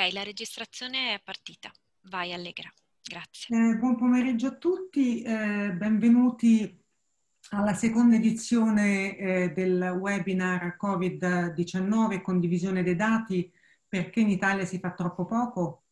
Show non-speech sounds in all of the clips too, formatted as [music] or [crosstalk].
Ok, la registrazione è partita. Vai Allegra, grazie. Eh, buon pomeriggio a tutti, eh, benvenuti alla seconda edizione eh, del webinar Covid-19 condivisione dei dati perché in Italia si fa troppo poco.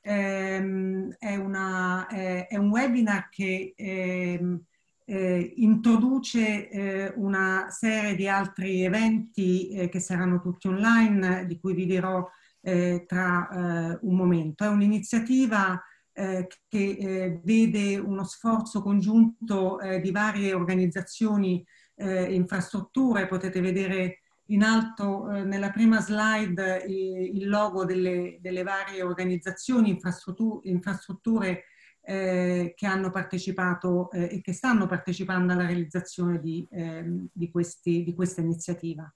Ehm, è, una, è un webinar che ehm, eh, introduce eh, una serie di altri eventi eh, che saranno tutti online, di cui vi dirò eh, tra eh, un momento. È un'iniziativa eh, che eh, vede uno sforzo congiunto eh, di varie organizzazioni eh, e infrastrutture, potete vedere in alto nella prima slide il logo delle, delle varie organizzazioni, infrastrutture, infrastrutture che hanno partecipato e che stanno partecipando alla realizzazione di, ehm, di, questi, di questa iniziativa.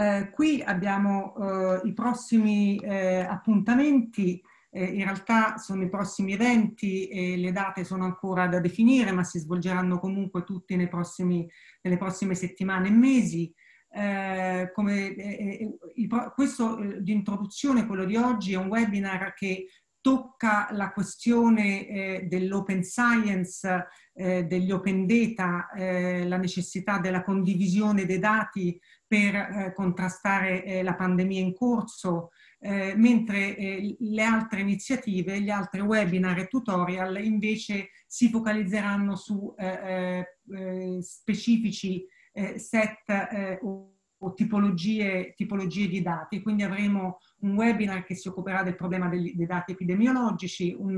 Eh, qui abbiamo eh, i prossimi eh, appuntamenti, eh, in realtà sono i prossimi eventi e le date sono ancora da definire, ma si svolgeranno comunque tutti prossimi, nelle prossime settimane e mesi. Eh, come, il, questo di introduzione, quello di oggi, è un webinar che tocca la questione dell'open science eh, degli open data, eh, la necessità della condivisione dei dati per eh, contrastare eh, la pandemia in corso, eh, mentre eh, le altre iniziative, gli altri webinar e tutorial invece si focalizzeranno su specifici set o tipologie, tipologie, di dati. Quindi avremo un webinar che si occuperà del problema dei, dei dati epidemiologici, un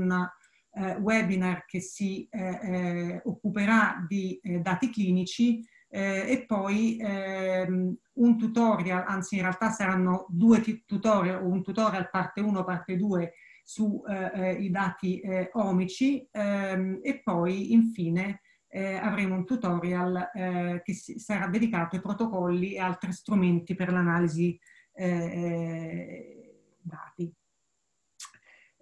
eh, webinar che si eh, eh occuperà di eh, dati clinici eh, e poi ehm, un tutorial, anzi in realtà saranno due tutorial, un tutorial parte 1, parte 2 sui dati omici ehm, e poi infine eh, avremo un tutorial eh, che sarà dedicato ai protocolli e altri strumenti per l'analisi eh, dati.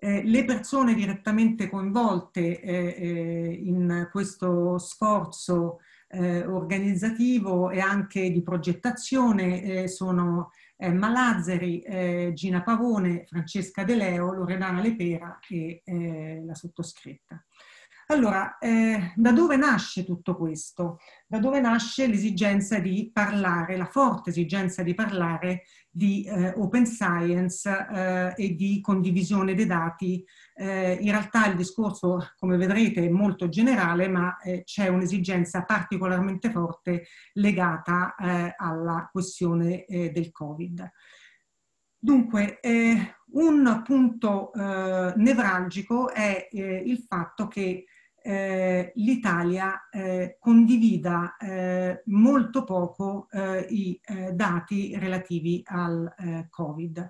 Eh, le persone direttamente coinvolte eh, eh, in questo sforzo eh, organizzativo e anche di progettazione eh, sono eh, Malazzeri, Gina Pavone, Francesca De Leo, Loredana Lepera e la sottoscritta. Allora, eh, da dove nasce tutto questo? Da dove nasce l'esigenza di parlare, la forte esigenza di parlare di eh, open science eh, e di condivisione dei dati? Eh, in realtà il discorso, come vedrete, è molto generale, ma eh, c'è un'esigenza particolarmente forte legata eh, alla questione del Covid. Dunque, un punto nevralgico è il fatto che eh, l'Italia eh, condivida eh, molto poco eh, i eh, dati relativi al eh, Covid.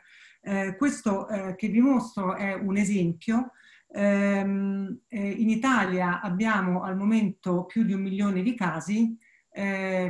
questo che vi mostro è un esempio. Ehm, in Italia abbiamo al momento più di un milione di casi,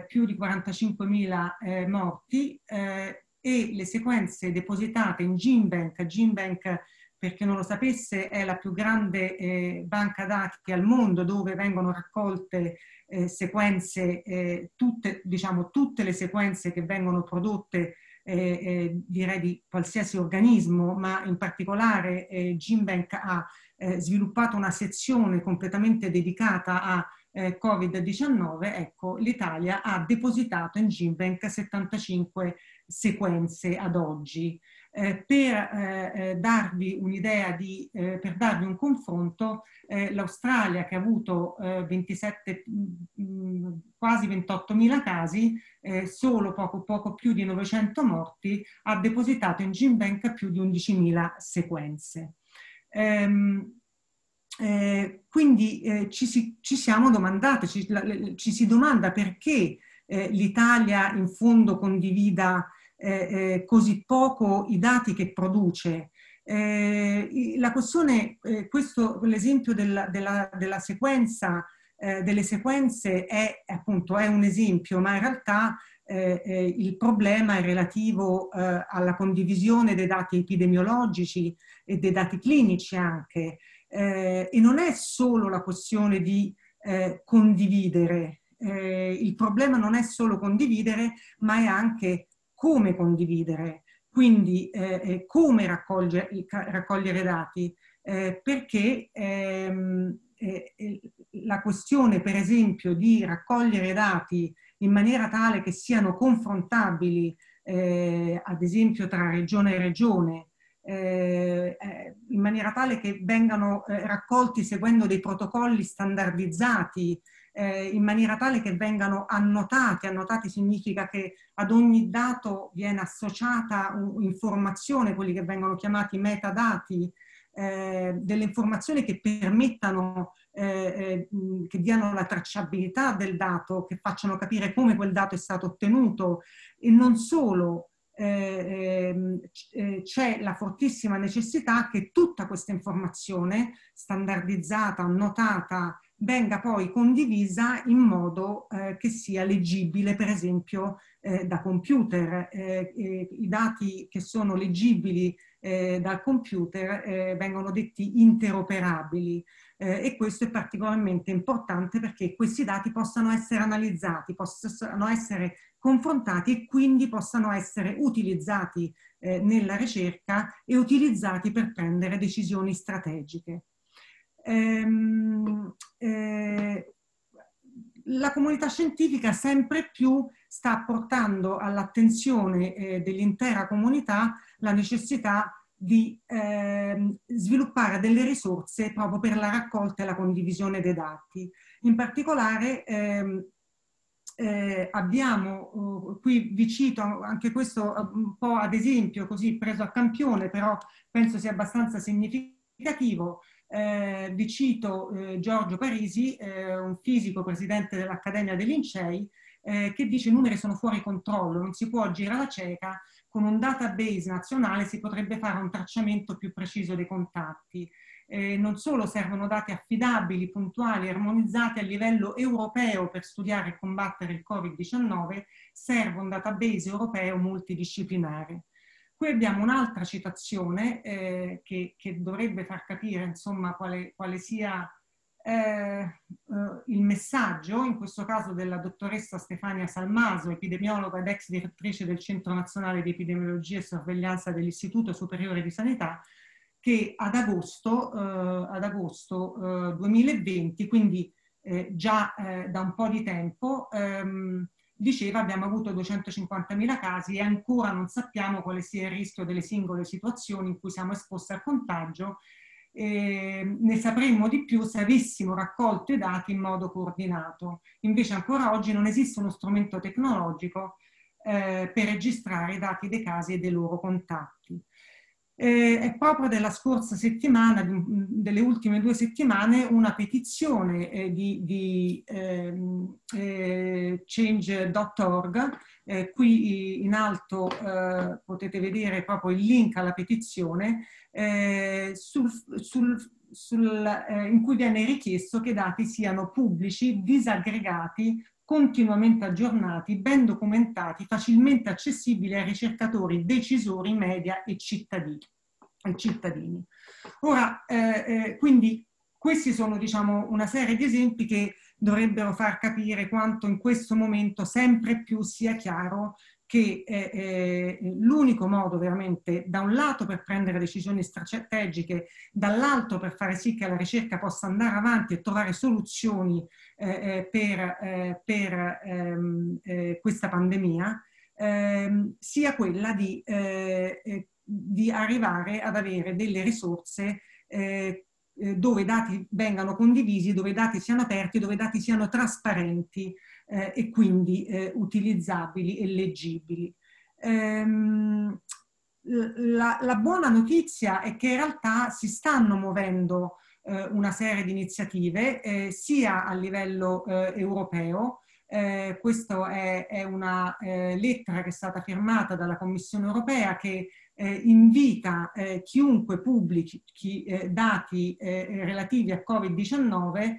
più di 45 45.000 morti e le sequenze depositate in GenBank, GenBank per chi non lo sapesse, è la più grande eh, banca dati al mondo dove vengono raccolte eh, sequenze, eh, tutte, diciamo, tutte le sequenze che vengono prodotte eh, eh, direi di qualsiasi organismo, ma in particolare eh, GenBank ha eh, sviluppato una sezione completamente dedicata a Covid-19, ecco, l'Italia ha depositato in GenBank 75 sequenze ad oggi eh, per, eh, eh, darvi un'idea di, eh, per darvi un confronto, eh, l'Australia che ha avuto 27, mh, mm, mm, quasi 28.000 casi, solo poco, poco più di 900 morti, ha depositato in GenBank più di 11.000 sequenze. Ehm, eh, quindi eh, ci, si, ci, siamo domandate, ci, ci, si domanda perché eh, l'Italia in fondo condivida eh, così poco i dati che produce. Eh, la questione, eh, questo, l'esempio della, della, della sequenza, eh, delle sequenze è appunto è un esempio, ma in realtà eh, eh, il problema è relativo eh, alla condivisione dei dati epidemiologici e dei dati clinici anche e non è solo la questione di condividere, il problema non è solo condividere ma è anche come condividere, quindi eh, eh come raccogliere, raccogliere dati, eh, perché ehm, eh, la questione per esempio di raccogliere dati in maniera tale che siano confrontabili eh, ad esempio tra regione e regione, eh, in maniera tale che vengano raccolti seguendo dei protocolli standardizzati eh, in maniera tale che vengano annotati. Annotati significa che ad ogni dato viene associata un'informazione, quelli che vengono chiamati metadati, eh, delle informazioni che permettano, eh, eh, che diano la tracciabilità del dato, che facciano capire come quel dato è stato ottenuto e non solo eh, ehm, eh, c'è la fortissima necessità che tutta questa informazione standardizzata, annotata, venga poi condivisa in modo eh, che sia leggibile per esempio eh, da computer. Eh, eh I dati che sono leggibili eh, dal computer eh, vengono detti interoperabili e questo è particolarmente importante perché questi dati possano essere analizzati, possano essere confrontati e quindi possano essere utilizzati nella ricerca e utilizzati per prendere decisioni strategiche ehm, eh, la comunità scientifica sempre più sta portando all'attenzione eh, dell'intera comunità la necessità di ehm, sviluppare delle risorse proprio per la raccolta e la condivisione dei dati. In particolare ehm, eh, abbiamo, eh, qui vi cito anche questo uh, un po' ad esempio, così preso a campione, però penso sia abbastanza significativo, eh, vi cito eh, Giorgio Parisi, eh, un fisico presidente dell'Accademia dei Lincei, eh, che dice i numeri sono fuori controllo, non si può agire alla cieca, con un database nazionale si potrebbe fare un tracciamento più preciso dei contatti. Eh, non solo servono dati affidabili, puntuali, armonizzati a livello europeo per studiare e combattere il Covid-19, serve un database europeo multidisciplinare. Qui abbiamo un'altra citazione eh, che, che, dovrebbe far capire insomma, quale, quale sia eh, eh, il messaggio, in questo caso della dottoressa Stefania Salmaso, epidemiologa ed ex direttrice del Centro Nazionale di Epidemiologia e Sorveglianza dell'Istituto Superiore di Sanità, che ad agosto, eh, ad agosto eh, 2020, quindi eh, già eh, da un po' di tempo, ehm, diceva abbiamo avuto 250.000 casi e ancora non sappiamo quale sia il rischio delle singole situazioni in cui siamo esposti al contagio. E ne sapremmo di più se avessimo raccolto i dati in modo coordinato. Invece ancora oggi non esiste uno strumento tecnologico eh, per registrare i dati dei casi e dei loro contatti eh, è proprio della scorsa settimana, di, delle ultime due settimane, una petizione eh, di, di ehm, eh, change.org. Eh, qui in alto eh, potete vedere proprio il link alla petizione eh, sul, sul, sul, in cui viene richiesto che i dati siano pubblici, disaggregati, continuamente aggiornati, ben documentati, facilmente accessibili ai ricercatori, decisori, media e cittadini cittadini. Ora, eh, eh, quindi questi sono diciamo, una serie di esempi che dovrebbero far capire quanto in questo momento sempre più sia chiaro che eh, eh, l'unico modo veramente da un lato per prendere decisioni strategiche, dall'altro per fare sì che la ricerca possa andare avanti e trovare soluzioni eh, eh per, eh, per ehm, questa pandemia, ehm, sia quella di di arrivare ad avere delle risorse eh, eh, dove i dati vengano condivisi, dove i dati siano aperti, dove i dati siano trasparenti eh, e quindi eh, utilizzabili e leggibili. Ehm, la, la, buona notizia è che in realtà si stanno muovendo eh, una serie di iniziative eh, sia a livello europeo, eh, questa è, è, una eh, lettera che è stata firmata dalla Commissione europea che eh, invita eh, chiunque pubblichi eh, dati eh, relativi a Covid-19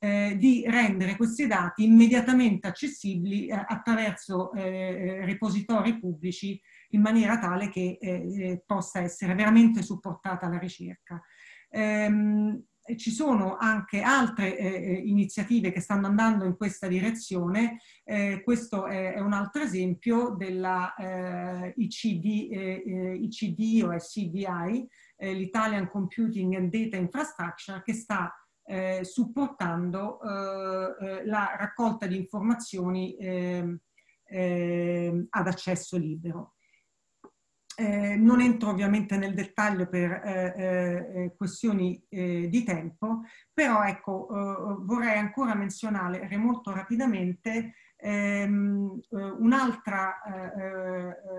eh, di rendere questi dati immediatamente accessibili eh, attraverso repositori pubblici in maniera tale che possa essere veramente supportata la ricerca. Ehm, ci sono anche altre eh, eh, iniziative che stanno andando in questa direzione. Eh, questo è, è, un altro esempio della eh, ICD, eh, eh, ICD, o SCDI, l'Italian Computing and Data Infrastructure, che sta supportando la raccolta di informazioni ehm, ehm, ad accesso libero. Eh, non entro ovviamente nel dettaglio per eh, eh, eh questioni eh, di tempo, però ecco, eh, vorrei ancora menzionare molto rapidamente ehm, un'altra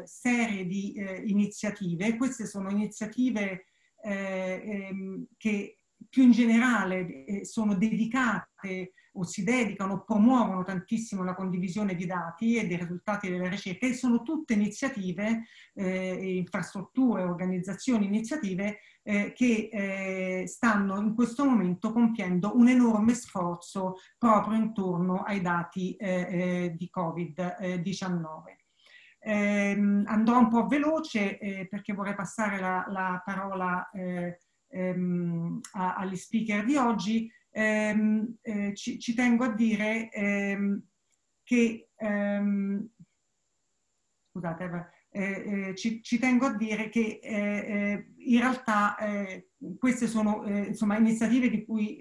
serie di iniziative. Queste sono iniziative ehm, che più in generale sono dedicate o si dedicano o promuovono tantissimo la condivisione di dati e dei risultati della ricerca e sono tutte iniziative, eh, infrastrutture, organizzazioni, iniziative eh, che eh, stanno in questo momento compiendo un enorme sforzo proprio intorno ai dati eh, eh, di Covid-19. Eh, ehm, andrò un po' veloce perché vorrei passare la, la parola ehm, a, agli speaker di oggi ehm, eh, ci, ci, tengo a dire ehm, che, ehm, scusate, eh, eh, ci, ci, tengo a dire che eh, eh, in realtà eh, queste sono insomma, iniziative di cui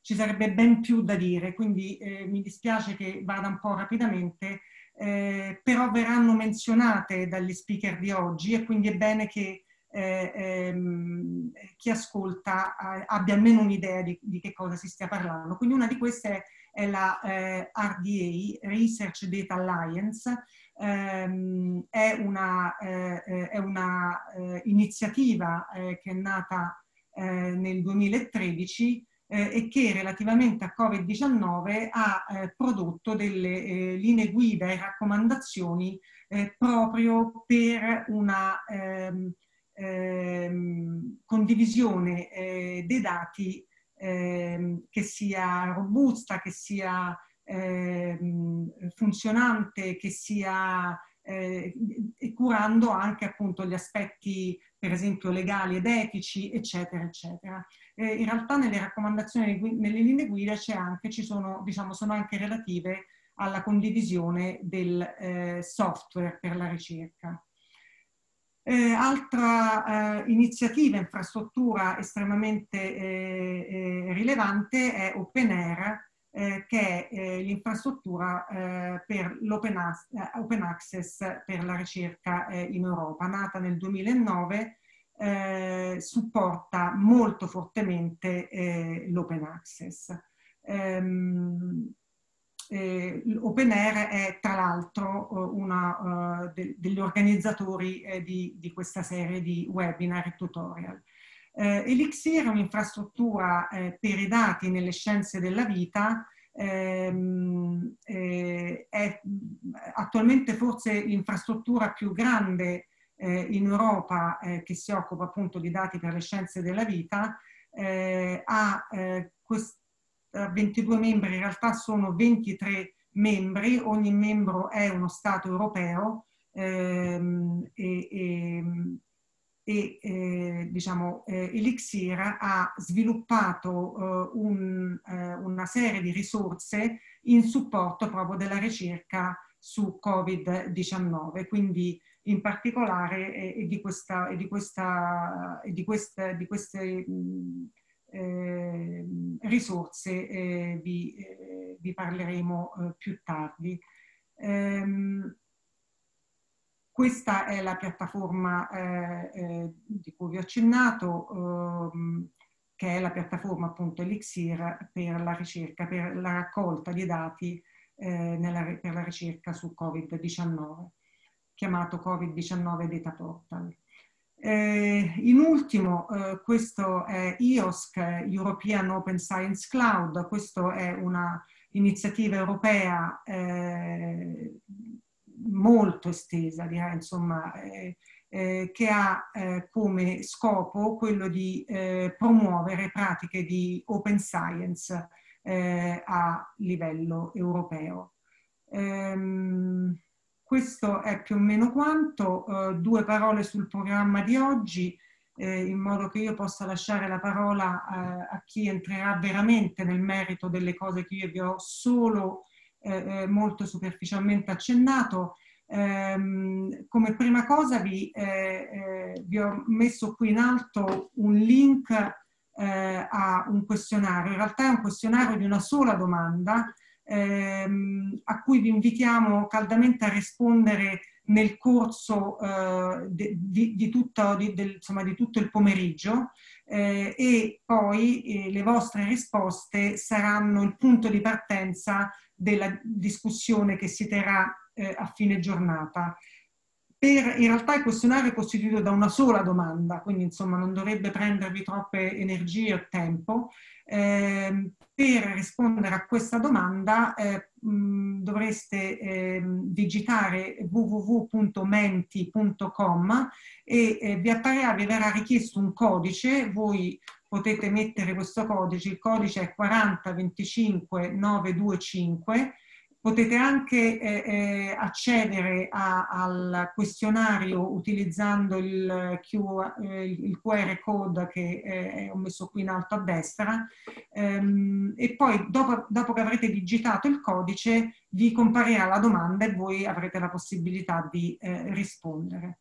ci sarebbe ben più da dire, quindi mi dispiace che vada un po' rapidamente, però verranno menzionate dagli speaker di oggi e quindi è bene che eh, ehm, chi ascolta eh, abbia almeno un'idea di, di, che cosa si stia parlando. Quindi una di queste è la eh, RDA, Research Data Alliance, ehm, è una, eh, eh, è una eh, iniziativa che è nata nel 2013 e che relativamente a Covid-19 ha eh, prodotto delle eh, linee guida e raccomandazioni eh, proprio per una ehm, ehm, condivisione eh, dei dati ehm, che sia robusta, che sia ehm, funzionante, che sia eh, curando anche appunto gli aspetti per esempio legali ed etici, eccetera, eccetera. Eh, in realtà nelle raccomandazioni, nelle linee guida c'è anche, ci sono, diciamo, sono anche relative alla condivisione del eh, software per la ricerca. Eh, altra eh, iniziativa, infrastruttura estremamente eh, eh rilevante è Open OpenAir, eh, che è eh, l'infrastruttura per l'open open access per la ricerca in Europa. Nata nel 2009, supporta molto fortemente l'open access. Ehm, eh, Air è tra l'altro eh, uno uh, eh, de, degli organizzatori eh, di, di, questa serie di webinar e tutorial. Eh, Elixir è un'infrastruttura eh, per i dati nelle scienze della vita ehm, è attualmente forse l'infrastruttura più grande in Europa che si occupa appunto di dati per le scienze della vita, ha quest 22 eh, membri, in realtà sono 23 membri, ogni membro è uno Stato europeo ehm, e, e, e eh, diciamo, eh, Elixir ha sviluppato eh, un, eh, una serie di risorse in supporto proprio della ricerca su Covid-19, quindi in particolare di, questa, di, questa, di, queste, di queste eh, risorse eh, vi, eh, vi, parleremo eh, più tardi. Ehm, questa è la piattaforma eh, eh, di cui vi ho accennato, ehm, che è la piattaforma appunto Elixir per la ricerca, per la raccolta di dati nella, per la ricerca su Covid-19, chiamato Covid-19 Data Portal. Eh, in ultimo, eh, questo è IOSC, European Open Science Cloud, questa è un'iniziativa europea eh, molto estesa, direi, insomma, eh, eh, che ha eh, come scopo quello di promuovere pratiche di open science a livello europeo. Ehm, questo è più o meno quanto. Eh, due parole sul programma di oggi, eh, in modo che io possa lasciare la parola a, eh, a chi entrerà veramente nel merito delle cose che io vi ho solo eh, eh molto superficialmente accennato. Ehm, come prima cosa vi, eh, vi, ho messo qui in alto un link a un questionario. In realtà è un questionario di una sola domanda ehm, a cui vi invitiamo caldamente a rispondere nel corso eh, di, di, tutto, di, del, insomma, di, tutto, il pomeriggio eh, e poi eh, le vostre risposte saranno il punto di partenza della discussione che si terrà eh, a fine giornata. Per, in realtà il questionario è costituito da una sola domanda, quindi insomma non dovrebbe prendervi troppe energie o tempo Ehm, per rispondere a questa domanda eh, mh, mm, dovreste ehm, eh, digitare www.menti.com e vi apparirà, vi verrà richiesto un codice, voi potete mettere questo codice, il codice è 4025925 Potete anche eh, eh, accedere a, al questionario utilizzando il, Q, eh, il QR code che eh, ho messo qui in alto a destra ehm, e poi dopo, dopo, che avrete digitato il codice vi comparirà la domanda e voi avrete la possibilità di eh, rispondere.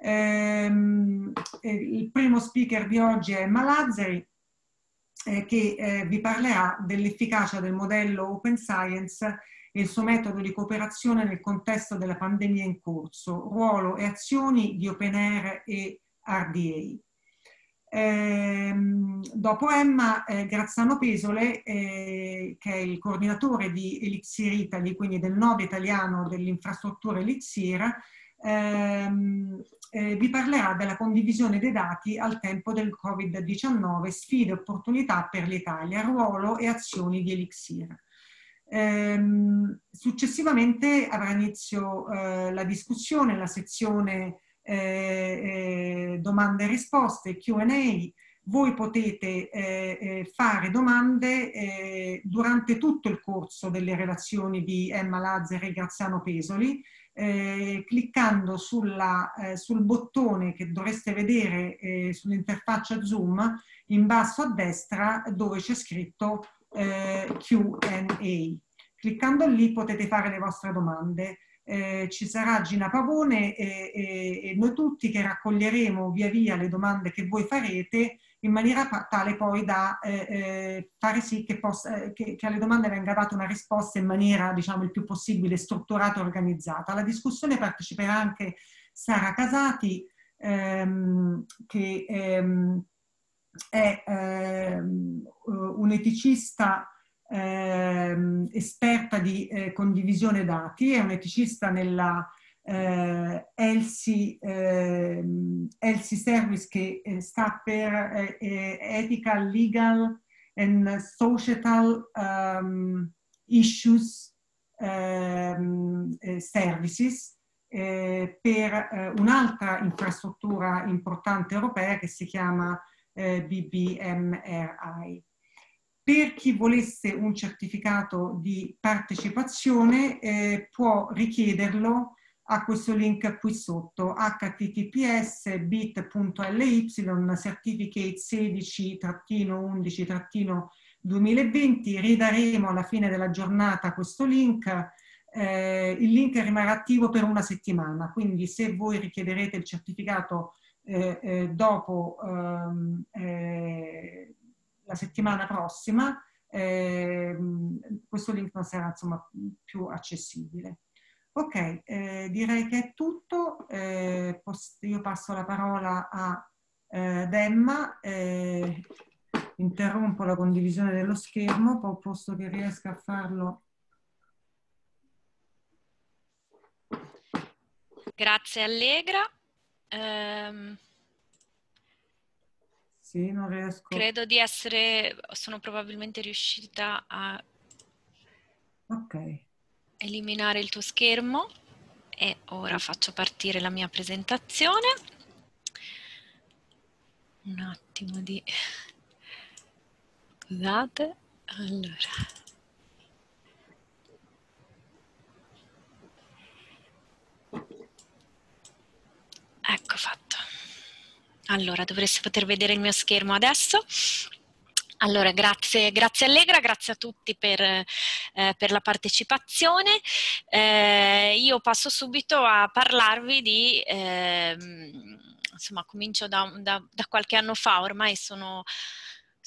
Ehm, il primo speaker di oggi è Malazzari eh, che vi parlerà dell'efficacia del modello Open Science e il suo metodo di cooperazione nel contesto della pandemia in corso, ruolo e azioni di Open Air e RDA. Eh, dopo Emma, eh, Grazzano Pesole, eh, che è il coordinatore di Elixir Italy, quindi del nodo italiano dell'infrastruttura Elixir, ehm, eh, vi parlerà della condivisione dei dati al tempo del Covid-19, sfide e opportunità per l'Italia, ruolo e azioni di Elixir. Ehm, successivamente avrà inizio eh, la discussione, la sezione eh, eh domande e risposte, Q&A, voi potete eh, eh, fare domande eh, durante tutto il corso delle relazioni di Emma Lazzer e Graziano Pesoli, eh, cliccando sulla, eh, sul bottone che dovreste vedere sull'interfaccia Zoom in basso a destra dove c'è scritto Q&A. Cliccando lì potete fare le vostre domande. Eh, ci sarà Gina Pavone e, e, e, noi tutti che raccoglieremo via via le domande che voi farete in maniera tale poi da eh, eh, fare sì che, possa, eh, che, che, alle domande venga data una risposta in maniera diciamo il più possibile strutturata e organizzata. Alla discussione parteciperà anche Sara Casati ehm, che ehm, è ehm, un eticista eh, esperta di eh, condivisione dati, è un eticista nella eh, ELSI, ELSI ehm, Service che eh, sta per eh, eh, Ethical, Legal and Societal um, Issues um, Services per un'altra infrastruttura importante europea che si chiama BBMRI. Per chi volesse un certificato di partecipazione eh, può richiederlo a questo link qui sotto https bit.ly certificate 16-11-2020 ridaremo alla fine della giornata questo link eh, il link rimarrà attivo per una settimana quindi se voi richiederete il certificato eh, eh, dopo ehm, eh, la settimana prossima eh, questo link non sarà insomma più accessibile. Ok, eh, direi che è tutto. Eh, io passo la parola a eh, Demma, eh, interrompo la condivisione dello schermo, posto che riesca a farlo. Grazie Allegra. Um... Sì, non riesco. Credo di essere, sono probabilmente riuscita a okay. eliminare il tuo schermo e ora faccio partire la mia presentazione. Un attimo di... Scusate. Allora... Ecco fatto. Allora, dovreste poter vedere il mio schermo adesso. Allora, grazie, grazie Allegra, grazie a tutti per, eh, per la partecipazione. Eh, io passo subito a parlarvi di... Eh, insomma, comincio da, da, da qualche anno fa, ormai sono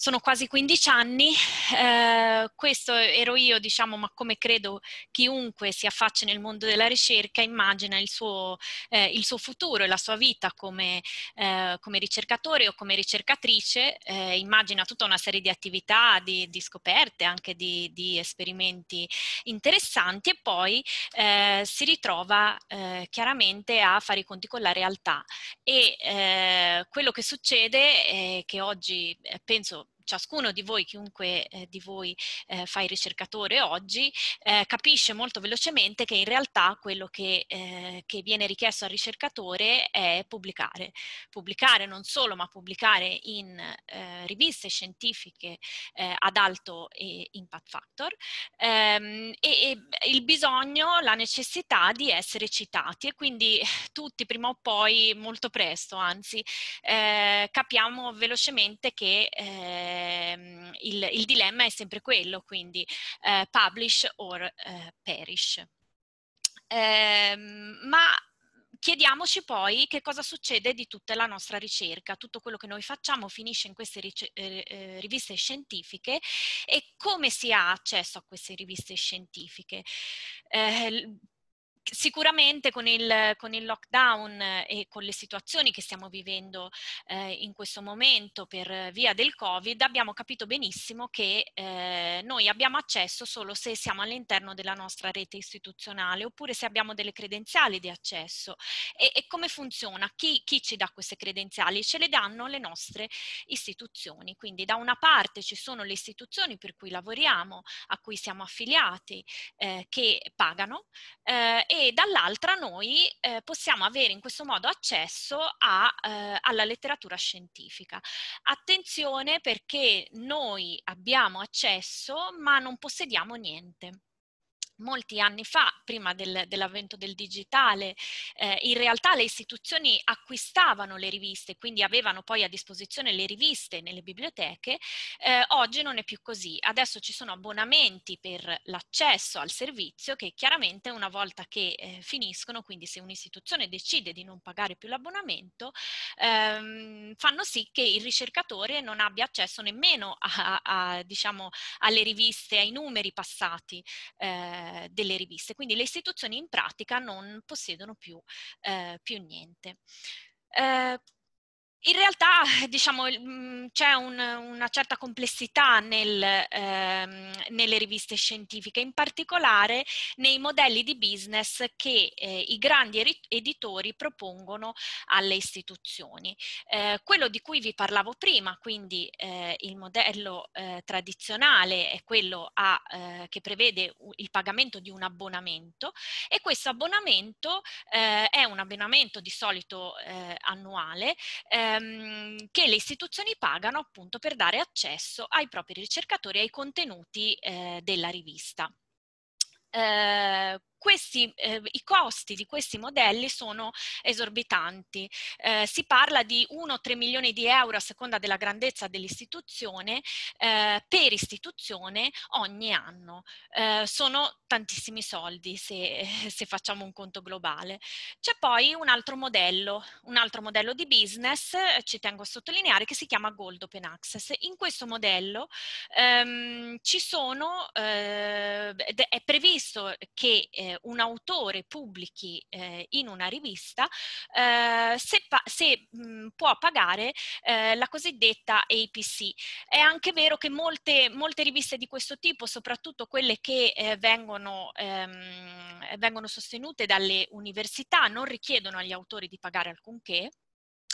sono quasi 15 anni, eh, questo ero io, diciamo, ma come credo chiunque si affaccia nel mondo della ricerca immagina il suo, eh, il suo futuro e la sua vita come, eh, come ricercatore o come ricercatrice, eh, immagina tutta una serie di attività, di, di scoperte, anche di, di, esperimenti interessanti e poi eh, si ritrova eh, chiaramente a fare i conti con la realtà e quello che succede è che oggi penso ciascuno di voi, chiunque eh, di voi eh, fa il ricercatore oggi, eh, capisce molto velocemente che in realtà quello che, eh, che, viene richiesto al ricercatore è pubblicare. Pubblicare non solo, ma pubblicare in eh, riviste scientifiche eh, ad alto impact factor ehm, e, e il bisogno, la necessità di essere citati e quindi [laughs] tutti prima o poi, molto presto anzi, eh, capiamo velocemente che eh, ehm, il, il, dilemma è sempre quello, quindi eh, publish or eh, perish. Ehm, ma chiediamoci poi che cosa succede di tutta la nostra ricerca, tutto quello che noi facciamo finisce in queste eh, eh, riviste scientifiche e come si ha accesso a queste riviste scientifiche. Eh, sicuramente con il, con il, lockdown eh, e con le situazioni che stiamo vivendo eh, in questo momento per via del Covid abbiamo capito benissimo che eh, noi abbiamo accesso solo se siamo all'interno della nostra rete istituzionale oppure se abbiamo delle credenziali di accesso. E, e come funziona? Chi, chi, ci dà queste credenziali? Ce le danno le nostre istituzioni. Quindi da una parte ci sono le istituzioni per cui lavoriamo, a cui siamo affiliati, eh, che pagano eh, e e dall'altra noi eh, possiamo avere in questo modo accesso a, eh, alla letteratura scientifica. Attenzione perché noi abbiamo accesso ma non possediamo niente molti anni fa, prima del, dell'avvento del digitale, eh, in realtà le istituzioni acquistavano le riviste, quindi avevano poi a disposizione le riviste nelle biblioteche, eh, oggi non è più così. Adesso ci sono abbonamenti per l'accesso al servizio che chiaramente una volta che eh, finiscono, quindi se un'istituzione decide di non pagare più l'abbonamento, ehm, fanno sì che il ricercatore non abbia accesso nemmeno a, a, a, diciamo, alle riviste, ai numeri passati eh, eh, delle riviste. Quindi le istituzioni in pratica non possiedono più, eh, più niente. Eh, in realtà diciamo, mm, c'è un, una certa complessità nel, ehm, nelle riviste scientifiche, in particolare nei modelli di business che eh, i grandi editori propongono alle istituzioni. Eh, quello di cui vi parlavo prima, quindi eh, il modello eh, tradizionale è quello a, eh, che prevede il pagamento di un abbonamento e questo abbonamento eh, è un abbonamento di solito annuale ehm, che le istituzioni pagano appunto per dare accesso ai propri ricercatori ai contenuti eh, della rivista. Eh, questi, eh, i costi di questi modelli sono esorbitanti. Eh, si parla di 1-3 milioni di euro a seconda della grandezza dell'istituzione eh, per istituzione ogni anno. Eh, sono tantissimi soldi se, [laughs] se, facciamo un conto globale. C'è poi un altro modello, un altro modello di business, eh, ci tengo a sottolineare, che si chiama Gold Open Access. In questo modello ehm, ci sono, eh, è previsto che eh, un autore pubblichi eh, in una rivista eh, se, pa- se mh, mm, può pagare eh, la cosiddetta APC. È anche vero che molte, molte riviste di questo tipo, soprattutto quelle che eh, vengono, ehm, vengono sostenute dalle università, non richiedono agli autori di pagare alcunché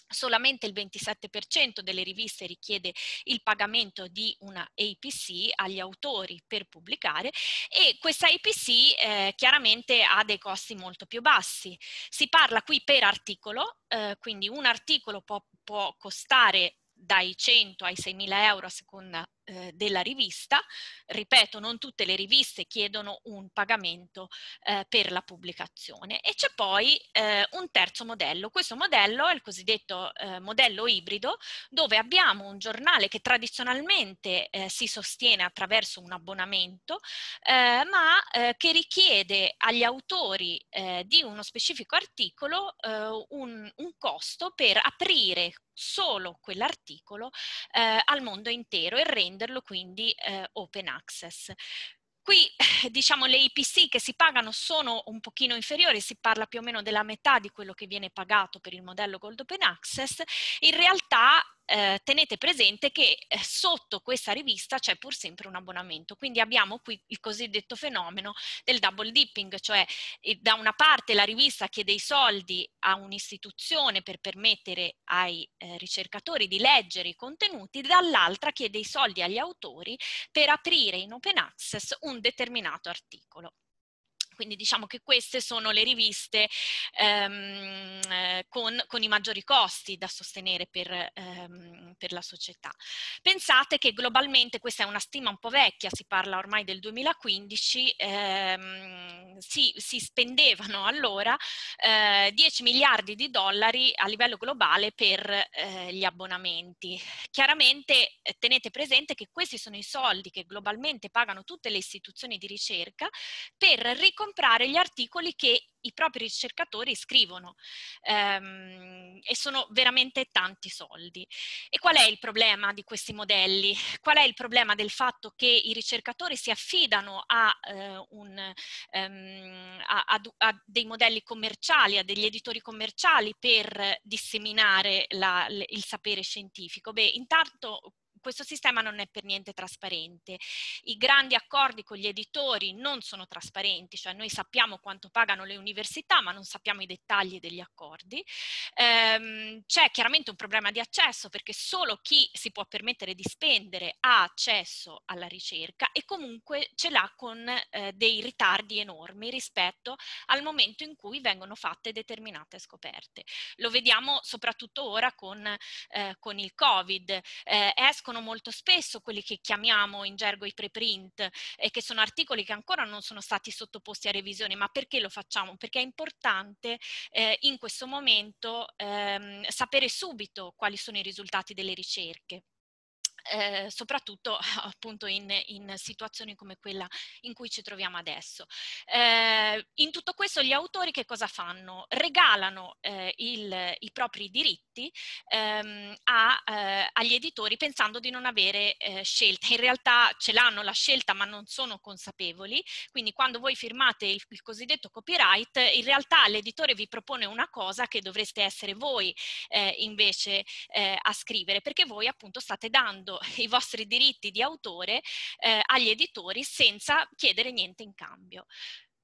solamente il 27% delle riviste richiede il pagamento di una APC agli autori per pubblicare e questa APC eh, chiaramente ha dei costi molto più bassi. Si parla qui per articolo, eh, quindi un articolo può, può costare dai 100 ai 6.000 euro a seconda eh, della rivista. Ripeto, non tutte le riviste chiedono un pagamento eh, per la pubblicazione. E c'è poi eh, un terzo modello. Questo modello è il cosiddetto eh, modello ibrido, dove abbiamo un giornale che tradizionalmente eh, si sostiene attraverso un abbonamento, eh, ma che richiede agli autori di uno specifico articolo un, un costo per aprire solo quell'articolo eh, al mondo intero e rendere renderlo quindi eh, open access. Qui eh, diciamo le IPC che si pagano sono un pochino inferiori, si parla più o meno della metà di quello che viene pagato per il modello Gold Open Access, in realtà eh, tenete presente che eh, sotto questa rivista c'è pur sempre un abbonamento, quindi abbiamo qui il cosiddetto fenomeno del double dipping, cioè eh, da una parte la rivista chiede i soldi a un'istituzione per permettere ai eh, ricercatori di leggere i contenuti, dall'altra chiede i soldi agli autori per aprire in open access un determinato articolo. Quindi diciamo che queste sono le riviste ehm, eh, con, con, i maggiori costi da sostenere per, ehm, per la società. Pensate che globalmente, questa è una stima un po' vecchia, si parla ormai del 2015, ehm, si, si, spendevano allora eh, 10 miliardi di dollari a livello globale per eh, gli abbonamenti. Chiaramente eh, tenete presente che questi sono i soldi che globalmente pagano tutte le istituzioni di ricerca per ricomprare gli articoli che i propri ricercatori scrivono ehm, e sono veramente tanti soldi. E qual è il problema di questi modelli? Qual è il problema del fatto che i ricercatori si affidano a, eh, un, ehm, a, a, a dei modelli commerciali, a degli editori commerciali per disseminare la, il sapere scientifico? Beh, intanto questo sistema non è per niente trasparente. I grandi accordi con gli editori non sono trasparenti, cioè noi sappiamo quanto pagano le università, ma non sappiamo i dettagli degli accordi. Ehm, c'è chiaramente un problema di accesso perché solo chi si può permettere di spendere ha accesso alla ricerca e comunque ce l'ha con eh, dei ritardi enormi rispetto al momento in cui vengono fatte determinate scoperte. Lo vediamo soprattutto ora con, eh, con il Covid. Eh, escono escono molto spesso quelli che chiamiamo in gergo i preprint e che sono articoli che ancora non sono stati sottoposti a revisione, ma perché lo facciamo? Perché è importante eh, in questo momento ehm, sapere subito quali sono i risultati delle ricerche eh, soprattutto [laughs] appunto in, in, situazioni come quella in cui ci troviamo adesso. Eh, in tutto questo gli autori che cosa fanno? Regalano eh, il, i propri diritti ehm, a, eh, agli editori pensando di non avere eh, scelta. In realtà ce l'hanno la scelta ma non sono consapevoli, quindi quando voi firmate il, il cosiddetto copyright in realtà l'editore vi propone una cosa che dovreste essere voi eh, invece a scrivere perché voi appunto state dando lasciando eh, i vostri diritti di autore eh, agli editori senza chiedere niente in cambio.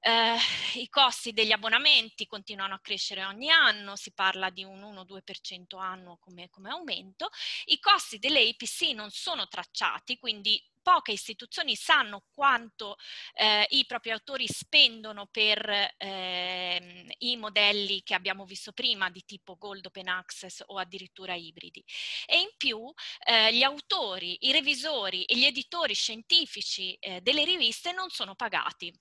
Eh, I costi degli abbonamenti continuano a crescere ogni anno, si parla di un 1-2% annuo come, come aumento. I costi delle IPC non sono tracciati, quindi poche istituzioni sanno quanto eh, i propri autori spendono per eh, i modelli che abbiamo visto prima di tipo Gold Open Access o addirittura ibridi. E in più eh, gli autori, i revisori e gli editori scientifici eh, delle riviste non sono pagati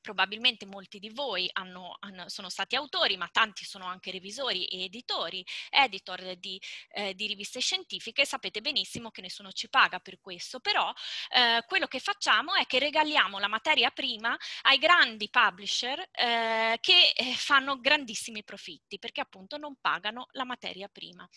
probabilmente molti di voi hanno, hanno, sono stati autori, ma tanti sono anche revisori e editori, editor di, eh, di, riviste scientifiche, sapete benissimo che nessuno ci paga per questo, però eh, quello che facciamo è che regaliamo la materia prima ai grandi publisher eh, che eh, fanno grandissimi profitti, perché appunto non pagano la materia prima.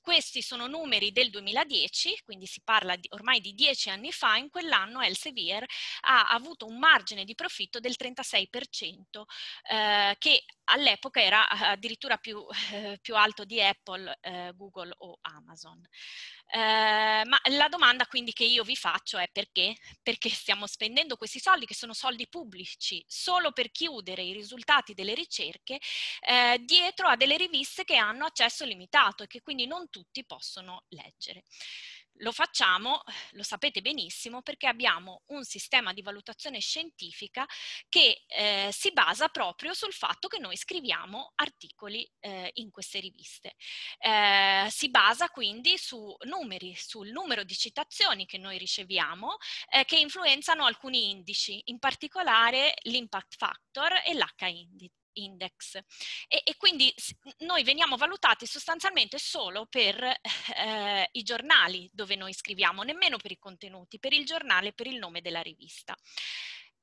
Questi sono numeri del 2010, quindi si parla di, ormai di dieci anni fa, in quell'anno Elsevier ha avuto un margine di profitto del 30%. 36% eh, che all'epoca era addirittura più, eh, più alto di Apple, eh, Google o Amazon. Eh, ma la domanda quindi che io vi faccio è perché? Perché stiamo spendendo questi soldi, che sono soldi pubblici, solo per chiudere i risultati delle ricerche eh, dietro a delle riviste che hanno accesso limitato e che quindi non tutti possono leggere. Lo facciamo, lo sapete benissimo, perché abbiamo un sistema di valutazione scientifica che eh, si basa proprio sul fatto che noi scriviamo articoli eh, in queste riviste. Eh, si basa quindi su numeri, sul numero di citazioni che noi riceviamo eh, che influenzano alcuni indici, in particolare l'impact factor e l'H-index index. E, e quindi noi veniamo valutati sostanzialmente solo per eh, i giornali dove noi scriviamo, nemmeno per i contenuti, per il giornale, e per il nome della rivista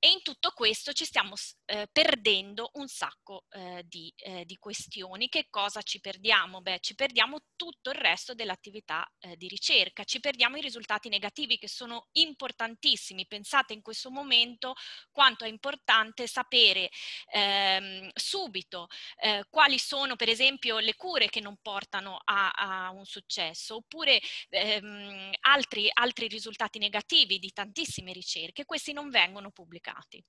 e in tutto questo ci stiamo eh, perdendo un sacco eh, di, eh, di, questioni. Che cosa ci perdiamo? Beh, ci perdiamo tutto il resto dell'attività eh, di ricerca, ci perdiamo i risultati negativi che sono importantissimi. Pensate in questo momento quanto è importante sapere ehm, subito eh, quali sono per esempio le cure che non portano a, a un successo oppure ehm, altri, altri risultati negativi di tantissime ricerche. Questi non vengono pubblicati dati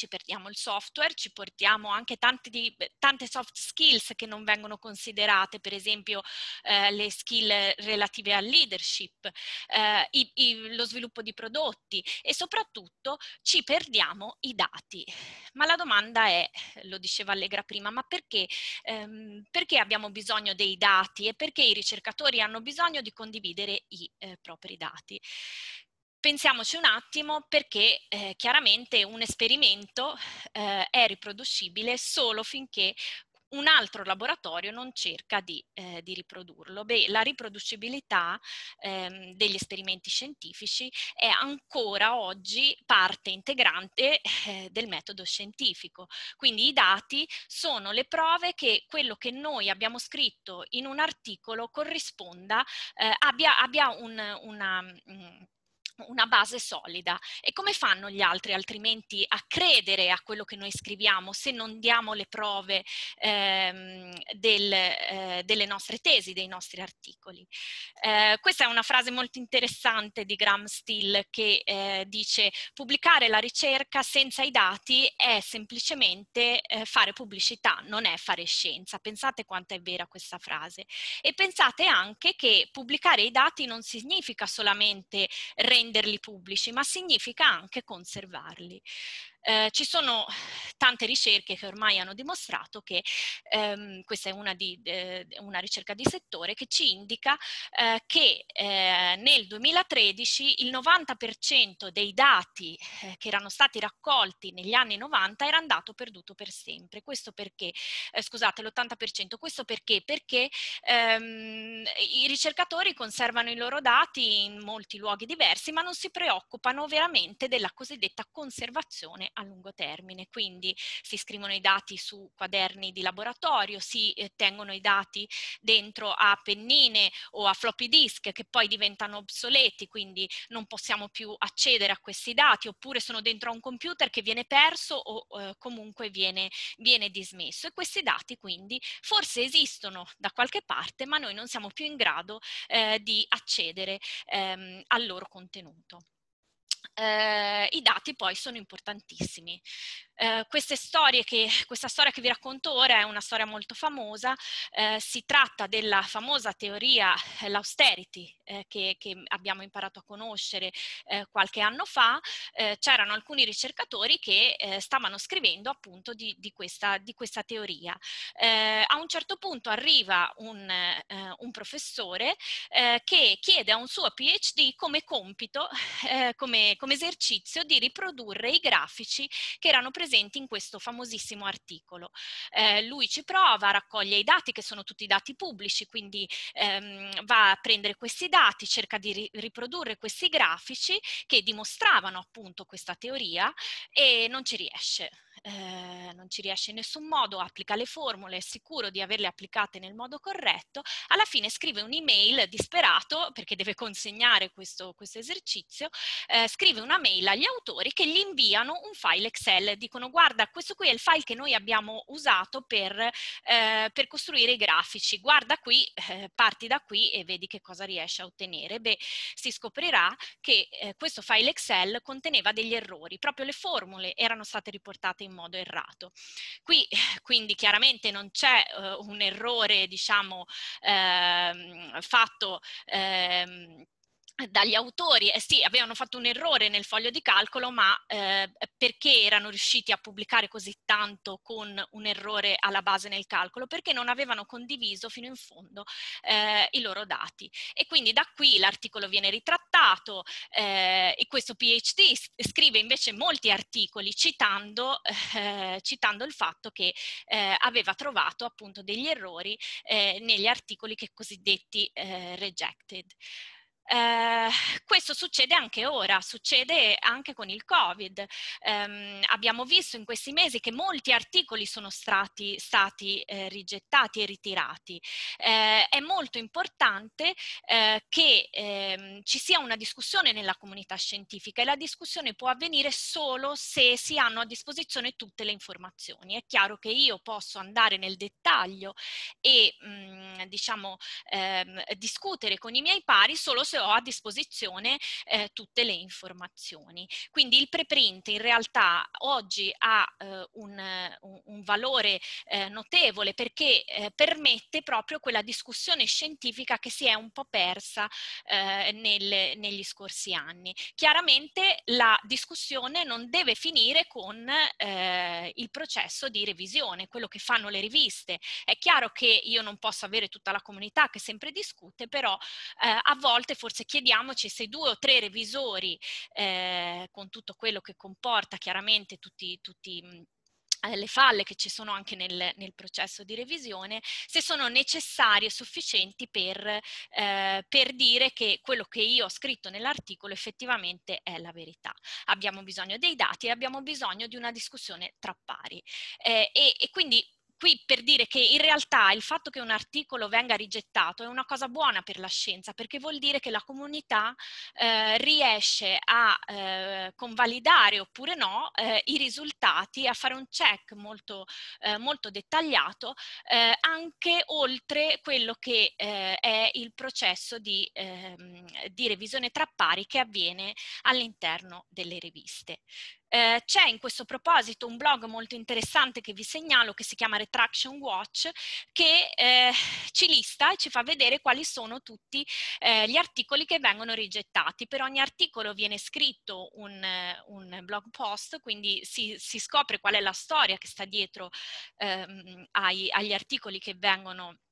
ci perdiamo il software, ci portiamo anche tante, di, tante, soft skills che non vengono considerate, per esempio eh, le skill relative al leadership, eh, i, i, lo sviluppo di prodotti e soprattutto ci perdiamo i dati. Ma la domanda è, lo diceva Allegra prima, ma perché, ehm, perché abbiamo bisogno dei dati e perché i ricercatori hanno bisogno di condividere i eh, propri dati? Pensiamoci un attimo perché eh, chiaramente un esperimento eh, è riproducibile solo finché un altro laboratorio non cerca di, eh, di riprodurlo. Beh, la riproducibilità ehm, degli esperimenti scientifici è ancora oggi parte integrante eh, del metodo scientifico. Quindi i dati sono le prove che quello che noi abbiamo scritto in un articolo corrisponda, eh, abbia, abbia un, una... Mh, mm, una base solida e come fanno gli altri altrimenti a credere a quello che noi scriviamo se non diamo le prove ehm, del, eh, delle nostre tesi, dei nostri articoli. Eh, questa è una frase molto interessante di Graham Steele che eh, dice pubblicare la ricerca senza i dati è semplicemente eh, fare pubblicità, non è fare scienza. Pensate quanto è vera questa frase e pensate anche che pubblicare i dati non significa solamente rendere renderli pubblici, ma significa anche conservarli. Eh, ci sono tante ricerche che ormai hanno dimostrato che, ehm, questa è una, di, eh, una, ricerca di settore, che ci indica eh, che ehm, nel 2013 il 90% dei dati eh, che erano stati raccolti negli anni 90 era andato perduto per sempre. Questo perché, eh, scusate, l'80%, questo perché? Perché ehm, i ricercatori conservano i loro dati in molti luoghi diversi, ma non si preoccupano veramente della cosiddetta conservazione a lungo termine. Quindi si scrivono i dati su quaderni di laboratorio, si eh, tengono i dati dentro a pennine o a floppy disk che poi diventano obsoleti, quindi non possiamo più accedere a questi dati, oppure sono dentro a un computer che viene perso o eh, comunque viene, viene dismesso. E questi dati quindi forse esistono da qualche parte, ma noi non siamo più in grado eh, di accedere ehm, al loro contenuto eh, i dati poi sono importantissimi. Eh, che, questa storia che vi racconto ora è una storia molto famosa, eh, si tratta della famosa teoria, eh, l'austerity, eh, che, che, abbiamo imparato a conoscere eh, qualche anno fa, c'erano alcuni ricercatori che stavano scrivendo appunto di, di, questa, di questa, teoria. a un certo punto arriva un, un professore che chiede a un suo PhD come compito, come come, come esercizio di riprodurre i grafici che erano presenti in questo famosissimo articolo. Eh, lui ci prova, raccoglie i dati che sono tutti dati pubblici, quindi ehm, va a prendere questi dati, cerca di ri riprodurre questi grafici che dimostravano appunto questa teoria e non ci riesce. Eh, non ci riesce in nessun modo, applica le formule, è sicuro di averle applicate nel modo corretto, alla fine scrive un'email disperato perché deve consegnare questo, questo esercizio, eh, scrive una mail agli autori che gli inviano un file Excel, dicono guarda questo qui è il file che noi abbiamo usato per, eh, per costruire i grafici, guarda qui, eh, parti da qui e vedi che cosa riesce a ottenere. Beh, si scoprirà che eh, questo file Excel conteneva degli errori, proprio le formule erano state riportate in in modo errato. Qui eh, quindi chiaramente non c'è uh, un errore diciamo ehm, fatto ehm, dagli autori, eh sì, avevano fatto un errore nel foglio di calcolo, ma eh, perché erano riusciti a pubblicare così tanto con un errore alla base nel calcolo? Perché non avevano condiviso fino in fondo eh, i loro dati. E quindi da qui l'articolo viene ritrattato eh, e questo PhD scrive invece molti articoli citando, eh, citando il fatto che eh, aveva trovato appunto degli errori negli articoli che cosiddetti rejected. Eh, questo succede anche ora, succede anche con il Covid. Eh, abbiamo visto in questi mesi che molti articoli sono strati, stati eh, rigettati e ritirati. Eh, è molto importante eh, che ehm, ci sia una discussione nella comunità scientifica e la discussione può avvenire solo se si hanno a disposizione tutte le informazioni. È chiaro che io posso andare nel dettaglio e mh, mm, diciamo, ehm, discutere con i miei pari solo se Campus ho a disposizione eh, tutte le informazioni. Quindi il preprint in realtà oggi ha eh, un, un, valore eh, notevole perché eh, permette proprio quella discussione scientifica che si è un po' persa eh, nel, negli scorsi anni. Chiaramente la discussione non deve finire con eh, il processo di revisione, quello che fanno le riviste. È chiaro che io non posso avere tutta la comunità che sempre discute, però a volte forse chiediamoci se due o tre revisori, eh, con tutto quello che comporta chiaramente tutti, tutti mm, eh, le falle che ci sono anche nel, nel, processo di revisione, se sono necessarie e sufficienti per, eh, per, dire che quello che io ho scritto nell'articolo effettivamente è la verità. Abbiamo bisogno dei dati e abbiamo bisogno di una discussione tra pari. Eh, e, e quindi qui per dire che in realtà il fatto che un articolo venga rigettato è una cosa buona per la scienza, perché vuol dire che la comunità eh, riesce a eh, convalidare oppure no eh, i risultati, a fare un check molto, eh, molto dettagliato, eh, anche oltre quello che eh, è il processo di, ehm, di revisione tra pari che avviene all'interno delle riviste. Eh, c'è in questo proposito un blog molto interessante che vi segnalo che si chiama Retraction Watch che eh, ci lista e ci fa vedere quali sono tutti eh, gli articoli che vengono rigettati. Per ogni articolo viene scritto un, eh, un blog post, quindi si, si, scopre qual è la storia che sta dietro ehm, ai, agli articoli che vengono rigettati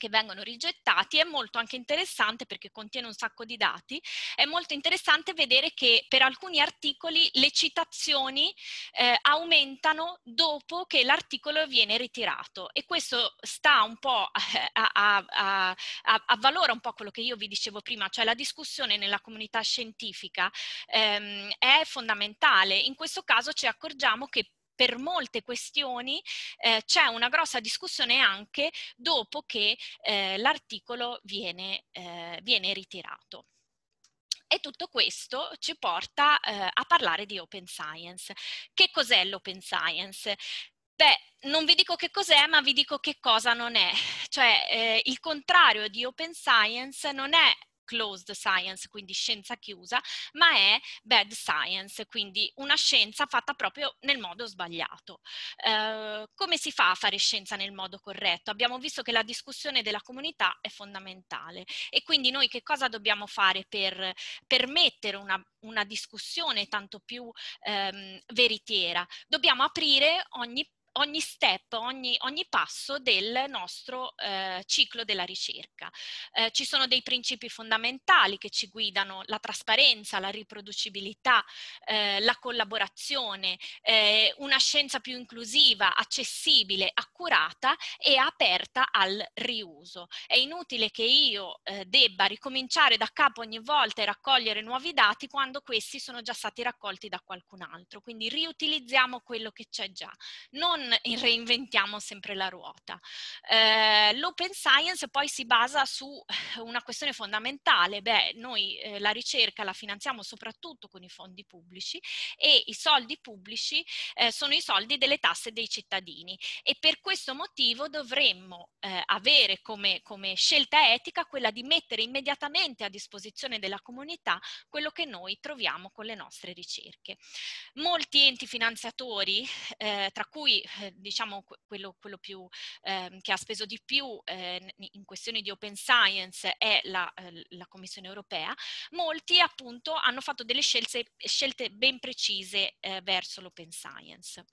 che vengono rigettati è molto anche interessante perché contiene un sacco di dati, è molto interessante vedere che per alcuni articoli le citazioni eh, aumentano dopo che l'articolo viene ritirato e questo sta un po' [laughs] a, a, a, a, avvalora un po' quello che io vi dicevo prima, cioè la discussione nella comunità scientifica ehm, è fondamentale, in questo caso ci accorgiamo che per molte questioni eh, c'è una grossa discussione anche dopo che eh, l'articolo viene, eh, viene ritirato. E tutto questo ci porta eh, a parlare di Open Science. Che cos'è l'Open Science? Beh, non vi dico che cos'è, ma vi dico che cosa non è. Cioè, eh, il contrario di Open Science non è closed science, quindi scienza chiusa, ma è bad science, quindi una scienza fatta proprio nel modo sbagliato. Uh, come si fa a fare scienza nel modo corretto? Abbiamo visto che la discussione della comunità è fondamentale e quindi noi che cosa dobbiamo fare per permettere una, una discussione tanto più um, veritiera? Dobbiamo aprire ogni ogni step, ogni, ogni, passo del nostro eh, ciclo della ricerca. Eh, ci sono dei principi fondamentali che ci guidano, la trasparenza, la riproducibilità, eh, la collaborazione, eh, una scienza più inclusiva, accessibile, accurata e aperta al riuso. È inutile che io eh, debba ricominciare da capo ogni volta e raccogliere nuovi dati quando questi sono già stati raccolti da qualcun altro, quindi riutilizziamo quello che c'è già. Non non reinventiamo sempre la ruota. Eh, l'open science poi si basa su [laughs] una questione fondamentale, beh, noi eh, la ricerca la finanziamo soprattutto con i fondi pubblici e i soldi pubblici eh, sono i soldi delle tasse dei cittadini e per questo motivo dovremmo eh, avere come, come scelta etica quella di mettere immediatamente a disposizione della comunità quello che noi troviamo con le nostre ricerche. Molti enti finanziatori, eh, tra cui eh, diciamo quello, quello più, eh, che ha speso di più eh, in questioni di open science è la, eh, la, Commissione europea, molti appunto hanno fatto delle scelte, scelte ben precise eh, verso l'open science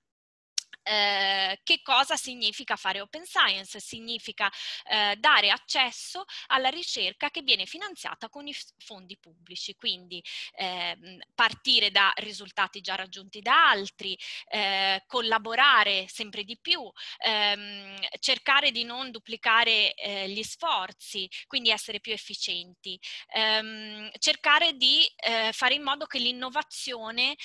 eh, che cosa significa fare open science? Significa eh, dare accesso alla ricerca che viene finanziata con i fondi pubblici, quindi eh, partire da risultati già raggiunti da altri, eh, collaborare sempre di più, ehm, cercare di non duplicare eh, gli sforzi, quindi essere più efficienti, ehm, cercare di eh, fare in modo che l'innovazione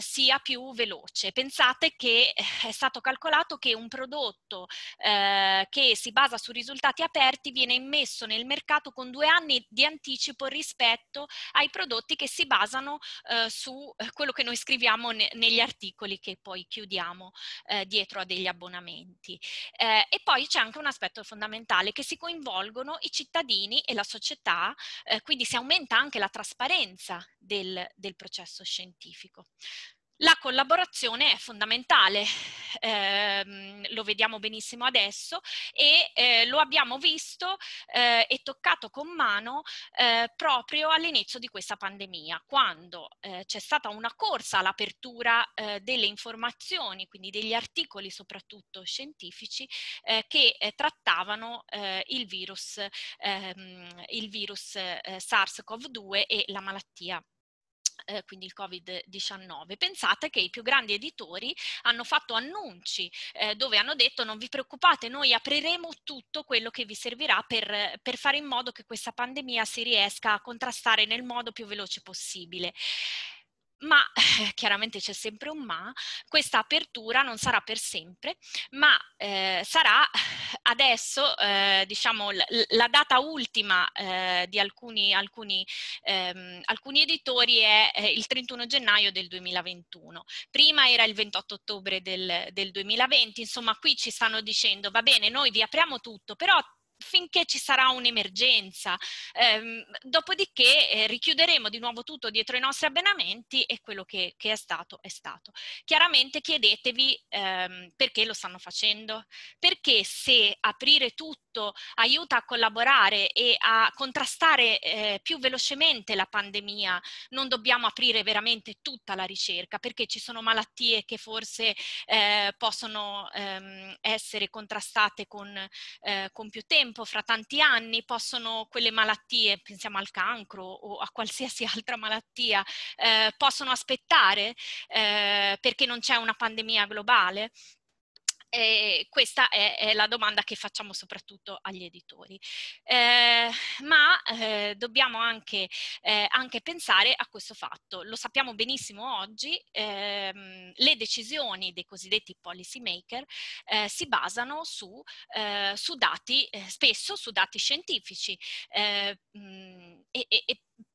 sia più veloce. Pensate che che eh, è stato calcolato che un prodotto eh, che si basa su risultati aperti viene immesso nel mercato con due anni di anticipo rispetto ai prodotti che si basano eh, su eh, quello che noi scriviamo ne- negli articoli che poi chiudiamo eh, dietro a degli abbonamenti. Eh, e poi c'è anche un aspetto fondamentale che si coinvolgono i cittadini e la società, quindi si aumenta anche la trasparenza del, del processo scientifico. La collaborazione è fondamentale, eh, lo vediamo benissimo adesso e eh, lo abbiamo visto eh, e toccato con mano eh, proprio all'inizio di questa pandemia, quando eh, c'è stata una corsa all'apertura eh, delle informazioni, quindi degli articoli soprattutto scientifici, che trattavano il virus, ehm, virus SARS-CoV-2 e la malattia eh, quindi il Covid-19. Pensate che i più grandi editori hanno fatto annunci eh, dove hanno detto non vi preoccupate, noi apriremo tutto quello che vi servirà per, per, fare in modo che questa pandemia si riesca a contrastare nel modo più veloce possibile ma eh, chiaramente c'è sempre un ma, questa apertura non sarà per sempre, ma eh, sarà adesso eh, diciamo l- la data ultima eh, di alcuni, alcuni, ehm, alcuni editori è eh, il 31 gennaio del 2021, prima era il 28 ottobre del, del 2020, insomma qui ci stanno dicendo va bene noi vi apriamo tutto, però finché ci sarà un'emergenza. Ehm, dopodiché eh, richiuderemo di nuovo tutto dietro i nostri abbonamenti e quello che, che, è stato è stato. Chiaramente chiedetevi ehm, perché lo stanno facendo, perché se aprire tutto soprattutto aiuta a collaborare e a contrastare eh, più velocemente la pandemia. Non dobbiamo aprire veramente tutta la ricerca perché ci sono malattie che forse eh, possono ehm, essere contrastate con, eh, con, più tempo, fra tanti anni, possono quelle malattie, pensiamo al cancro o a qualsiasi [laughs] altra malattia, eh, possono aspettare eh, perché non c'è una pandemia globale e questa è, è, la domanda che facciamo soprattutto agli editori. Eh, ma eh, dobbiamo anche, eh, anche, pensare a questo fatto. Lo sappiamo benissimo oggi, ehm, le decisioni dei cosiddetti policy maker eh, si basano su, eh, su dati, eh, spesso su dati scientifici mh, mm, e, e,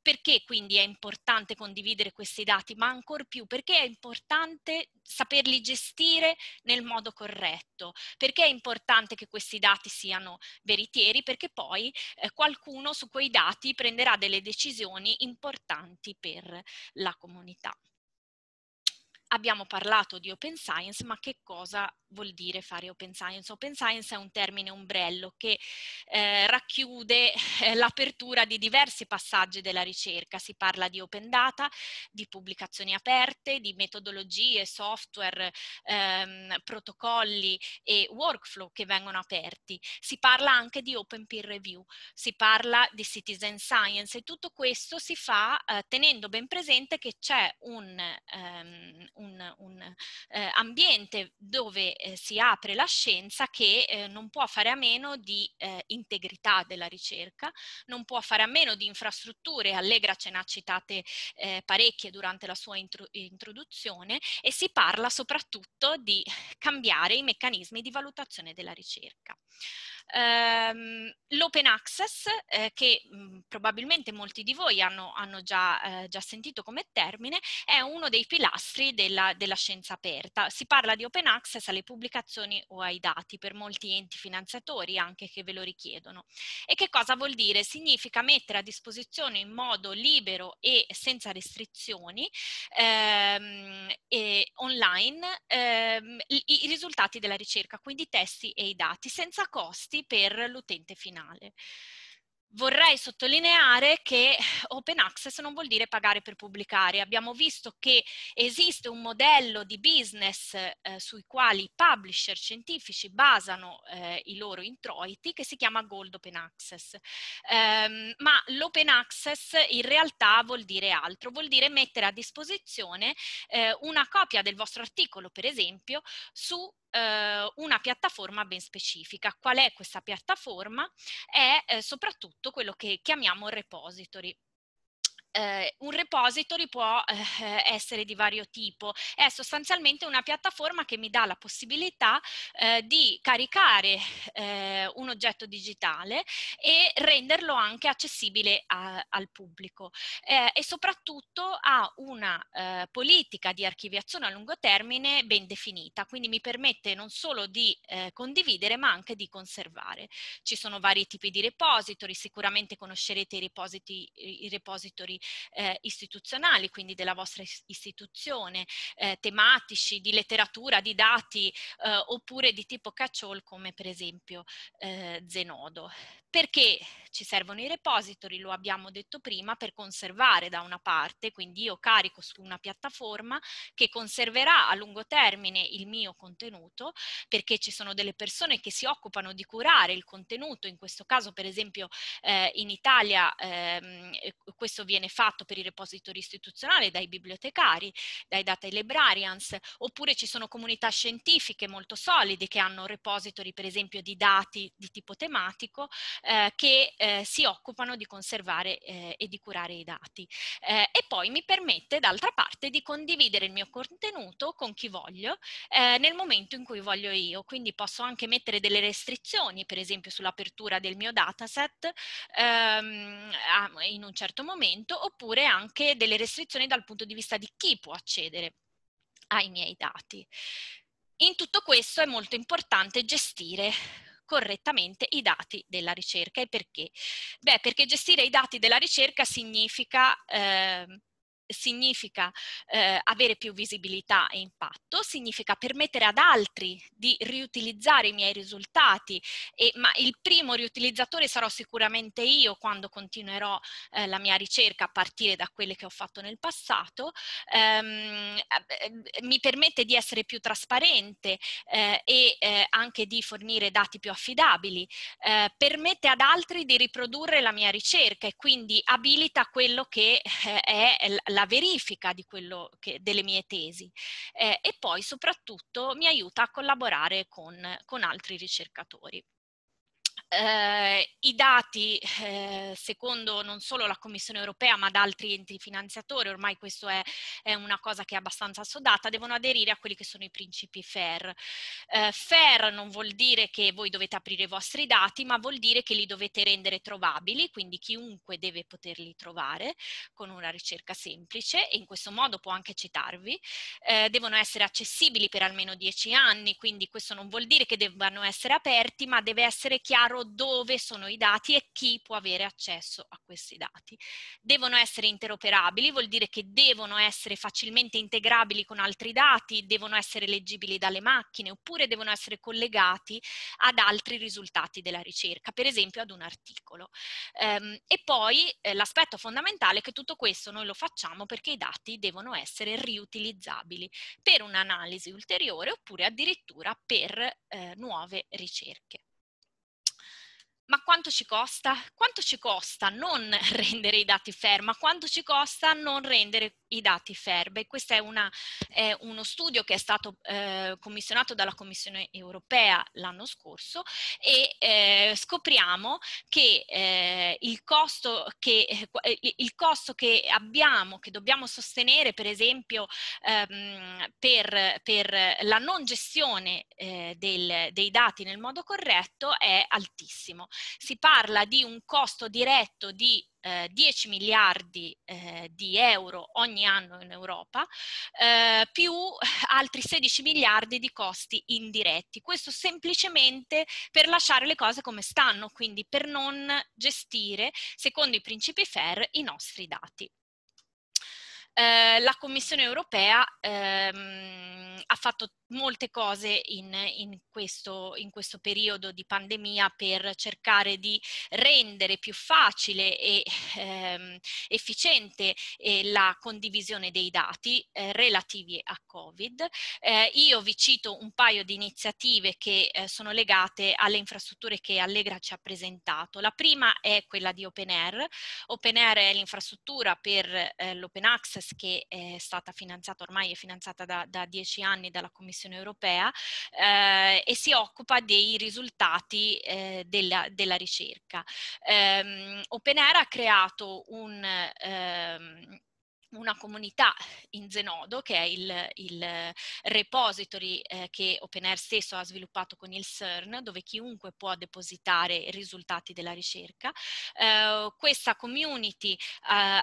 perché quindi è importante condividere questi dati, ma ancor più perché è importante saperli gestire nel modo corretto, perché è importante che questi dati siano veritieri, perché poi eh, qualcuno su quei dati prenderà delle decisioni importanti per la comunità abbiamo parlato di open science, ma che cosa vuol dire fare open science. Open science è un termine ombrello che eh, racchiude eh, l'apertura di diversi passaggi della ricerca. Si parla di open data, di pubblicazioni aperte, di metodologie, software, ehm, protocolli e workflow che vengono aperti. Si parla anche di open peer review, si parla di citizen science e tutto questo si fa eh, tenendo ben presente che c'è un, ehm, un, un eh, ambiente dove eh, si apre la scienza che eh, non può fare a meno di eh, integrità della ricerca, non può fare a meno di infrastrutture, Allegra ce ne ha citate eh, parecchie durante la sua intro- introduzione, e si parla soprattutto di cambiare i meccanismi di valutazione della ricerca. Um, l'open access, eh, che mh, mm, probabilmente molti di voi hanno, hanno già, eh, già, sentito come termine, è uno dei pilastri della, della, scienza aperta. Si parla di open access alle pubblicazioni o ai dati per molti enti finanziatori anche che ve lo richiedono. E che cosa vuol dire? Significa mettere a disposizione in modo libero e senza restrizioni ehm, e online ehm, i, i risultati della ricerca, quindi i testi e i dati, senza costi per l'utente finale. Vorrei sottolineare che open access non vuol dire pagare per pubblicare. Abbiamo visto che esiste un modello di business eh, sui quali i publisher scientifici basano eh, i loro introiti che si chiama Gold Open Access. Um, ma l'open access in realtà vuol dire altro, vuol dire mettere a disposizione eh, una copia del vostro articolo, per esempio, su eh, una piattaforma ben specifica. Qual è questa piattaforma? È eh, soprattutto tutto quello che chiamiamo repository eh, un repository può eh, essere di vario tipo, è sostanzialmente una piattaforma che mi dà la possibilità eh, di caricare eh, un oggetto digitale e renderlo anche accessibile a, al pubblico eh, e soprattutto ha una eh, politica di archiviazione a lungo termine ben definita, quindi mi permette non solo di condividere ma anche di conservare. Ci sono vari tipi di repository, sicuramente conoscerete i repository, i repository eh, istituzionali, quindi della vostra istituzione, eh, tematici, di letteratura, di dati eh, oppure di tipo catch-all come per esempio eh, Zenodo. Perché ci servono i repository? Lo abbiamo detto prima, per conservare da una parte, quindi io carico su una piattaforma che conserverà a lungo termine il mio contenuto, perché ci sono delle persone che si occupano di curare il contenuto, in questo caso per esempio eh, in Italia eh, questo viene fatto per i repository istituzionali dai bibliotecari, dai data librarians, oppure ci sono comunità scientifiche molto solide che hanno repository per esempio di dati di tipo tematico eh, che eh, si occupano di conservare eh, e di curare i dati. Eh, e poi mi permette d'altra parte di condividere il mio contenuto con chi voglio eh, nel momento in cui voglio io, quindi posso anche mettere delle restrizioni per esempio sull'apertura del mio dataset ehm, in un certo momento oppure anche delle restrizioni dal punto di vista di chi può accedere ai miei dati. In tutto questo è molto importante gestire correttamente i dati della ricerca. E perché? Beh, perché gestire i dati della ricerca significa eh, significa eh, avere più visibilità e impatto, significa permettere ad altri di riutilizzare i miei risultati, e, ma il primo riutilizzatore sarò sicuramente io quando continuerò eh, la mia ricerca a partire da quelle che ho fatto nel passato, ehm, eh, mi permette di essere più trasparente eh, e eh, anche di fornire dati più affidabili, eh, permette ad altri di riprodurre la mia ricerca e quindi abilita quello che è la alla verifica che, delle mie tesi eh, e poi soprattutto mi aiuta a collaborare con, con altri ricercatori. Eh, I dati, eh, secondo non solo la Commissione europea, ma da altri enti finanziatori, ormai questo è, è, una cosa che è abbastanza assodata, devono aderire a quelli che sono i principi FAIR. Eh, FAIR non vuol dire che voi dovete aprire i vostri dati, ma vuol dire che li dovete rendere trovabili, quindi chiunque deve poterli trovare con una ricerca semplice e in questo modo può anche citarvi. Eh, devono essere accessibili per almeno 10 anni, quindi questo non vuol dire che debbano essere aperti, ma deve essere chiaro chiaro dove sono i dati e chi può avere accesso a questi dati. Devono essere interoperabili, vuol dire che devono essere facilmente integrabili con altri dati, devono essere leggibili dalle macchine oppure devono essere collegati ad altri risultati della ricerca, per esempio ad un articolo. Ehm, e poi eh, l'aspetto fondamentale è che tutto questo noi lo facciamo perché i dati devono essere riutilizzabili per un'analisi ulteriore oppure addirittura per eh, nuove ricerche ma quanto ci costa? Quanto ci costa non [laughs] rendere i dati fair? Ma quanto ci costa non rendere i dati fair? Beh, questo è, una, è uno studio che è stato eh, commissionato dalla Commissione europea l'anno scorso e eh, scopriamo che, eh, il, costo che eh, eh, il, costo che, abbiamo, che dobbiamo sostenere per esempio ehm, per, per, la non gestione eh, del, dei dati nel modo corretto è altissimo. Si parla di un costo diretto di eh, 10 miliardi eh, di euro ogni anno in Europa, eh, più [laughs] altri 16 miliardi di costi indiretti. Questo semplicemente per lasciare le cose come stanno, quindi per non gestire, secondo i principi FAIR, i nostri dati. Eh, la Commissione europea ehm, ha fatto molte cose in, in, questo, in, questo, periodo di pandemia per cercare di rendere più facile e ehm, efficiente eh, la condivisione dei dati eh, relativi a Covid. Eh, io vi cito un paio di iniziative che eh, sono legate alle infrastrutture che Allegra ci ha presentato. La prima è quella di Open Air. Open Air è l'infrastruttura per eh, l'open access Business che è stata finanziata ormai, è finanziata da, da dieci anni dalla Commissione europea eh, e si occupa dei risultati eh, della, della, ricerca. Um, ehm, OpenAir ha creato un... Um, una comunità in Zenodo, che è il, il repository eh, che OpenAir stesso ha sviluppato con il CERN, dove chiunque può depositare i risultati della ricerca. Eh, questa community eh,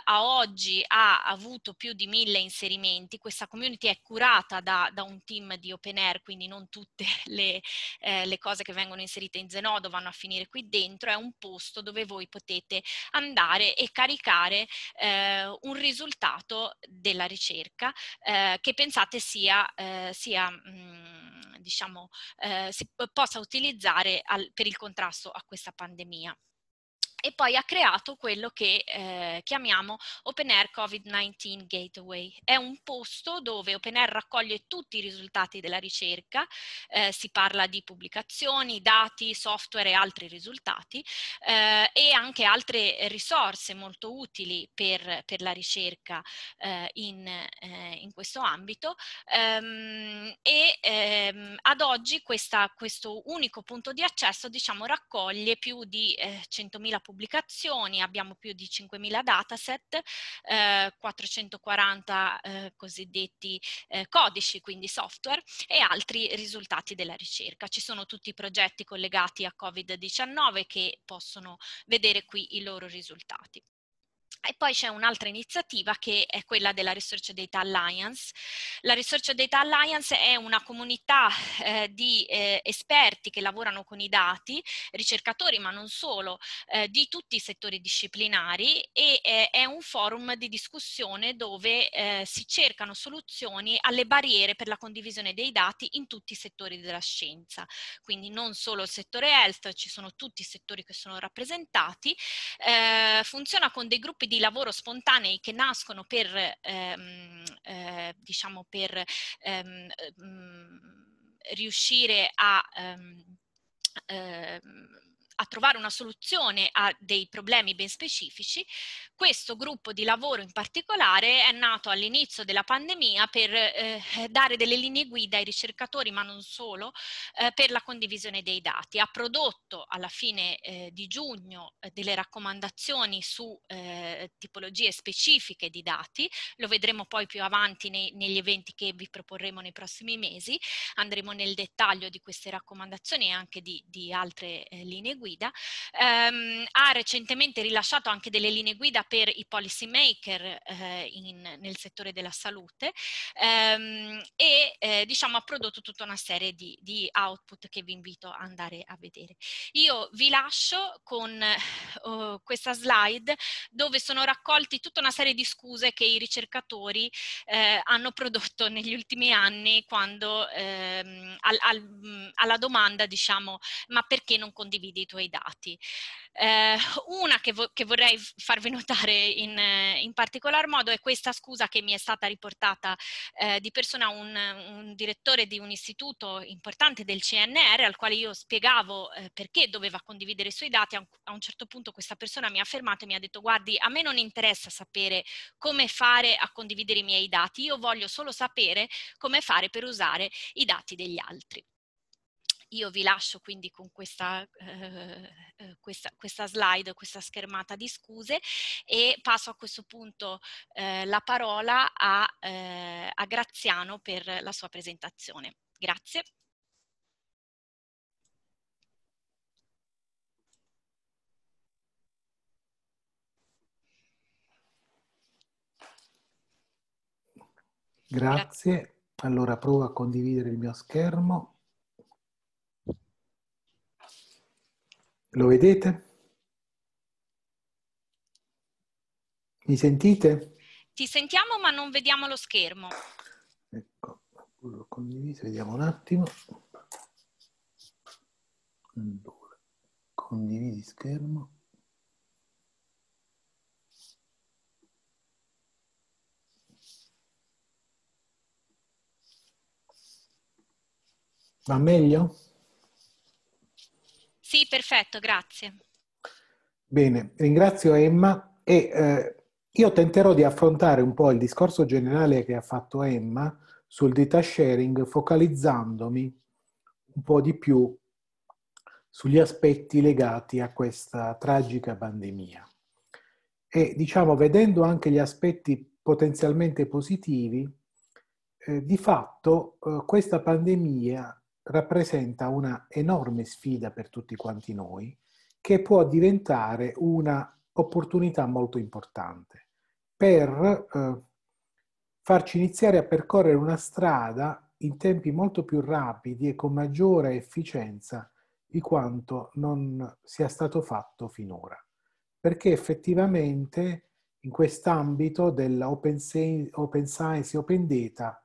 a oggi ha avuto più di mille inserimenti, questa community è curata da, da un team di OpenAir, quindi non tutte [laughs] le, eh, le, cose che vengono inserite in Zenodo vanno a finire qui dentro, è un posto dove voi potete andare e caricare eh, un risultato risultato della ricerca eh, che pensate sia, eh, sia mh, mm, diciamo, eh, si possa utilizzare al, per il contrasto a questa pandemia e poi ha creato quello che eh, chiamiamo Open Air Covid-19 Gateway. È un posto dove Open Air raccoglie tutti i risultati della ricerca, eh, si parla di pubblicazioni, dati, software e altri risultati eh, e anche altre risorse molto utili per, per la ricerca eh, in, eh, in, questo ambito ehm, e ehm, ad oggi questa, questo unico punto di accesso diciamo, raccoglie più di 100.000 eh, pubblicazioni pubblicazioni, abbiamo più di 5.000 dataset, eh, 440 eh, cosiddetti eh, codici, quindi software, e altri risultati della ricerca. Ci sono tutti i progetti collegati a Covid-19 che possono vedere qui i loro risultati. E poi c'è un'altra iniziativa che è quella della Research Data Alliance. La Research Data Alliance è una comunità eh, di eh, esperti che lavorano con i dati, ricercatori ma non solo, eh, di tutti i settori disciplinari e eh, è un forum di discussione dove eh, si cercano soluzioni alle barriere per la condivisione dei dati in tutti i settori della scienza. Quindi non solo il settore health, ci sono tutti i settori che sono rappresentati. Eh, funziona con dei gruppi di di lavoro spontanei che nascono per, ehm, eh, diciamo per ehm, ehm riuscire a... Ehm, ehm a trovare una soluzione a dei problemi ben specifici. Questo gruppo di lavoro in particolare è nato all'inizio della pandemia per eh, dare delle linee guida ai ricercatori, ma non solo, eh, per la condivisione dei dati. Ha prodotto alla fine eh, di giugno eh, delle raccomandazioni su eh, tipologie specifiche di dati, lo vedremo poi più avanti nei, negli eventi che vi proporremo nei prossimi mesi, andremo nel dettaglio di queste raccomandazioni e anche di, di altre eh, linee guida guida, ehm, ha recentemente rilasciato anche delle linee guida per i policy maker eh, in, nel settore della salute ehm, e eh, diciamo, ha prodotto tutta una serie di, di, output che vi invito ad andare a vedere. Io vi lascio con eh, oh, questa slide dove sono raccolti tutta una serie di scuse che i ricercatori eh, hanno prodotto negli ultimi anni quando ehm, al, al, alla domanda diciamo ma perché non condividi tuoi dati. Eh, una che, vo- che, vorrei farvi notare in, eh, in, particolar modo è questa scusa che mi è stata riportata eh, di persona un, un, direttore di un istituto importante del CNR al quale io spiegavo eh, perché doveva condividere i suoi dati. A un, a un certo punto questa persona mi ha fermato e mi ha detto guardi a me non interessa sapere come fare a condividere i miei dati, io voglio solo sapere come fare per usare i dati degli altri. Io vi lascio quindi con questa, eh, eh, questa, questa slide, questa schermata di scuse e passo a questo punto eh, la parola a, eh, a Graziano per la sua presentazione. Grazie. Grazie. Allora provo a condividere il mio schermo. Lo vedete? Mi sentite? Ti sentiamo ma non vediamo lo schermo. Ecco, l'ho condiviso, vediamo un attimo. Allora, condividi schermo. Va meglio? Sì, perfetto, grazie. Bene, ringrazio Emma e eh, io tenterò di affrontare un po' il discorso generale che ha fatto Emma sul data sharing focalizzandomi un po' di più sugli aspetti legati a questa tragica pandemia. E diciamo, vedendo anche gli aspetti potenzialmente positivi, eh, di fatto eh, questa pandemia rappresenta una enorme sfida per tutti quanti noi che può diventare una opportunità molto importante per eh, farci iniziare a percorrere una strada in tempi molto più rapidi e con maggiore efficienza di quanto non sia stato fatto finora. Perché effettivamente in quest'ambito dell'open science, open science e open data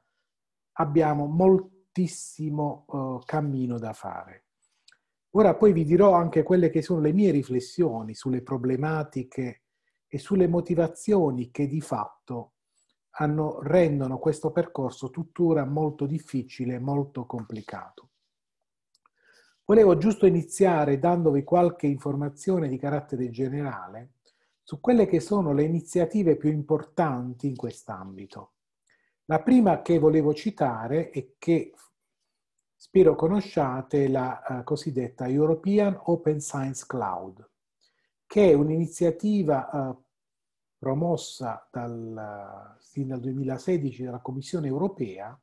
abbiamo molto tantissimo eh, cammino da fare. Ora poi vi dirò anche quelle che sono le mie riflessioni sulle problematiche e sulle motivazioni che di fatto hanno, rendono questo percorso tuttora molto difficile, molto complicato. Volevo giusto iniziare dandovi qualche informazione di carattere generale su quelle che sono le iniziative più importanti in quest'ambito. La prima che volevo citare e che spero conosciate la uh, cosiddetta European Open Science Cloud, che è un'iniziativa uh, promossa dal, sin eh, dal 2016 dalla Commissione europea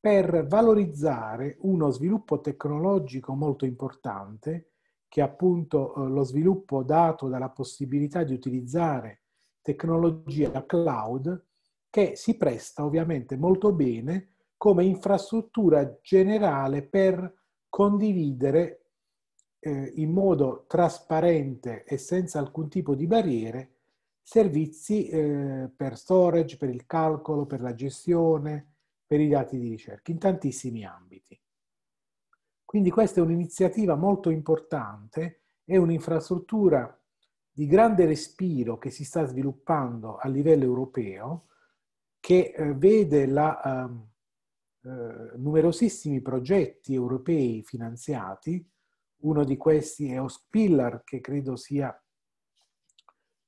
per valorizzare uno sviluppo tecnologico molto importante, che è appunto uh, lo sviluppo dato dalla possibilità di utilizzare tecnologia cloud, che si presta ovviamente molto bene come infrastruttura generale per condividere eh, in modo trasparente e senza alcun tipo di barriere servizi eh, per storage, per il calcolo, per la gestione, per i dati di ricerca, in tantissimi ambiti. Quindi questa è un'iniziativa molto importante, è un'infrastruttura di grande respiro che si sta sviluppando a livello europeo, che eh, vede la... Eh, eh, numerosissimi progetti europei finanziati, uno di questi è Ospillar che credo sia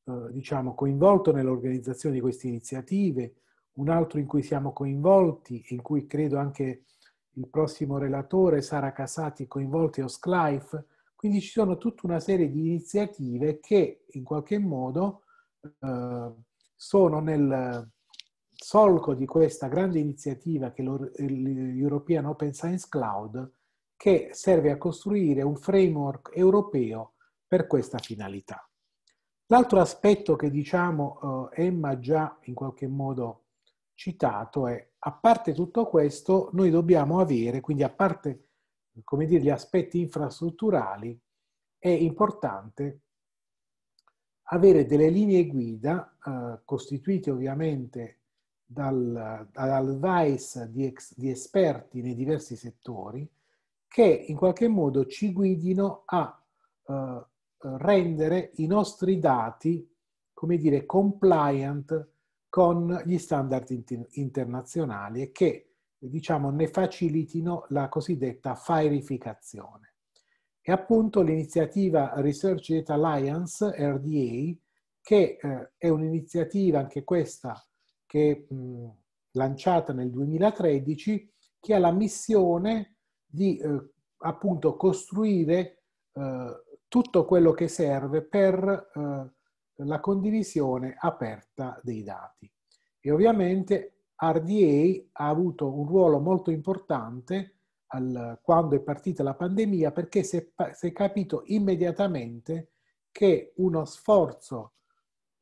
eh, diciamo, coinvolto nell'organizzazione di queste iniziative, un altro in cui siamo coinvolti in cui credo anche il prossimo relatore Sara Casati coinvolto è Osclife, quindi ci sono tutta una serie di iniziative che in qualche modo eh, sono nel, solco di questa grande iniziativa che è l'European Open Science Cloud, che serve a costruire un framework europeo per questa finalità. L'altro aspetto che diciamo eh, Emma già in qualche modo citato è, a parte tutto questo, noi dobbiamo avere, quindi a parte come dire, gli aspetti infrastrutturali, è importante avere delle linee guida eh, costituite ovviamente dall'advice di, ex, di esperti nei diversi settori che in qualche modo ci guidino a eh, rendere i nostri dati, come dire, compliant con gli standard inter- internazionali e che diciamo, ne facilitino la cosiddetta fairificazione. E appunto l'iniziativa Research Data Alliance, RDA, che eh, è un'iniziativa anche questa che mh, lanciata nel 2013 che ha la missione di eh, appunto costruire eh, tutto quello che serve per eh, la condivisione aperta dei dati. E ovviamente RDA ha avuto un ruolo molto importante al, quando è partita la pandemia perché si è, si è capito immediatamente che uno sforzo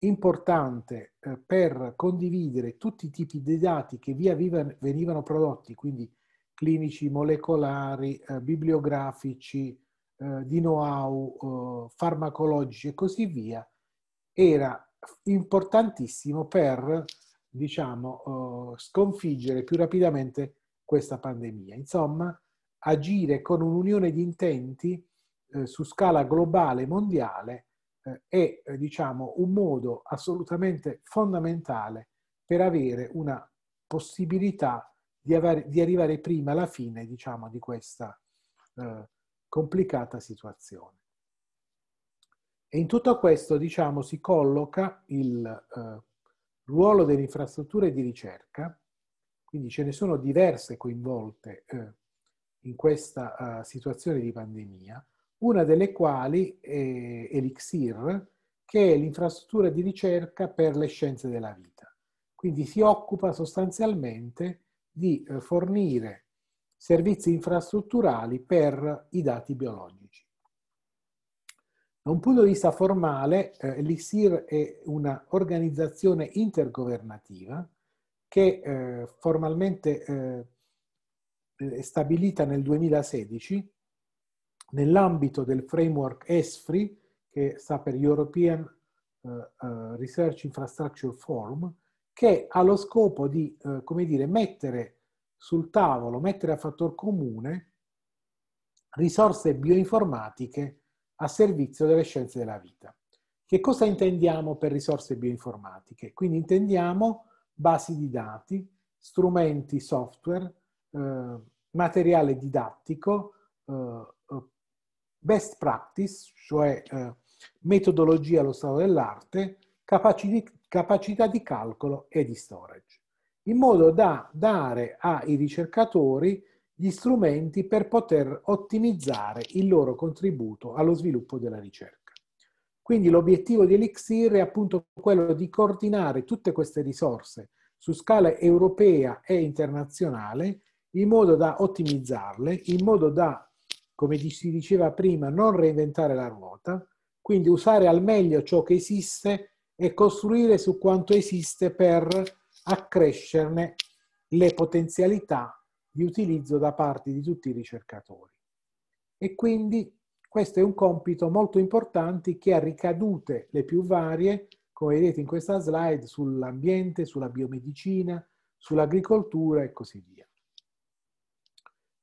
importante eh, per condividere tutti i tipi di dati che via venivano prodotti, quindi clinici, molecolari, eh, bibliografici, eh, di know-how, farmacologici e così via, era importantissimo per diciamo, sconfiggere più rapidamente questa pandemia. Insomma, agire con un'unione di intenti su scala globale e mondiale eh, è eh, diciamo, un modo assolutamente fondamentale per avere una possibilità di, avere, di arrivare prima alla fine diciamo, di questa eh, complicata situazione. E in tutto questo diciamo, si colloca il eh, ruolo delle infrastrutture di ricerca, quindi ce ne sono diverse coinvolte eh, in questa eh, situazione di pandemia, una delle quali è Elixir, che è l'infrastruttura di ricerca per le scienze della vita. Quindi si occupa sostanzialmente di eh, fornire servizi infrastrutturali per i dati biologici. Da un punto di vista formale, eh, l'ISIR è un'organizzazione intergovernativa che eh, formalmente è stabilita nel 2016 nell'ambito del framework ESFRI, che sta per European eh, eh, Research Infrastructure Forum, che ha lo scopo di, eh, come dire, mettere sul tavolo, mettere a fattor comune risorse bioinformatiche a servizio delle scienze della vita. Che cosa intendiamo per risorse bioinformatiche? Quindi intendiamo basi di dati, strumenti software, eh, materiale didattico, eh, best practice, cioè eh, metodologia allo stato dell'arte, capacità di calcolo e di storage, in modo da dare ai ricercatori gli strumenti per poter ottimizzare il loro contributo allo sviluppo della ricerca. Quindi l'obiettivo di Elixir è appunto quello di coordinare tutte queste risorse su scala europea e internazionale in modo da ottimizzarle, in modo da come si diceva prima, non reinventare la ruota, quindi usare al meglio ciò che esiste e costruire su quanto esiste per accrescerne le potenzialità di utilizzo da parte di tutti i ricercatori. E quindi questo è un compito molto importante che ha ricadute le più varie, come vedete in questa slide, sull'ambiente, sulla biomedicina, sull'agricoltura e così via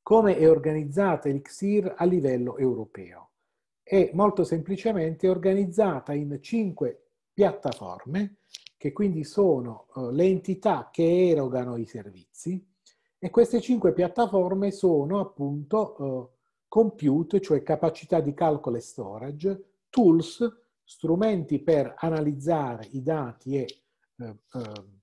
come è organizzata Elixir a livello europeo. È molto semplicemente organizzata in cinque piattaforme, che quindi sono eh, le entità che erogano i servizi, e queste cinque piattaforme sono appunto eh, compute, cioè capacità di calcolo e storage, tools, strumenti per analizzare i dati e eh, ehm,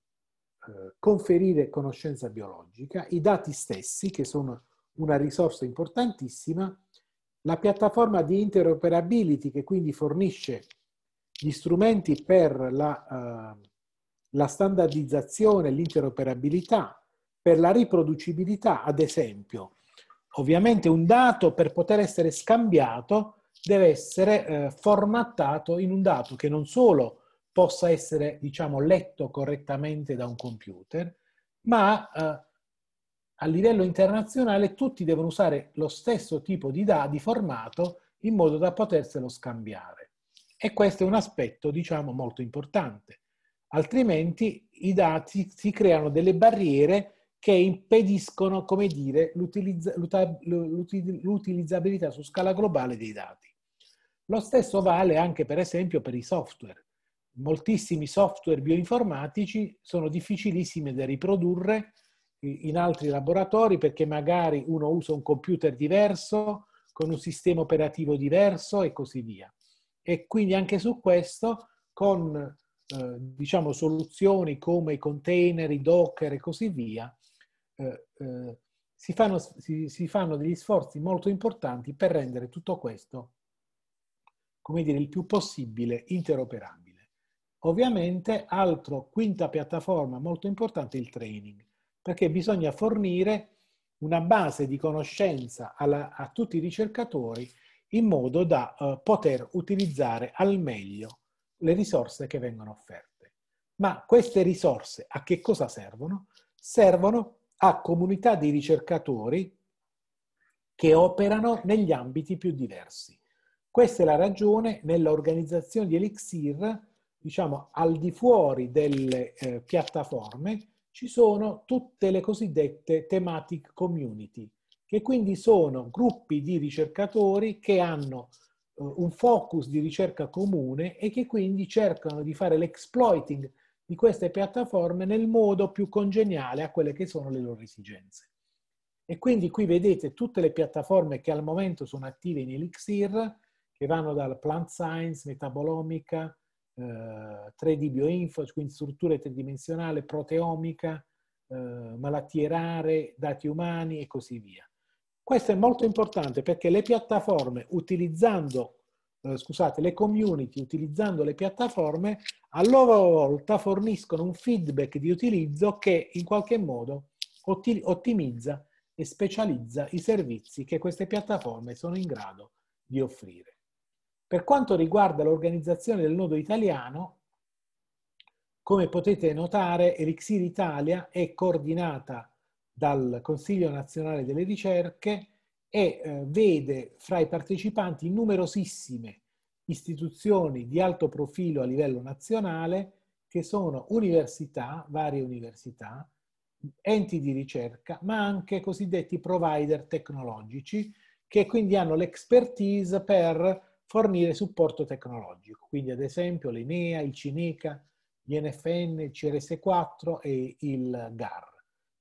conferire conoscenza biologica, i dati stessi che sono una risorsa importantissima, la piattaforma di interoperability che quindi fornisce gli strumenti per la, uh, la standardizzazione, l'interoperabilità, per la riproducibilità, ad esempio. Ovviamente un dato per poter essere scambiato deve essere uh, formattato in un dato che non solo possa essere, diciamo, letto correttamente da un computer, ma uh, a livello internazionale tutti devono usare lo stesso tipo di dati formato in modo da poterselo scambiare. E questo è un aspetto, diciamo, molto importante. Altrimenti i dati si creano delle barriere che impediscono, come dire, l'utilizzabilità su scala globale dei dati. Lo stesso vale anche, per esempio, per i software. Moltissimi software bioinformatici sono difficilissimi da riprodurre in altri laboratori perché magari uno usa un computer diverso, con un sistema operativo diverso e così via. E quindi anche su questo, con eh, diciamo, soluzioni come i container, i docker e così via, eh, eh, si, fanno, si, si fanno degli sforzi molto importanti per rendere tutto questo, come dire, il più possibile interoperabile. Ovviamente, altro quinta piattaforma molto importante è il training perché bisogna fornire una base di conoscenza alla, a tutti i ricercatori in modo da eh, poter utilizzare al meglio le risorse che vengono offerte. Ma queste risorse a che cosa servono? Servono a comunità di ricercatori che operano negli ambiti più diversi. Questa è la ragione nell'organizzazione di Elixir, diciamo al di fuori delle eh, piattaforme, ci sono tutte le cosiddette thematic community, che quindi sono gruppi di ricercatori che hanno eh, un focus di ricerca comune e che quindi cercano di fare l'exploiting di queste piattaforme nel modo più congeniale a quelle che sono le loro esigenze. E quindi qui vedete tutte le piattaforme che al momento sono attive in Elixir, che vanno dal Plant Science, Metabolomica, 3D eh, bioinfo, quindi strutture tridimensionali, proteomica, eh, malattie rare, dati umani e così via. Questo è molto importante perché le piattaforme utilizzando, eh, scusate, le community utilizzando le piattaforme a loro volta forniscono un feedback di utilizzo che in qualche modo ottimizza e specializza i servizi che queste piattaforme sono in grado di offrire. Per quanto riguarda l'organizzazione del nodo italiano, come potete notare, Elixir Italia è coordinata dal Consiglio nazionale delle ricerche e eh, vede fra i partecipanti numerosissime istituzioni di alto profilo a livello nazionale che sono università, varie università, enti di ricerca, ma anche cosiddetti provider tecnologici che quindi hanno l'expertise per fornire supporto tecnologico, quindi ad esempio l'ENEA, il CINECA, gli NFN, il CRS4 e il GAR.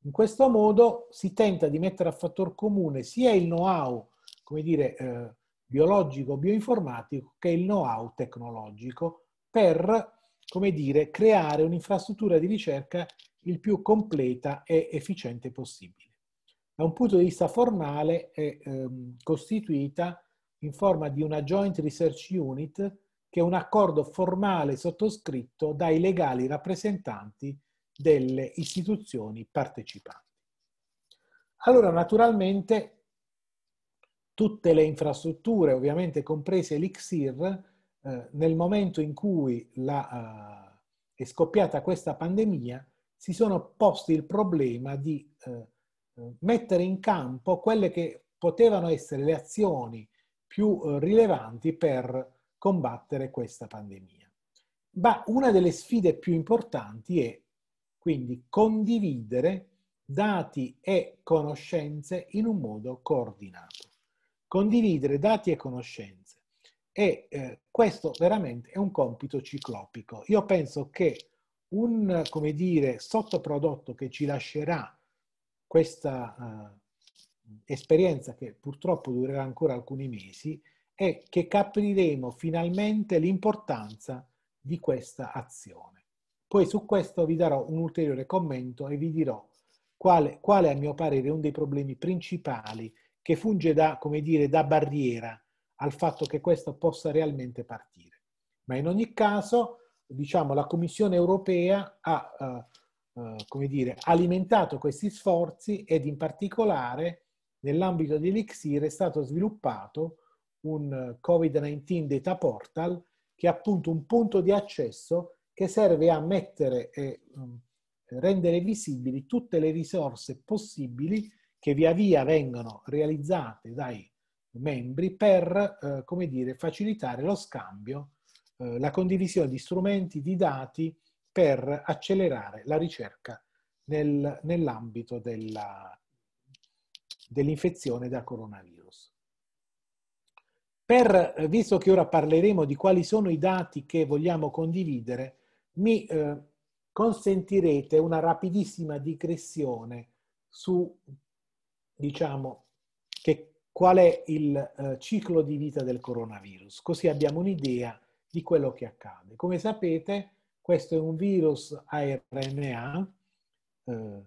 In questo modo si tenta di mettere a fattor comune sia il know-how, come dire, eh, biologico, bioinformatico, che il know-how tecnologico per, come dire, creare un'infrastruttura di ricerca il più completa e efficiente possibile. Da un punto di vista formale è ehm, costituita in forma di una Joint Research Unit, che è un accordo formale sottoscritto dai legali rappresentanti delle istituzioni partecipanti. Allora, naturalmente, tutte le infrastrutture, ovviamente comprese l'IXIR, eh, nel momento in cui la, eh, è scoppiata questa pandemia, si sono posti il problema di eh, eh mettere in campo quelle che potevano essere le azioni più eh, rilevanti per combattere questa pandemia. Ma una delle sfide più importanti è quindi condividere dati e conoscenze in un modo coordinato. Condividere dati e conoscenze. E eh, questo veramente è un compito ciclopico. Io penso che un, come dire, sottoprodotto che ci lascerà questa... Eh, esperienza che purtroppo durerà ancora alcuni mesi, è che capiremo finalmente l'importanza di questa azione. Poi su questo vi darò un ulteriore commento e vi dirò quale, quale a mio parere è uno dei problemi principali che funge da, come dire, da barriera al fatto che questo possa realmente partire. Ma in ogni caso, diciamo, la Commissione europea ha, eh, eh, come dire, alimentato questi sforzi ed in particolare Nell'ambito di Elixir è stato sviluppato un eh, COVID-19 Data Portal che è appunto un punto di accesso che serve a mettere e mm, rendere visibili tutte le risorse possibili che via via vengono realizzate dai membri per, eh, come dire, facilitare lo scambio, eh, la condivisione di strumenti, di dati per accelerare la ricerca nel, nell'ambito della, dell'infezione da coronavirus. Per, eh, visto che ora parleremo di quali sono i dati che vogliamo condividere, mi eh, consentirete una rapidissima digressione su, diciamo, che, qual è il eh, ciclo di vita del coronavirus, così abbiamo un'idea di quello che accade. Come sapete, questo è un virus ARNA eh,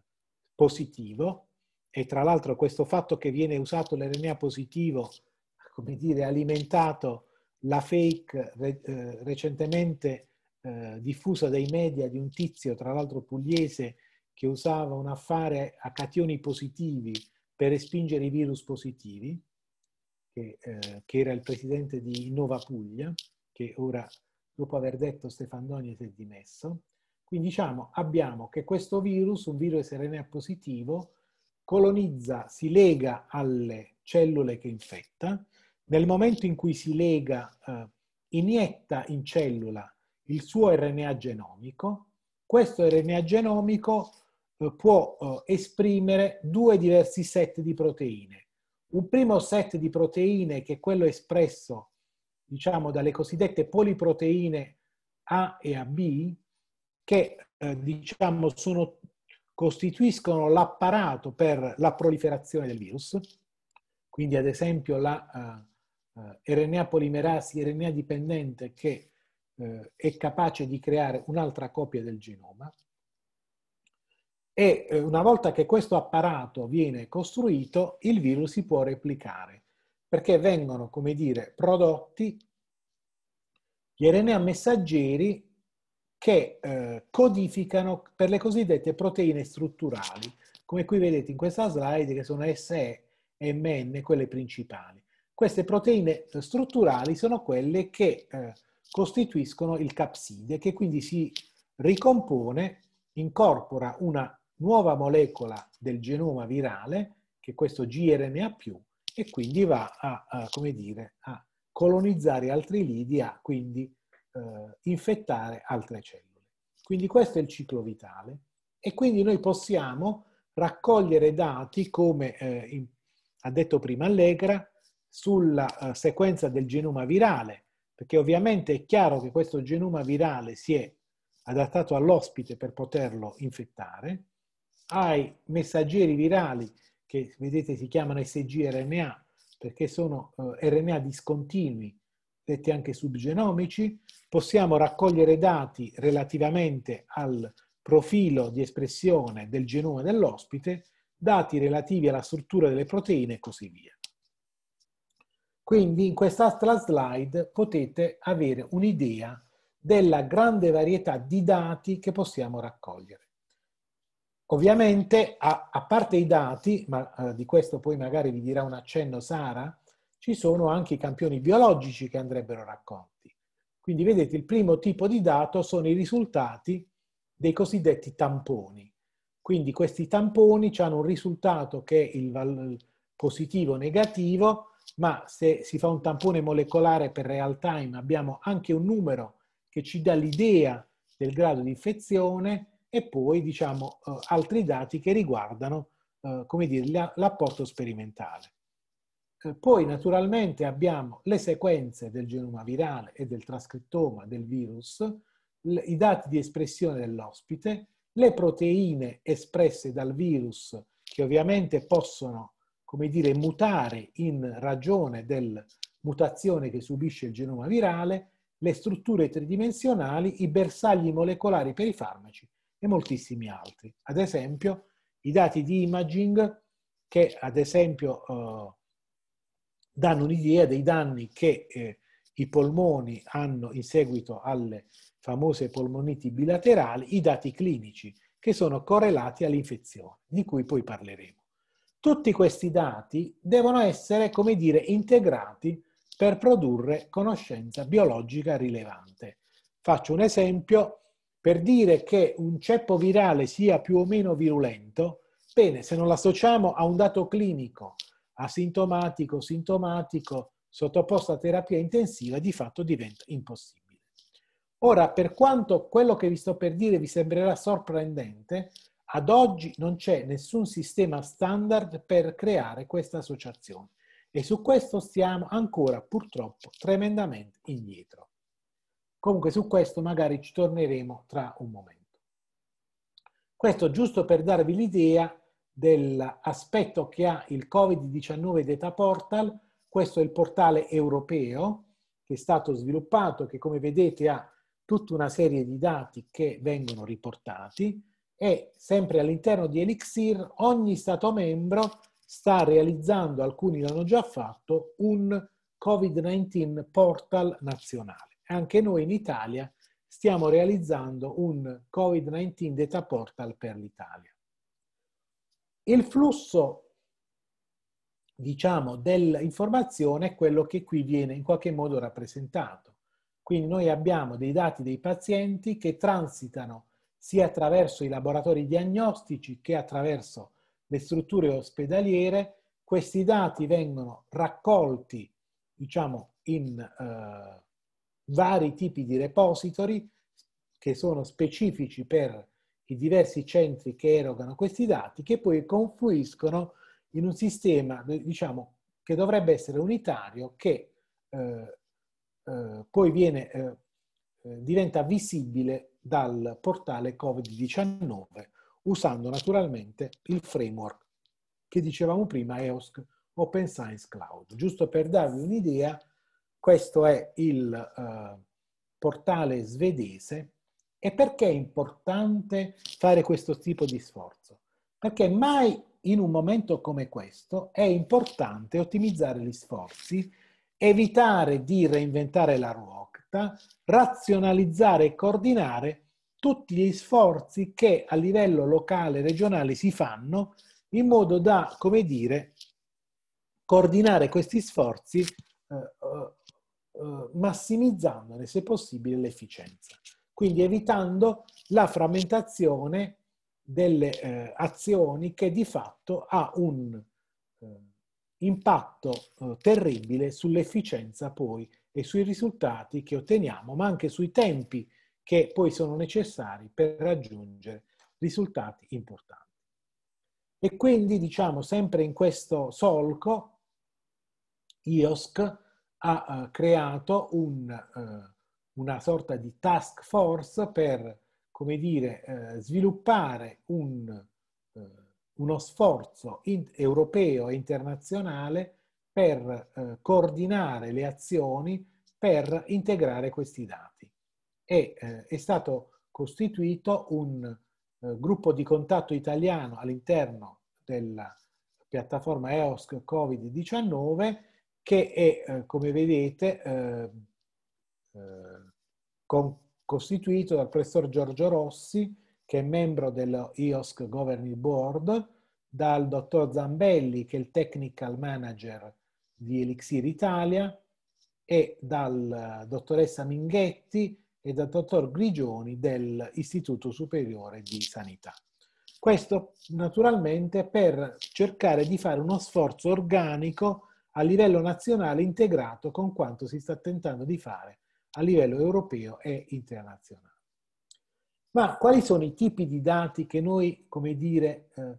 positivo e tra l'altro questo fatto che viene usato l'RNA positivo, come dire, alimentato la fake eh, recentemente eh, diffusa dai media di un tizio, tra l'altro pugliese, che usava un affare a cationi positivi per respingere i virus positivi, che, eh, che era il presidente di Innova Puglia, che ora, dopo aver detto Stefandoni, si è dimesso. Quindi diciamo, abbiamo che questo virus, un virus RNA positivo, colonizza, si lega alle cellule che infetta, nel momento in cui si lega, eh, inietta in cellula il suo RNA genomico, questo RNA genomico eh, può eh, esprimere due diversi set di proteine. Un primo set di proteine che è quello espresso, diciamo, dalle cosiddette poliproteine A e AB, che eh, diciamo sono costituiscono l'apparato per la proliferazione del virus, quindi ad esempio la uh, eh, uh, eh, RNA polimerasi, RNA dipendente che uh, è capace di creare un'altra copia del genoma. E una volta che questo apparato viene costruito, il virus si può replicare, perché vengono, come dire, prodotti gli RNA messaggeri che eh, codificano per le cosiddette proteine strutturali, come qui vedete in questa slide, che sono SE e MN, quelle principali. Queste proteine strutturali sono quelle che eh, costituiscono il capside, che quindi si ricompone, incorpora una nuova molecola del genoma virale, che è questo GRNA+, e quindi va a, a, dire, a colonizzare altri lidi, a quindi eh, infettare altre cellule. Quindi questo è il ciclo vitale e quindi noi possiamo raccogliere dati come eh, in, ha detto prima Allegra sulla eh, sequenza del genoma virale, perché ovviamente è chiaro che questo genoma virale si è adattato all'ospite per poterlo infettare, ai messaggeri virali che vedete si chiamano SGRNA perché sono eh, RNA discontinui detti anche subgenomici, possiamo raccogliere dati relativamente al profilo di espressione del genoma dell'ospite, dati relativi alla struttura delle proteine e così via. Quindi in quest'altra slide potete avere un'idea della grande varietà di dati che possiamo raccogliere. Ovviamente, a, a parte i dati, ma eh, di questo poi magari vi dirà un accenno Sara, ci sono anche i campioni biologici che andrebbero raccolti. Quindi vedete, il primo tipo di dato sono i risultati dei cosiddetti tamponi. Quindi questi tamponi hanno un risultato che è il positivo o negativo, ma se si fa un tampone molecolare per real time abbiamo anche un numero che ci dà l'idea del grado di infezione e poi diciamo eh, altri dati che riguardano eh, l'apporto sperimentale. Eh, poi naturalmente abbiamo le sequenze del genoma virale e del trascrittoma del virus, i dati di espressione dell'ospite, le proteine espresse dal virus che ovviamente possono, come dire, mutare in ragione della mutazione che subisce il genoma virale, le strutture tridimensionali, i bersagli molecolari per i farmaci e moltissimi altri. Ad esempio, i dati di imaging che ad esempio eh, danno un'idea dei danni che eh, i polmoni hanno in seguito alle famose polmoniti bilaterali, i dati clinici che sono correlati all'infezione, di cui poi parleremo. Tutti questi dati devono essere, come dire, integrati per produrre conoscenza biologica rilevante. Faccio un esempio per dire che un ceppo virale sia più o meno virulento, bene, se non l'associamo a un dato clinico asintomatico, sintomatico, sottoposto a terapia intensiva, di fatto diventa impossibile. Ora, per quanto quello che vi sto per dire vi sembrerà sorprendente, ad oggi non c'è nessun sistema standard per creare questa associazione e su questo stiamo ancora purtroppo tremendamente indietro. Comunque su questo magari ci torneremo tra un momento. Questo giusto per darvi l'idea dell'aspetto che ha il Covid-19 Data Portal. Questo è il portale europeo che è stato sviluppato, che come vedete ha tutta una serie di dati che vengono riportati e sempre all'interno di Elixir ogni Stato membro sta realizzando, alcuni l'hanno già fatto, un Covid-19 portal nazionale. Anche noi in Italia stiamo realizzando un Covid-19 data portal per l'Italia. Il flusso, diciamo, dell'informazione è quello che qui viene in qualche modo rappresentato. Quindi noi abbiamo dei dati dei pazienti che transitano sia attraverso i laboratori diagnostici che attraverso le strutture ospedaliere. Questi dati vengono raccolti, diciamo, in eh, vari tipi di repository che sono specifici per i diversi centri che erogano questi dati, che poi confluiscono in un sistema, diciamo, che dovrebbe essere unitario, che eh, eh, poi viene, eh, eh diventa visibile dal portale Covid-19, usando naturalmente il framework che dicevamo prima, EOSC Open Science Cloud. Giusto per darvi un'idea, questo è il eh, portale svedese e perché è importante fare questo tipo di sforzo? Perché mai in un momento come questo è importante ottimizzare gli sforzi, evitare di reinventare la ruota, razionalizzare e coordinare tutti gli sforzi che a livello locale e regionale si fanno in modo da, come dire, coordinare questi sforzi eh, eh, eh massimizzandone se possibile l'efficienza quindi evitando la frammentazione delle eh, azioni che di fatto ha un eh, impatto eh, terribile sull'efficienza poi e sui risultati che otteniamo, ma anche sui tempi che poi sono necessari per raggiungere risultati importanti. E quindi, diciamo, sempre in questo solco, IOSC ha eh, creato un eh, una sorta di task force per, come dire, eh, sviluppare un, eh, uno sforzo in, europeo e internazionale per eh, coordinare le azioni per integrare questi dati. E eh, è stato costituito un eh, gruppo di contatto italiano all'interno della piattaforma EOSC Covid-19 che è, eh, come vedete, eh, con, costituito dal professor Giorgio Rossi, che è membro dello IOSC Governing Board, dal dottor Zambelli, che è il technical manager di Elixir Italia, e dal eh, dottoressa Minghetti e dal dottor Grigioni dell'Istituto Superiore di Sanità. Questo naturalmente per cercare di fare uno sforzo organico a livello nazionale integrato con quanto si sta tentando di fare a livello europeo e internazionale. Ma quali sono i tipi di dati che noi, come dire, eh,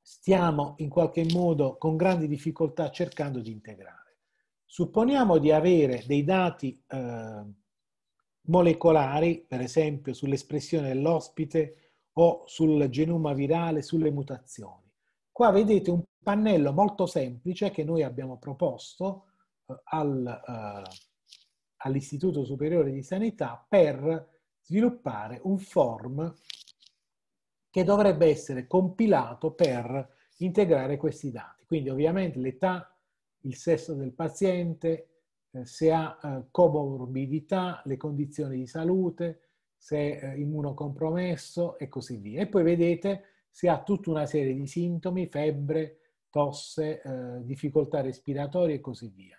stiamo in qualche modo con grandi difficoltà cercando di integrare? Supponiamo di avere dei dati eh, molecolari, per esempio sull'espressione dell'ospite o sul genoma virale, sulle mutazioni. Qua vedete un pannello molto semplice che noi abbiamo proposto eh, al, eh, all'Istituto Superiore di Sanità per sviluppare un form che dovrebbe essere compilato per integrare questi dati. Quindi ovviamente l'età, il sesso del paziente, eh, se ha eh, comorbidità, le condizioni di salute, se è eh, immunocompromesso e così via. E poi vedete se ha tutta una serie di sintomi, febbre, tosse, difficoltà respiratorie e così via.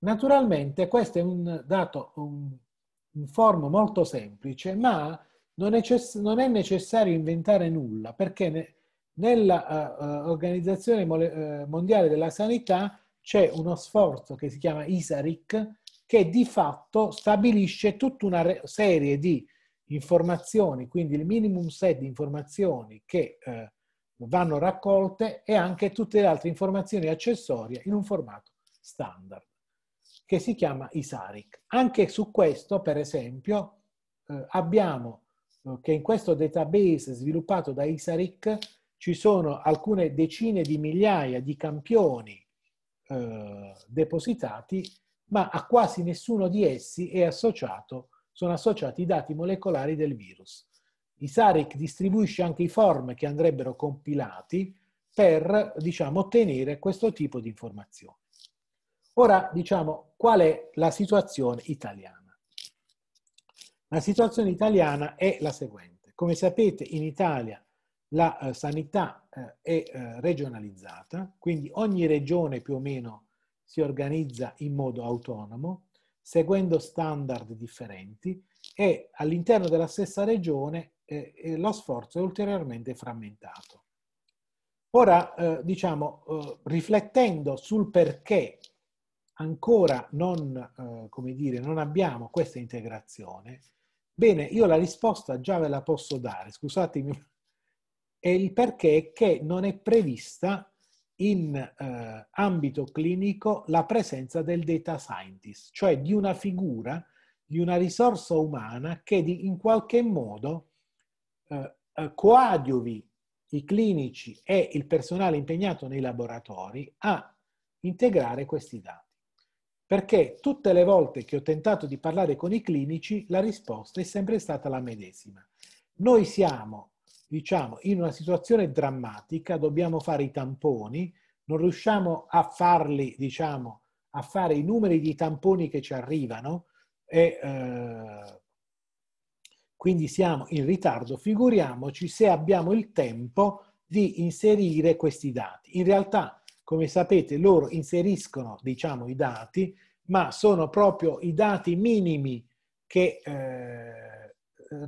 Naturalmente questo è un dato, un, un form molto semplice, ma non è, non è, necessario inventare nulla, perché ne, nell'Organizzazione eh, eh, uh, eh, uh, Mondiale della Sanità c'è uno sforzo che si chiama ISARIC, che di fatto stabilisce tutta una serie di informazioni, quindi il minimum set di informazioni che eh, vanno raccolte e anche tutte le altre informazioni accessorie in un formato standard che si chiama ISARIC. Anche su questo, per esempio, eh, abbiamo eh, che in questo database sviluppato da ISARIC ci sono alcune decine di migliaia di campioni eh, depositati, ma a quasi nessuno di essi è associato, sono associati i dati molecolari del virus. ISARIC distribuisce anche i form che andrebbero compilati per diciamo, ottenere questo tipo di informazioni. Ora diciamo qual è la situazione italiana. La situazione italiana è la seguente. Come sapete in Italia la eh, sanità eh, è eh, regionalizzata, quindi ogni regione più o meno si organizza in modo autonomo, seguendo standard differenti e all'interno della stessa regione eh, eh, lo sforzo è ulteriormente frammentato. Ora, eh, diciamo, riflettendo sul perché ancora non, eh, come dire, non abbiamo questa integrazione, bene, io la risposta già ve la posso dare, scusatemi, è il perché che non è prevista in eh, ambito clinico la presenza del data scientist, cioè di una figura, di una risorsa umana che di, in qualche modo eh, eh coadiuvi i clinici e il personale impegnato nei laboratori a integrare questi dati perché tutte le volte che ho tentato di parlare con i clinici la risposta è sempre stata la medesima. Noi siamo, diciamo, in una situazione drammatica, dobbiamo fare i tamponi, non riusciamo a farli, diciamo, a fare i numeri di tamponi che ci arrivano e eh, quindi siamo in ritardo, figuriamoci se abbiamo il tempo di inserire questi dati. In realtà come sapete loro inseriscono diciamo, i dati, ma sono proprio i dati minimi che eh,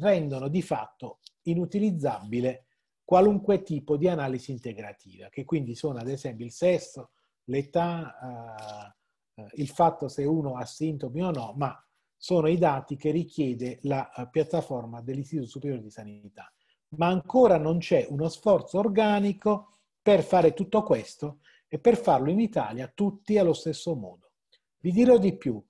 rendono di fatto inutilizzabile qualunque tipo di analisi integrativa, che quindi sono ad esempio il sesso, l'età, eh, eh il fatto se uno ha sintomi o no, ma sono i dati che richiede la eh, piattaforma dell'Istituto Superiore di Sanità. Ma ancora non c'è uno sforzo organico per fare tutto questo e per farlo in Italia tutti allo stesso modo. Vi dirò di più,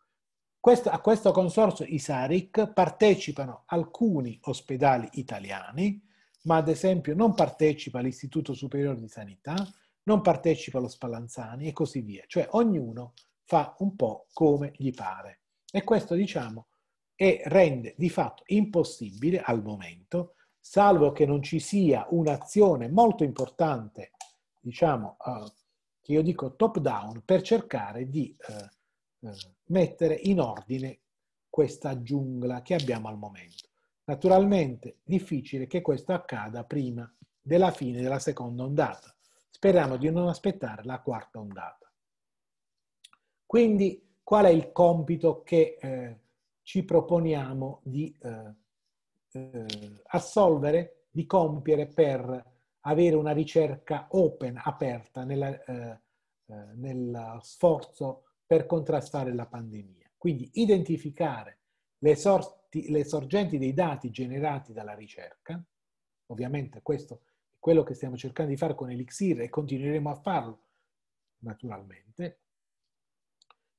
a questo consorzio ISARIC partecipano alcuni ospedali italiani, ma ad esempio non partecipa l'Istituto Superiore di Sanità, non partecipa lo Spallanzani e così via. Cioè ognuno fa un po' come gli pare. E questo, diciamo, è, rende di fatto impossibile al momento, salvo che non ci sia un'azione molto importante, diciamo, eh, che io dico top down per cercare di eh, eh, mettere in ordine questa giungla che abbiamo al momento. Naturalmente difficile che questo accada prima della fine della seconda ondata. Speriamo di non aspettare la quarta ondata. Quindi qual è il compito che eh, ci proponiamo di eh, eh, assolvere, di compiere per avere una ricerca open, aperta, nella, eh, eh nello sforzo per contrastare la pandemia. Quindi identificare le, sorti, le sorgenti dei dati generati dalla ricerca, ovviamente questo è quello che stiamo cercando di fare con Elixir e continueremo a farlo naturalmente,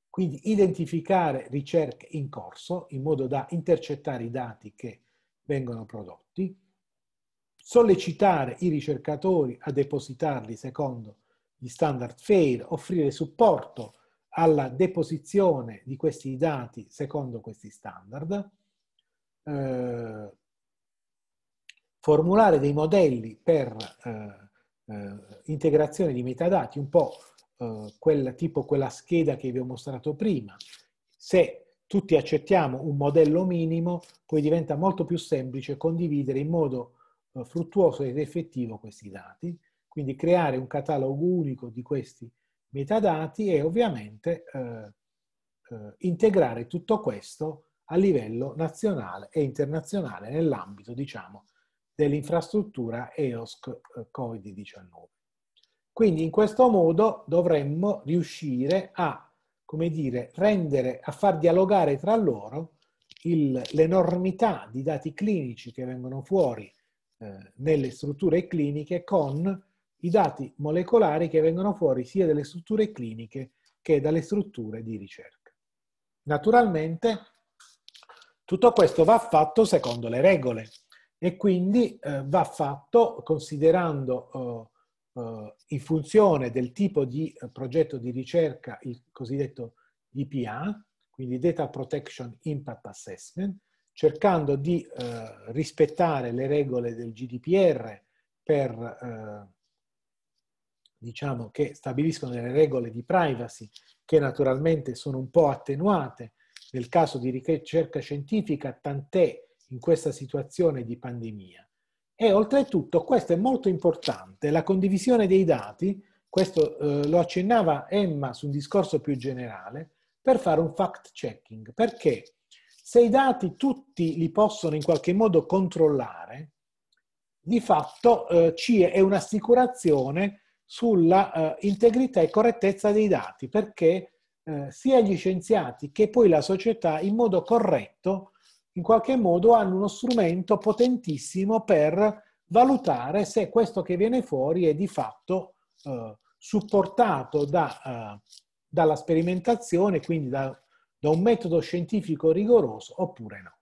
quindi identificare ricerche in corso in modo da intercettare i dati che vengono prodotti, sollecitare i ricercatori a depositarli secondo gli standard FAIR, offrire supporto alla deposizione di questi dati secondo questi standard, eh, formulare dei modelli per eh, eh, integrazione di metadati, un po' eh, quel, tipo quella scheda che vi ho mostrato prima. Se tutti accettiamo un modello minimo, poi diventa molto più semplice condividere in modo eh, fruttuoso ed effettivo questi dati, quindi creare un catalogo unico di questi metadati e ovviamente eh, eh, integrare tutto questo a livello nazionale e internazionale nell'ambito, diciamo, dell'infrastruttura EOSC eh, Covid-19. Quindi in questo modo dovremmo riuscire a, come dire, rendere, a far dialogare tra loro l'enormità di dati clinici che vengono fuori eh, nelle strutture cliniche con i dati molecolari che vengono fuori sia dalle strutture cliniche che dalle strutture di ricerca. Naturalmente tutto questo va fatto secondo le regole e quindi eh, va fatto considerando eh, eh in funzione del tipo di eh, progetto di ricerca il cosiddetto DPA, quindi Data Protection Impact Assessment, cercando di eh, rispettare le regole del GDPR per, eh, diciamo, che stabiliscono delle regole di privacy che naturalmente sono un po' attenuate nel caso di ricerca scientifica, tant'è in questa situazione di pandemia. E oltretutto, questo è molto importante, la condivisione dei dati, questo eh, lo accennava Emma su un discorso più generale, per fare un fact checking, perché se i dati tutti li possono in qualche modo controllare, di fatto eh, ci è un'assicurazione sulla eh, integrità e correttezza dei dati, perché eh, sia gli scienziati che poi la società in modo corretto, in qualche modo hanno uno strumento potentissimo per valutare se questo che viene fuori è di fatto eh, supportato da, eh, dalla sperimentazione, quindi da da un metodo scientifico rigoroso oppure no.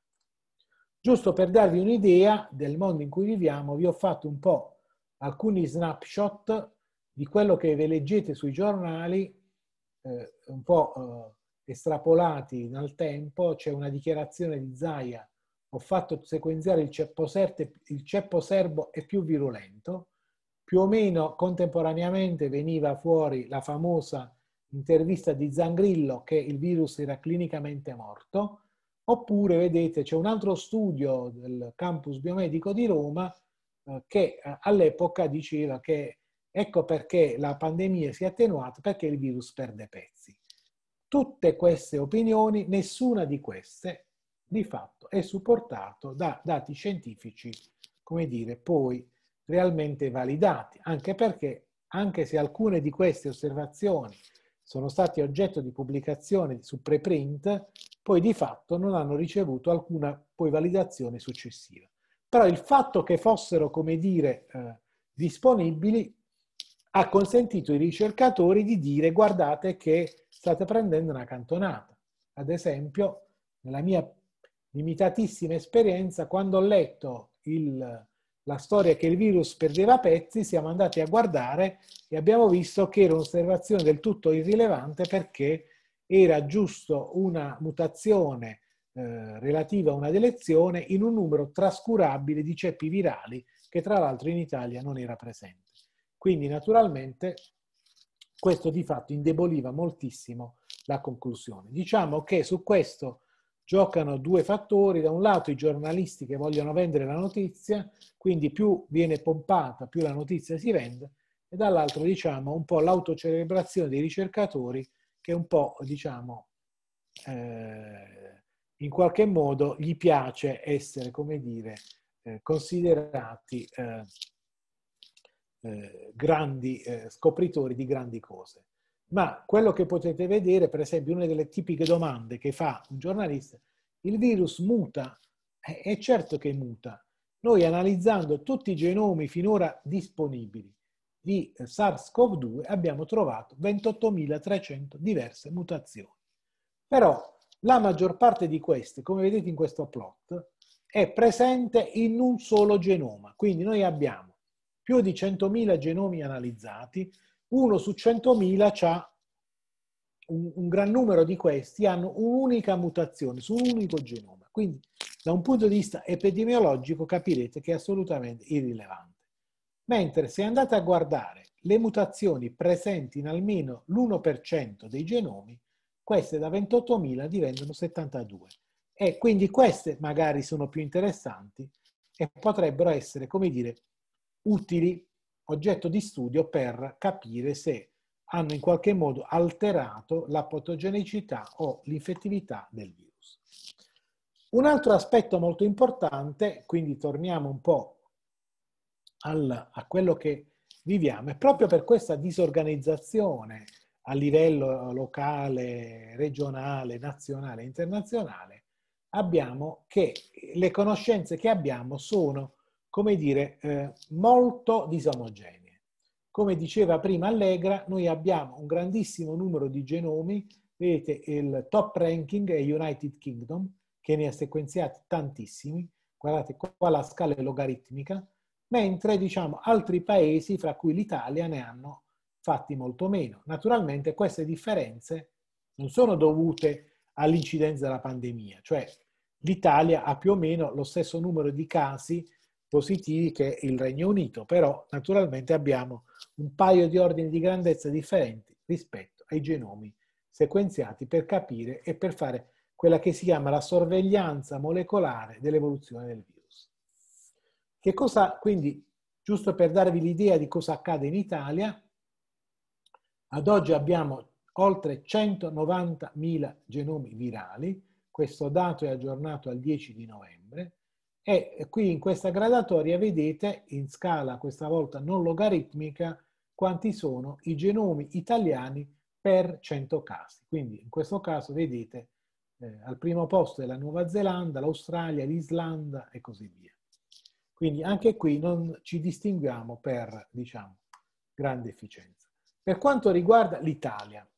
Giusto per darvi un'idea del mondo in cui viviamo, vi ho fatto un po' alcuni snapshot di quello che ve leggete sui giornali, eh, un po' eh, estrapolati dal tempo, c'è una dichiarazione di Zaia, ho fatto sequenziare il ceppo, serte, il ceppo serbo è più virulento, più o meno contemporaneamente veniva fuori la famosa intervista di Zangrillo che il virus era clinicamente morto, oppure vedete c'è un altro studio del campus biomedico di Roma eh, che eh, all'epoca diceva che ecco perché la pandemia si è attenuata, perché il virus perde pezzi. Tutte queste opinioni, nessuna di queste di fatto è supportata da dati scientifici, come dire, poi realmente validati, anche perché anche se alcune di queste osservazioni sono stati oggetto di pubblicazione su preprint, poi di fatto non hanno ricevuto alcuna poi validazione successiva. Però il fatto che fossero, come dire, eh, disponibili ha consentito ai ricercatori di dire guardate che state prendendo una cantonata. Ad esempio, nella mia limitatissima esperienza, quando ho letto il la storia che il virus perdeva pezzi, siamo andati a guardare e abbiamo visto che era un'osservazione del tutto irrilevante perché era giusto una mutazione eh, relativa a una delezione in un numero trascurabile di ceppi virali che tra l'altro in Italia non era presente. Quindi naturalmente questo di fatto indeboliva moltissimo la conclusione. Diciamo che su questo giocano due fattori, da un lato i giornalisti che vogliono vendere la notizia, quindi più viene pompata, più la notizia si vende, e dall'altro diciamo un po' l'autocelebrazione dei ricercatori che un po' diciamo eh, in qualche modo gli piace essere, come dire, eh, considerati eh, eh grandi eh, scopritori di grandi cose ma quello che potete vedere, per esempio, una delle tipiche domande che fa un giornalista, il virus muta? Eh, è certo che muta. Noi analizzando tutti i genomi finora disponibili di SARS-CoV-2 abbiamo trovato 28.300 diverse mutazioni. Però la maggior parte di queste, come vedete in questo plot, è presente in un solo genoma. Quindi noi abbiamo più di 100.000 genomi analizzati, uno su 100.000 ha un, un, gran numero di questi hanno un'unica mutazione su un unico genoma. Quindi da un punto di vista epidemiologico capirete che è assolutamente irrilevante. Mentre se andate a guardare le mutazioni presenti in almeno l'1% dei genomi, queste da 28.000 diventano 72. E quindi queste magari sono più interessanti e potrebbero essere, come dire, utili oggetto di studio per capire se hanno in qualche modo alterato la patogenicità o l'infettività del virus. Un altro aspetto molto importante, quindi torniamo un po' al, a quello che viviamo, è proprio per questa disorganizzazione a livello locale, regionale, nazionale, internazionale, abbiamo che le conoscenze che abbiamo sono come dire, eh, molto disomogenee. Come diceva prima Allegra, noi abbiamo un grandissimo numero di genomi, vedete il top ranking è United Kingdom, che ne ha sequenziati tantissimi, guardate qua la scala è logaritmica, mentre diciamo altri paesi, fra cui l'Italia, ne hanno fatti molto meno. Naturalmente queste differenze non sono dovute all'incidenza della pandemia, cioè l'Italia ha più o meno lo stesso numero di casi positivi che il Regno Unito, però naturalmente abbiamo un paio di ordini di grandezza differenti rispetto ai genomi sequenziati per capire e per fare quella che si chiama la sorveglianza molecolare dell'evoluzione del virus. Che cosa, quindi, giusto per darvi l'idea di cosa accade in Italia, ad oggi abbiamo oltre 190.000 genomi virali, questo dato è aggiornato al 10 di novembre, e qui in questa gradatoria vedete in scala, questa volta non logaritmica, quanti sono i genomi italiani per 100 casi. Quindi in questo caso vedete eh, al primo posto è la Nuova Zelanda, l'Australia, l'Islanda e così via. Quindi anche qui non ci distinguiamo per, diciamo, grande efficienza. Per quanto riguarda l'Italia,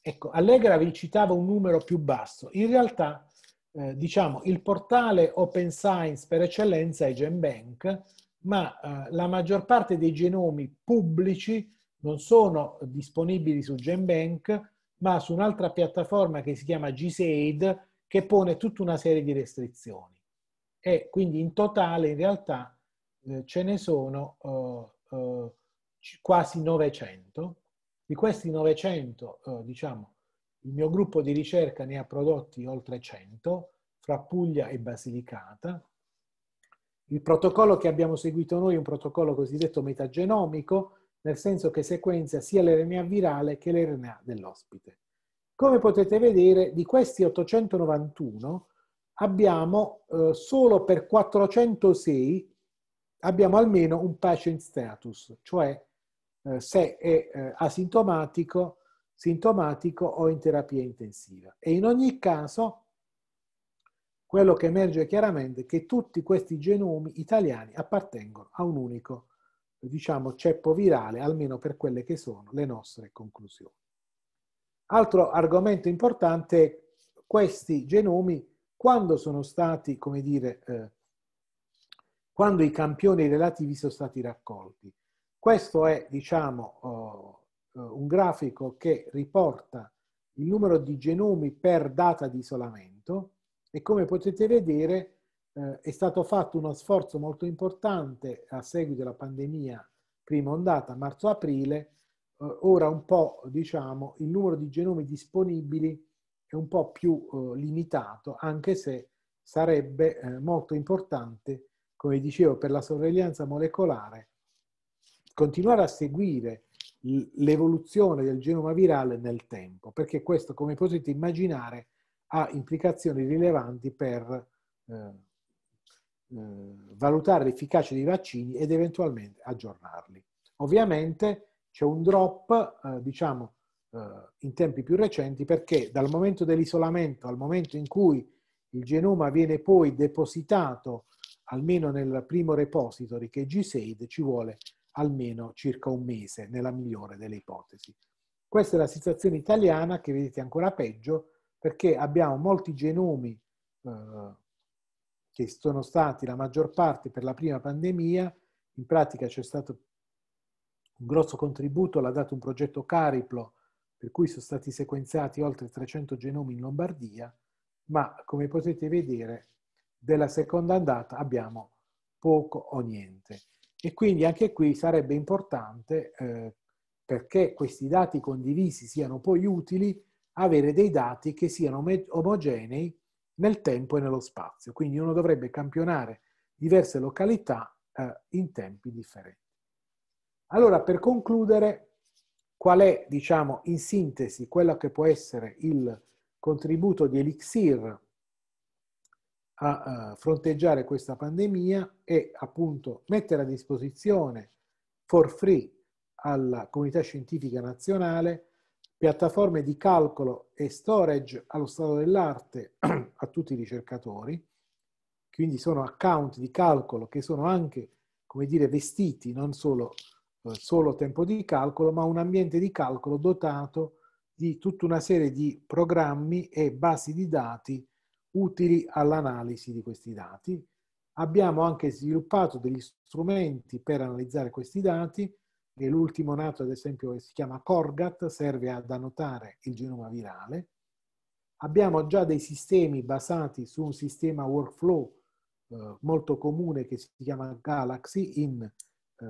ecco, Allegra vi citava un numero più basso. In realtà eh, diciamo, il portale open science per eccellenza è GenBank, ma eh, la maggior parte dei genomi pubblici non sono disponibili su GenBank, ma su un'altra piattaforma che si chiama GSAID, che pone tutta una serie di restrizioni. E quindi in totale, in realtà, eh, ce ne sono eh, eh, quasi 900. Di questi 900, eh, diciamo, il mio gruppo di ricerca ne ha prodotti oltre 100 fra Puglia e Basilicata. Il protocollo che abbiamo seguito noi è un protocollo cosiddetto metagenomico, nel senso che sequenzia sia l'RNA virale che l'RNA dell'ospite. Come potete vedere, di questi 891 abbiamo eh, solo per 406 abbiamo almeno un patient status, cioè eh, se è eh, asintomatico sintomatico o in terapia intensiva. E in ogni caso quello che emerge chiaramente è che tutti questi genomi italiani appartengono a un unico, diciamo, ceppo virale, almeno per quelle che sono le nostre conclusioni. Altro argomento importante è questi genomi quando sono stati, come dire, eh, quando i campioni relativi sono stati raccolti. Questo è, diciamo, oh, eh, un grafico che riporta il numero di genomi per data di isolamento e come potete vedere eh, è stato fatto uno sforzo molto importante a seguito della pandemia prima ondata, marzo-aprile, eh, ora un po' diciamo il numero di genomi disponibili è un po' più eh, limitato, anche se sarebbe eh, molto importante, come dicevo, per la sorveglianza molecolare, continuare a seguire l'evoluzione del genoma virale nel tempo, perché questo, come potete immaginare, ha implicazioni rilevanti per eh, eh, valutare l'efficacia dei vaccini ed eventualmente aggiornarli. Ovviamente c'è un drop, eh, diciamo, eh, in tempi più recenti, perché dal momento dell'isolamento al momento in cui il genoma viene poi depositato, almeno nel primo repository che è G-Said, ci vuole almeno circa un mese, nella migliore delle ipotesi. Questa è la situazione italiana che vedete ancora peggio perché abbiamo molti genomi eh, che sono stati la maggior parte per la prima pandemia, in pratica c'è stato un grosso contributo, l'ha dato un progetto Cariplo, per cui sono stati sequenziati oltre 300 genomi in Lombardia, ma come potete vedere della seconda andata abbiamo poco o niente. E quindi anche qui sarebbe importante, eh, perché questi dati condivisi siano poi utili, avere dei dati che siano omogenei nel tempo e nello spazio. Quindi uno dovrebbe campionare diverse località eh, in tempi differenti. Allora, per concludere, qual è, diciamo, in sintesi, quello che può essere il contributo di Elixir a eh, fronteggiare questa pandemia e appunto mettere a disposizione for free alla comunità scientifica nazionale piattaforme di calcolo e storage allo stato dell'arte [clears throat] a tutti i ricercatori, quindi sono account di calcolo che sono anche, come dire, vestiti, non solo, eh, solo tempo di calcolo, ma un ambiente di calcolo dotato di tutta una serie di programmi e basi di dati utili all'analisi di questi dati. Abbiamo anche sviluppato degli strumenti per analizzare questi dati l'ultimo nato, ad esempio, si chiama Corgat, serve ad annotare il genoma virale. Abbiamo già dei sistemi basati su un sistema workflow eh, molto comune che si chiama Galaxy in eh,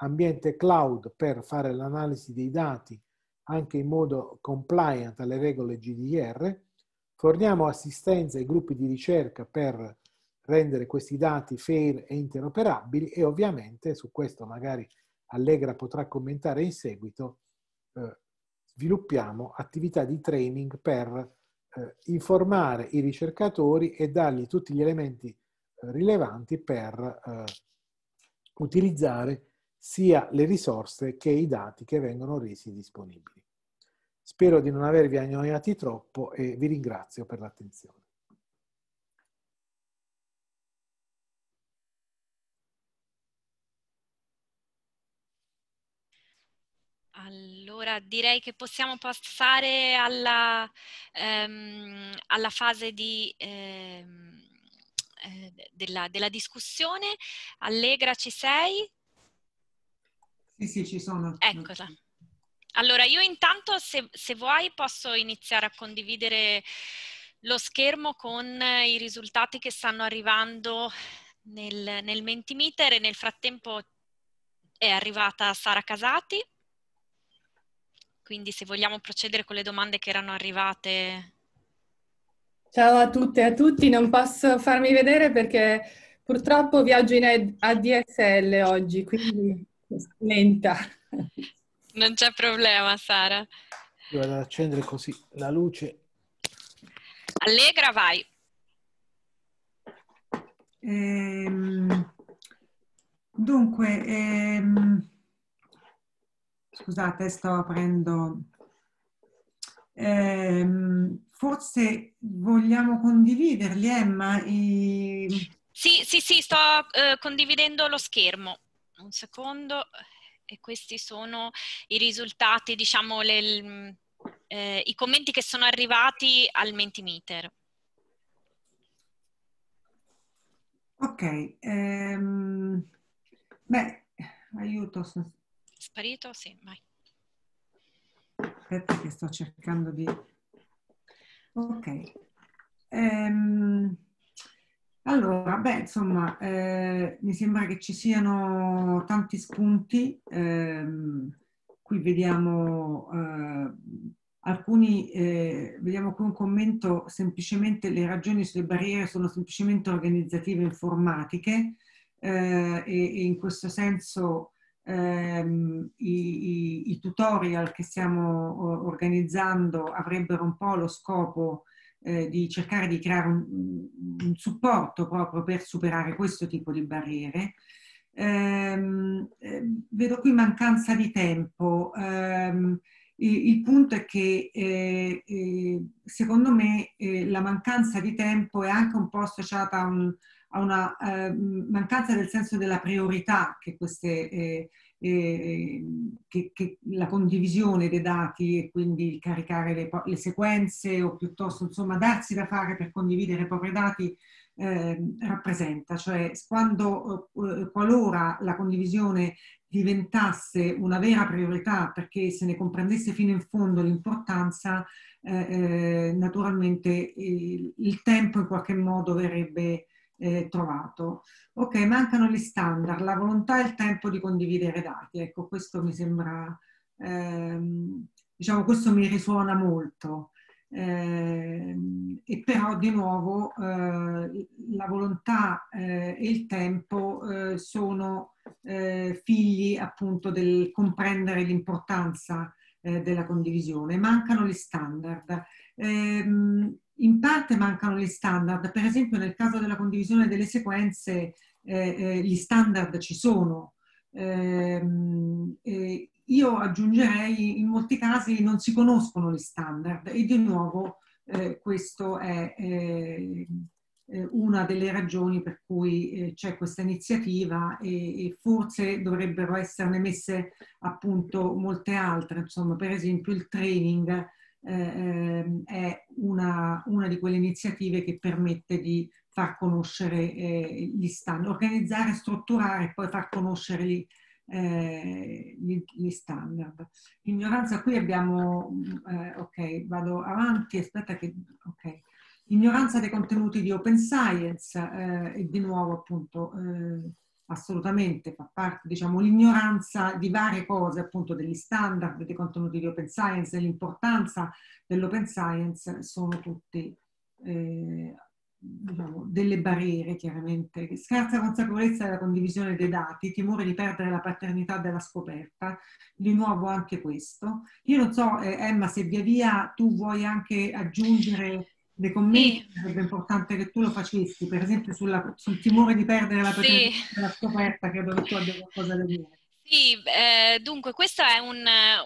ambiente cloud per fare l'analisi dei dati anche in modo compliant alle regole GDR Forniamo assistenza ai gruppi di ricerca per rendere questi dati fair e interoperabili e ovviamente, su questo magari Allegra potrà commentare in seguito, eh, sviluppiamo attività di training per eh, informare i ricercatori e dargli tutti gli elementi eh, rilevanti per eh, utilizzare sia le risorse che i dati che vengono resi disponibili. Spero di non avervi annoiati troppo e vi ringrazio per l'attenzione. Allora direi che possiamo passare alla, ehm, alla fase di, ehm, eh, della, della, discussione. Allegra, ci sei? Sì, sì, ci sono. Eccola. Allora, io intanto, se, se vuoi, posso iniziare a condividere lo schermo con eh, i risultati che stanno arrivando nel, nel Mentimeter e nel frattempo è arrivata Sara Casati. Quindi se vogliamo procedere con le domande che erano arrivate. Ciao a tutte e a tutti, non posso farmi vedere perché purtroppo viaggio in ADSL oggi, quindi lenta. Non c'è problema, Sara. Io vado ad accendere così la luce. Allegra, vai. Ehm, dunque, ehm, scusate, sto aprendo. Ehm, forse vogliamo condividerli, Emma? I... Sì, sì, sì, sto eh, condividendo lo schermo. Un secondo e questi sono i risultati, diciamo, le, eh, i commenti che sono arrivati al Mentimeter. Ok, ehm, beh, aiuto. Sparito? Sì, vai. Aspetta che sto cercando di... Ok. Ehm, allora, beh, insomma, eh, mi sembra che ci siano tanti spunti. Ehm, qui vediamo eh, alcuni, eh, vediamo qui un commento, semplicemente le ragioni sulle barriere sono semplicemente organizzative informatiche eh, e, e, in questo senso ehm, i, i, i tutorial che stiamo organizzando avrebbero un po' lo scopo eh, di cercare di creare un, un, supporto proprio per superare questo tipo di barriere. Ehm, eh, vedo qui mancanza di tempo. Ehm, il, punto è che eh, eh secondo me la mancanza di tempo è anche un po' associata a, un, a una mancanza del senso della priorità che queste eh, che, che la condivisione dei dati e quindi caricare le, le, sequenze o piuttosto insomma darsi da fare per condividere i propri dati eh, rappresenta, cioè quando, eh, eh, qualora la condivisione diventasse una vera priorità perché se ne comprendesse fino in fondo l'importanza, eh, eh, naturalmente il tempo in qualche modo verrebbe eh, trovato. Ok, mancano gli standard, la volontà e il tempo di condividere dati. Ecco, questo mi sembra, ehm, diciamo, questo mi risuona molto. Eh, e però di nuovo eh, la volontà eh, e il tempo eh, sono eh, figli appunto del comprendere l'importanza eh, della condivisione, mancano gli standard. Ehm, in parte mancano gli standard, per esempio nel caso della condivisione delle sequenze eh, eh gli standard ci sono. Eh, io aggiungerei in molti casi non si conoscono gli standard e di nuovo eh, questa è eh, eh, una delle ragioni per cui c'è questa iniziativa e, e, forse dovrebbero esserne messe appunto molte altre, insomma per esempio il training eh, ehm, è una, una, di quelle iniziative che permette di far conoscere eh, gli stand, organizzare, strutturare e poi far conoscere gli, eh, gli, gli standard. Ignoranza, qui abbiamo, mm, eh, ok, vado avanti, aspetta che, ok. Ignoranza dei contenuti di Open Science eh, e di nuovo appunto eh, assolutamente fa parte, diciamo, l'ignoranza di varie cose, appunto degli standard, dei contenuti di open science e l'importanza dell'open science sono tutte eh, diciamo, delle barriere chiaramente. Scarsa consapevolezza della condivisione dei dati, timore di perdere la paternità della scoperta, di nuovo anche questo. Io non so, eh, Emma, se via via tu vuoi anche aggiungere dei commenti, sì. sarebbe importante che tu lo facessi, per esempio sulla, sul timore di perdere la sì. della scoperta, credo che tu abbia qualcosa da dire. Sì, eh, dunque questa è un,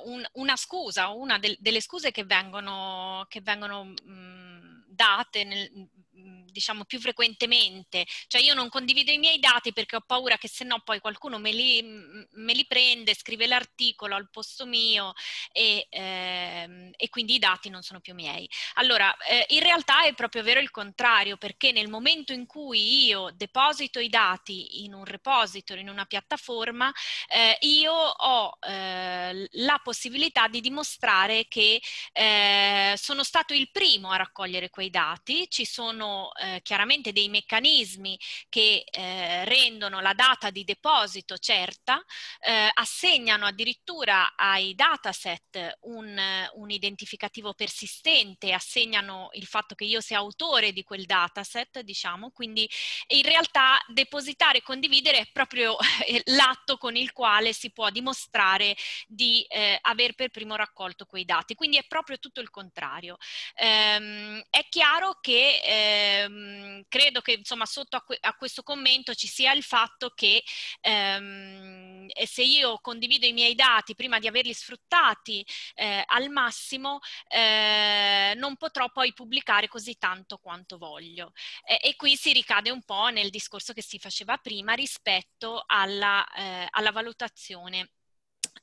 un, una scusa, una del, delle scuse che vengono, che vengono mh, mm, date nel, Mm, diciamo più frequentemente, cioè io non condivido i miei dati perché ho paura che se no poi qualcuno me li, me li prende, scrive l'articolo al posto mio e, ehm, e, quindi i dati non sono più miei. Allora, eh, in realtà è proprio vero il contrario perché nel momento in cui io deposito i dati in un repository, in una piattaforma, eh, io ho eh, la possibilità di dimostrare che eh, sono stato il primo a raccogliere quei dati, ci sono eh, chiaramente dei meccanismi che eh, rendono la data di deposito certa, eh, assegnano addirittura ai dataset un, un, identificativo persistente, assegnano il fatto che io sia autore di quel dataset, diciamo, quindi in realtà depositare e condividere è proprio [laughs] l'atto con il quale si può dimostrare di eh, aver per primo raccolto quei dati, quindi è proprio tutto il contrario. Ehm, è chiaro che eh, ehm, credo che insomma sotto a, que- a, questo commento ci sia il fatto che ehm, se io condivido i miei dati prima di averli sfruttati eh, al massimo, eh, non potrò poi pubblicare così tanto quanto voglio. Eh, e qui si ricade un po' nel discorso che si faceva prima rispetto alla, eh, alla valutazione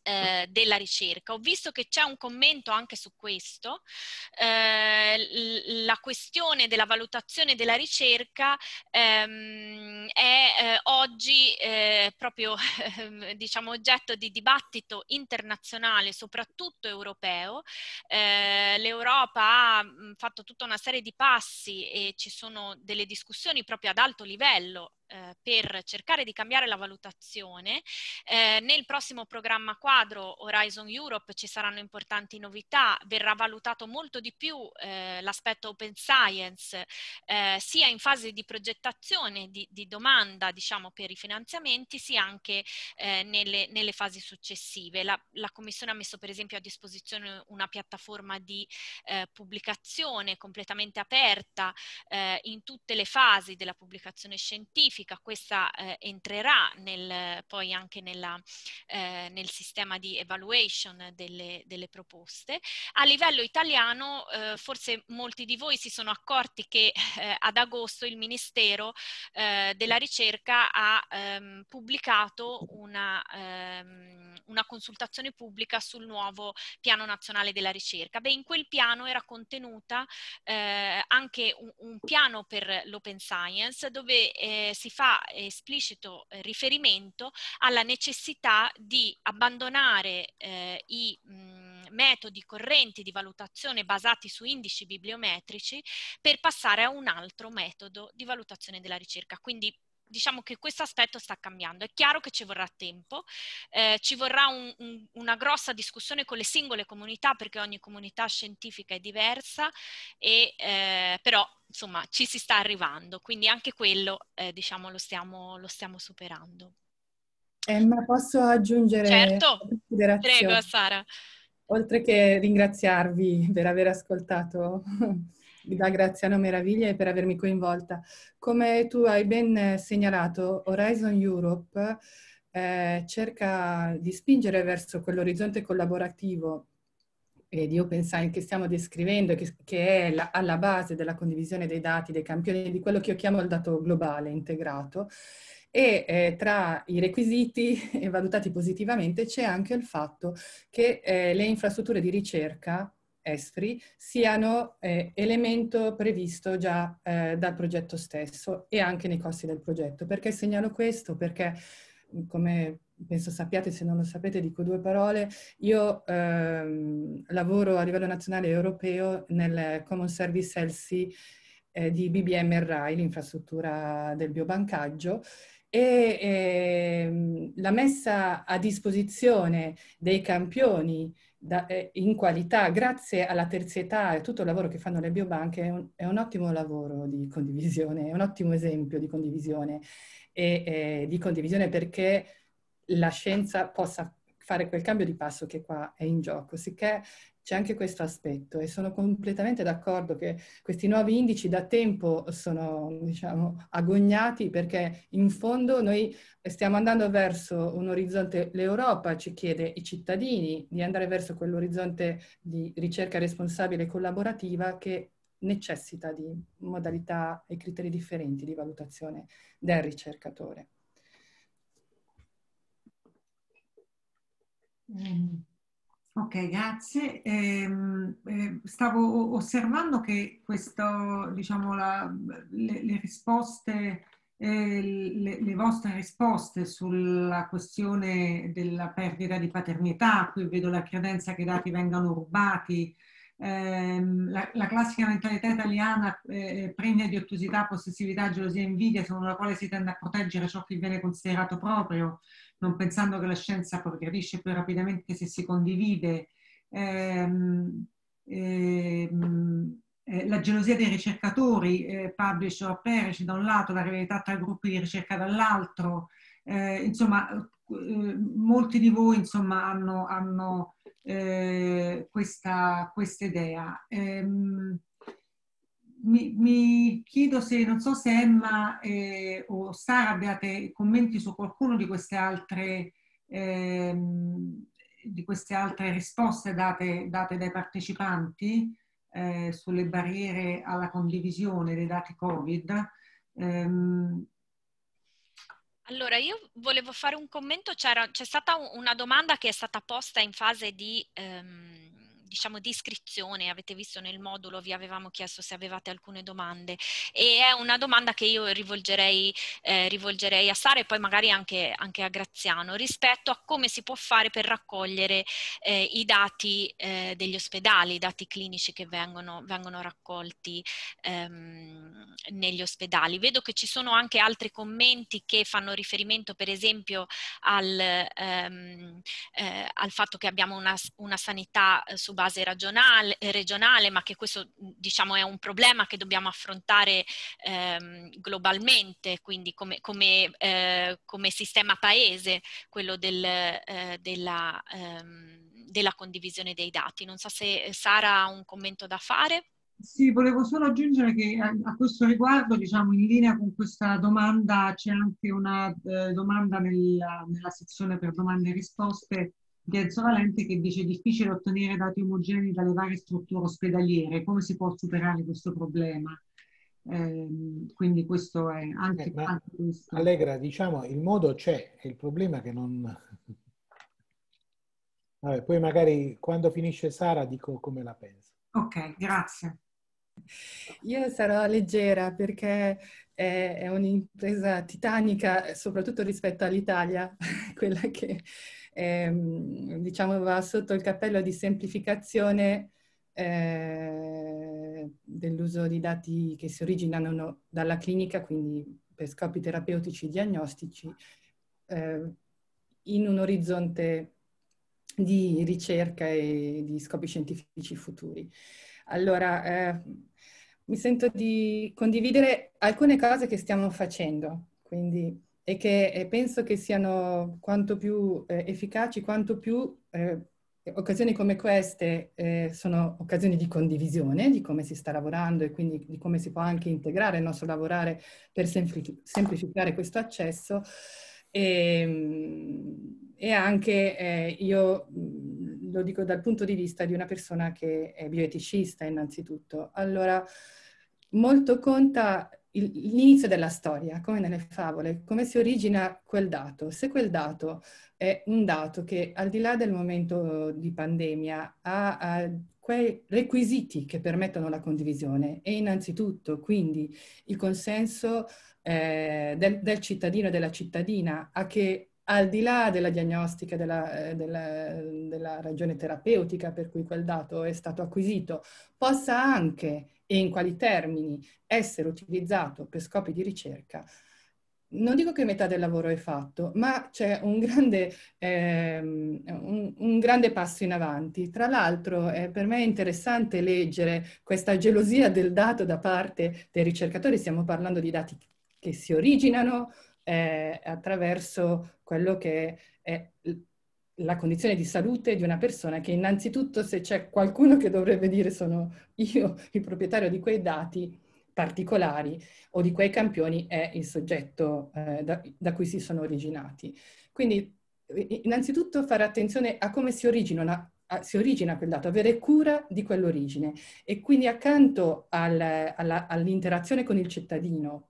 eh, della ricerca. Ho visto che c'è un commento anche su questo, eh, la questione della valutazione della ricerca ehm, è eh, oggi eh, proprio [laughs] diciamo, oggetto di dibattito internazionale, soprattutto europeo. Eh, L'Europa ha fatto tutta una serie di passi e ci sono delle discussioni proprio ad alto livello eh, per cercare di cambiare la valutazione. Eh, nel prossimo programma quadro Horizon Europe ci saranno importanti novità, verrà valutato molto di più eh, l'aspetto open science eh, sia in fase di progettazione, di, di, domanda diciamo, per i finanziamenti, sia anche eh, nelle, nelle, fasi successive. La, la, Commissione ha messo per esempio a disposizione una piattaforma di pubblicazione completamente aperta in tutte le fasi della pubblicazione scientifica specifica, questa eh, entrerà nel, poi anche nella, eh, nel sistema di evaluation delle, delle proposte. A livello italiano eh, forse molti di voi si sono accorti che eh, ad agosto il Ministero eh, della Ricerca ha ehm, pubblicato una... Ehm, una consultazione pubblica sul nuovo piano nazionale della ricerca. Beh, in quel piano era contenuta eh, anche un, un, piano per l'open science dove eh, si fa esplicito eh, riferimento alla necessità di abbandonare eh, i mh, metodi correnti di valutazione basati su indici bibliometrici per passare a un altro metodo di valutazione della ricerca. Quindi diciamo che questo aspetto sta cambiando. È chiaro che ci vorrà tempo, eh, ci vorrà un, un, una grossa discussione con le singole comunità perché ogni comunità scientifica è diversa, e, eh, però insomma ci si sta arrivando, quindi anche quello eh, diciamo, lo, stiamo, lo stiamo superando. Emma, posso aggiungere? Certo, prego Sara. Oltre che ringraziarvi per aver ascoltato da Graziano Meraviglia e per avermi coinvolta. Come tu hai ben eh, segnalato, Horizon Europe eh, cerca di spingere verso quell'orizzonte collaborativo e di open science che stiamo descrivendo, che, che è la, alla base della condivisione dei dati, dei campioni, di quello che io chiamo il dato globale integrato. E eh, tra i requisiti [laughs] valutati positivamente c'è anche il fatto che eh, le infrastrutture di ricerca esteri siano eh, elemento previsto già eh, dal progetto stesso e anche nei costi del progetto. Perché segnalo questo? Perché mm, come penso sappiate, se non lo sapete dico due parole, io ehm, lavoro a livello nazionale e europeo nel Common Service Elsi eh, di BBM RAI, l'infrastruttura del biobancaggio, e ehm, la messa a disposizione dei campioni da, eh, in qualità, grazie alla terzietà e tutto il lavoro che fanno le biobanche, è un, è un ottimo lavoro di condivisione, è un ottimo esempio di condivisione e eh, di condivisione perché la scienza possa fare quel cambio di passo che qua è in gioco, sicché c'è anche questo aspetto e sono completamente d'accordo che questi nuovi indici da tempo sono diciamo, agognati perché in fondo noi stiamo andando verso un orizzonte, l'Europa ci chiede i cittadini di andare verso quell'orizzonte di ricerca responsabile e collaborativa che necessita di modalità e criteri differenti di valutazione del ricercatore. Mm. Ok, grazie. Ehm, eh, stavo osservando che questo, diciamo, la, le, le, risposte, eh, le, le, vostre risposte sulla questione della perdita di paternità, qui vedo la credenza che i dati vengano rubati, Ehm, la, la, classica mentalità italiana eh, eh pregna di ottusità, possessività, gelosia e invidia, secondo la quale si tende a proteggere ciò che viene considerato proprio, non pensando che la scienza progredisce più rapidamente se si condivide. Ehm, ehm, eh, la gelosia dei ricercatori, eh, Publish o Perish da un lato, la rivalità tra gruppi di ricerca dall'altro, eh, insomma, eh, molti di voi insomma, hanno, hanno eh, questa, questa, idea. Ehm, mi, mi, chiedo se, non so se Emma eh, o Sara abbiate commenti su qualcuno di queste altre, ehm, di queste altre risposte date, date dai partecipanti eh, sulle barriere alla condivisione dei dati Covid. Ehm, allora, io volevo fare un commento, c'è stata una domanda che è stata posta in fase di... Um diciamo, di iscrizione, avete visto nel modulo vi avevamo chiesto se avevate alcune domande e è una domanda che io rivolgerei, eh, rivolgerei a Sara e poi magari anche, anche, a Graziano rispetto a come si può fare per raccogliere eh, i dati eh, degli ospedali, i dati clinici che vengono, vengono raccolti ehm, negli ospedali. Vedo che ci sono anche altri commenti che fanno riferimento per esempio al, ehm, eh, al fatto che abbiamo una, una sanità eh, sub base regionale, eh, regionale, ma che questo diciamo, è un problema che dobbiamo affrontare ehm, globalmente, quindi come, come, eh, come, sistema paese, quello del, eh, della, ehm, della condivisione dei dati. Non so se Sara ha un commento da fare. Sì, volevo solo aggiungere che a, questo riguardo, diciamo, in linea con questa domanda, c'è anche una eh, domanda nella, nella, sezione per domande e risposte Terzo Valente che dice è difficile ottenere dati omogenei dalle varie strutture ospedaliere, come si può superare questo problema? Eh, quindi questo è anche, eh, anche questo. Allegra, diciamo, il modo c'è, il problema è che non... [laughs] Vabbè, poi magari quando finisce Sara dico come la penso. Ok, grazie. Io sarò leggera perché è, è un'impresa titanica, soprattutto rispetto all'Italia, [laughs] quella che ehm, diciamo va sotto il cappello di semplificazione eh, dell'uso di dati che si originano dalla clinica, quindi per scopi terapeutici e diagnostici, eh, in un orizzonte di ricerca e di scopi scientifici futuri. Allora, eh, mi sento di condividere alcune cose che stiamo facendo, quindi e che eh, penso che siano quanto più eh, efficaci, quanto più eh, occasioni come queste eh, sono occasioni di condivisione di come si sta lavorando e quindi di come si può anche integrare il nostro lavorare per semplic- semplificare questo accesso. E, ehm, e anche eh, io mm, lo dico dal punto di vista di una persona che è bioeticista innanzitutto. Allora, molto conta l'inizio della storia, come nelle favole, come si origina quel dato. Se quel dato è un dato che al di là del momento di pandemia ha, ha quei requisiti che permettono la condivisione e innanzitutto quindi il consenso eh, del, del, cittadino e della cittadina a che al di là della diagnostica, della, eh, della, della ragione terapeutica per cui quel dato è stato acquisito, possa anche e in quali termini essere utilizzato per scopi di ricerca, non dico che metà del lavoro è fatto, ma c'è un grande, ehm, un, un grande passo in avanti. Tra l'altro eh, per me è interessante leggere questa gelosia del dato da parte dei ricercatori, stiamo parlando di dati che si originano eh, attraverso quello che è la condizione di salute di una persona che innanzitutto se c'è qualcuno che dovrebbe dire sono io [laughs] il proprietario di quei dati particolari o di quei campioni è il soggetto eh, da, da, cui si sono originati. Quindi eh, innanzitutto fare attenzione a come si origina, una, a, si origina quel dato, avere cura di quell'origine e quindi accanto al, alla, all'interazione con il cittadino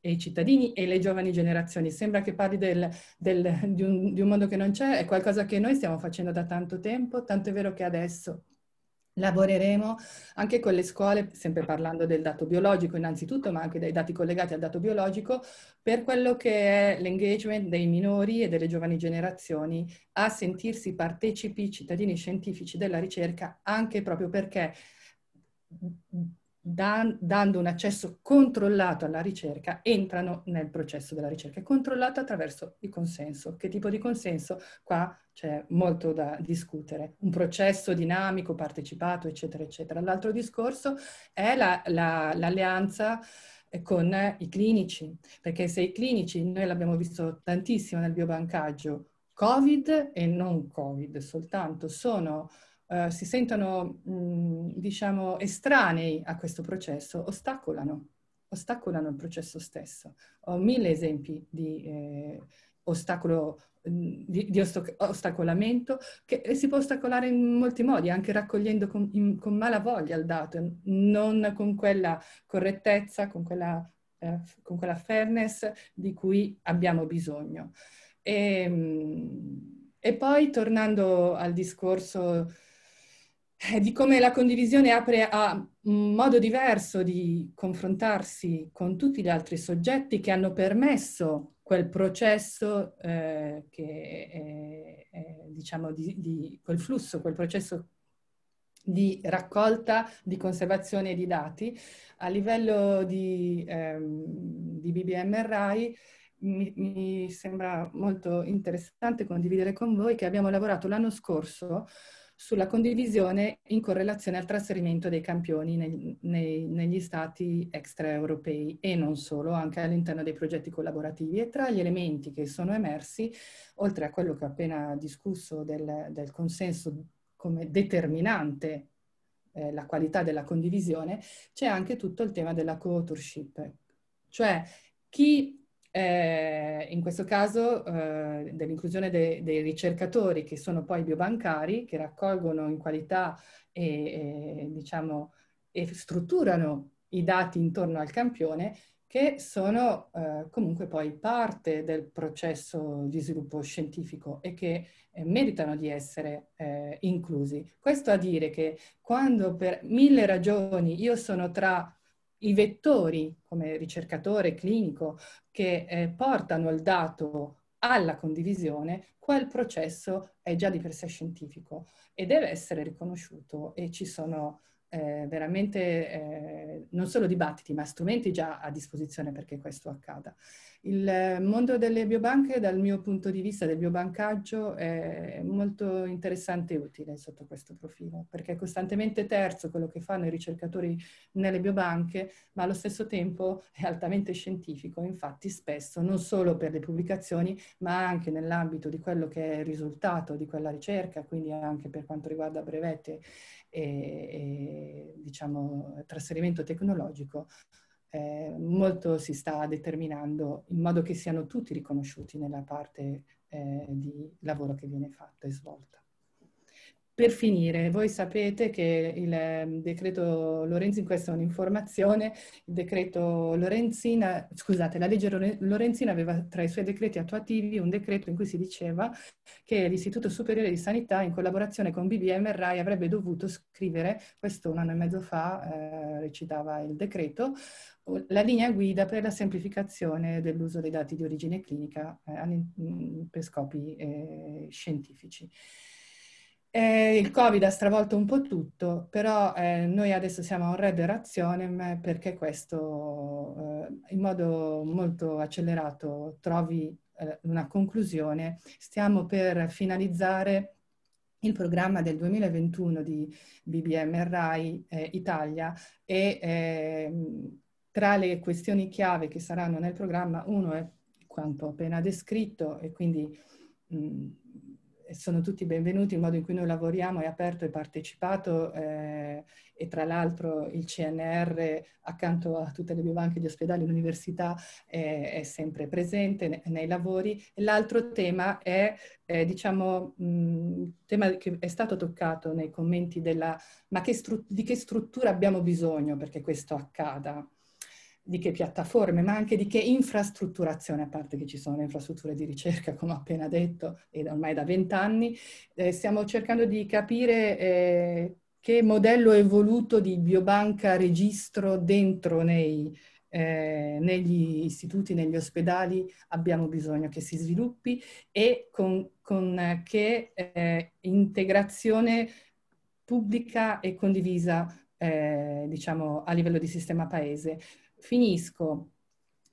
e i cittadini e le giovani generazioni. Sembra che parli del, del, di, un, di un mondo che non c'è, è qualcosa che noi stiamo facendo da tanto tempo, tanto è vero che adesso Lavoreremo anche con le scuole, sempre parlando del dato biologico innanzitutto, ma anche dei dati collegati al dato biologico, per quello che è l'engagement dei minori e delle giovani generazioni a sentirsi partecipi, cittadini scientifici della ricerca, anche proprio perché dan- dando un accesso controllato alla ricerca, entrano nel processo della ricerca, controllato attraverso il consenso. Che tipo di consenso? Qua c'è molto da discutere. Un processo dinamico, partecipato, eccetera, eccetera. L'altro discorso è la, la, l'alleanza eh, con i clinici, perché se i clinici, noi l'abbiamo visto tantissimo nel biobancaggio, Covid e non Covid soltanto, sono eh, si sentono, mh, diciamo, estranei a questo processo, ostacolano, ostacolano il processo stesso. Ho mille esempi di eh, ostacolo di, di, ostacolamento che si può ostacolare in molti modi, anche raccogliendo con, in, con malavoglia il dato, non con quella correttezza, con quella, eh, con quella fairness di cui abbiamo bisogno. E, ehm, e poi tornando al discorso eh, di come la condivisione apre a un modo diverso di confrontarsi con tutti gli altri soggetti che hanno permesso quel processo eh, che è, è, diciamo di, di, quel flusso, quel processo di raccolta, di conservazione di dati. A livello di, ehm, di BBM RAI mi, mi sembra molto interessante condividere con voi che abbiamo lavorato l'anno scorso sulla condivisione in correlazione al trasferimento dei campioni neg- nei, negli stati extraeuropei e non solo, anche all'interno dei progetti collaborativi. E tra gli elementi che sono emersi, oltre a quello che ho appena discusso del, del consenso come determinante eh, la qualità della condivisione, c'è anche tutto il tema della co-authorship, cioè chi eh, in questo caso eh, dell'inclusione de- dei ricercatori che sono poi biobancari, che raccolgono in qualità e, e, diciamo, e strutturano i dati intorno al campione, che sono eh, comunque poi parte del processo di sviluppo scientifico e che eh, meritano di essere eh, inclusi. Questo a dire che quando per mille ragioni io sono tra i vettori come ricercatore clinico che eh, portano il dato alla condivisione, quel processo è già di per sé scientifico e deve essere riconosciuto e ci sono eh, veramente eh, non solo dibattiti, ma strumenti già a disposizione perché questo accada. Il eh, mondo delle biobanche, dal mio punto di vista del biobancaggio, è molto interessante e utile sotto questo profilo, perché è costantemente terzo quello che fanno i ricercatori nelle biobanche, ma allo stesso tempo è altamente scientifico, infatti spesso non solo per le pubblicazioni, ma anche nell'ambito di quello che è il risultato di quella ricerca, quindi anche per quanto riguarda brevetti e, e diciamo, trasferimento tecnologico, eh, molto si sta determinando in modo che siano tutti riconosciuti nella parte eh, di lavoro che viene fatto e svolta. Per finire, voi sapete che il ehm, decreto Lorenzin, questa è un'informazione, il decreto Lorenzina, scusate, la legge Lorenzina aveva tra i suoi decreti attuativi un decreto in cui si diceva che l'Istituto Superiore di Sanità in collaborazione con BBM e RAI avrebbe dovuto scrivere, questo un anno e mezzo fa eh, recitava il decreto, la linea guida per la semplificazione dell'uso dei dati di origine clinica eh, mm, per scopi eh, scientifici. Eh, il Covid ha stravolto un po' tutto, però eh, noi adesso siamo a un red rationem perché questo eh, in modo molto accelerato trovi eh, una conclusione. Stiamo per finalizzare il programma del 2021 di BBM RAI eh, Italia e ehm, tra le questioni chiave che saranno nel programma uno è quanto appena descritto e quindi mh, mm, sono tutti benvenuti, il modo in cui noi lavoriamo è aperto e partecipato eh, e tra l'altro il CNR accanto a tutte le biobanche, gli ospedali, l'università eh, è sempre presente nei, nei lavori. L'altro tema è, eh, diciamo, mh, tema che è stato toccato nei commenti della ma che di che struttura abbiamo bisogno perché questo accada di che piattaforme, ma anche di che infrastrutturazione, a parte che ci sono infrastrutture di ricerca, come ho appena detto, e ormai da vent'anni, eh, stiamo cercando di capire eh, che modello evoluto di biobanca registro dentro nei, eh, negli istituti, negli ospedali abbiamo bisogno che si sviluppi e con, con che eh, integrazione pubblica e condivisa eh, diciamo, a livello di sistema paese finisco.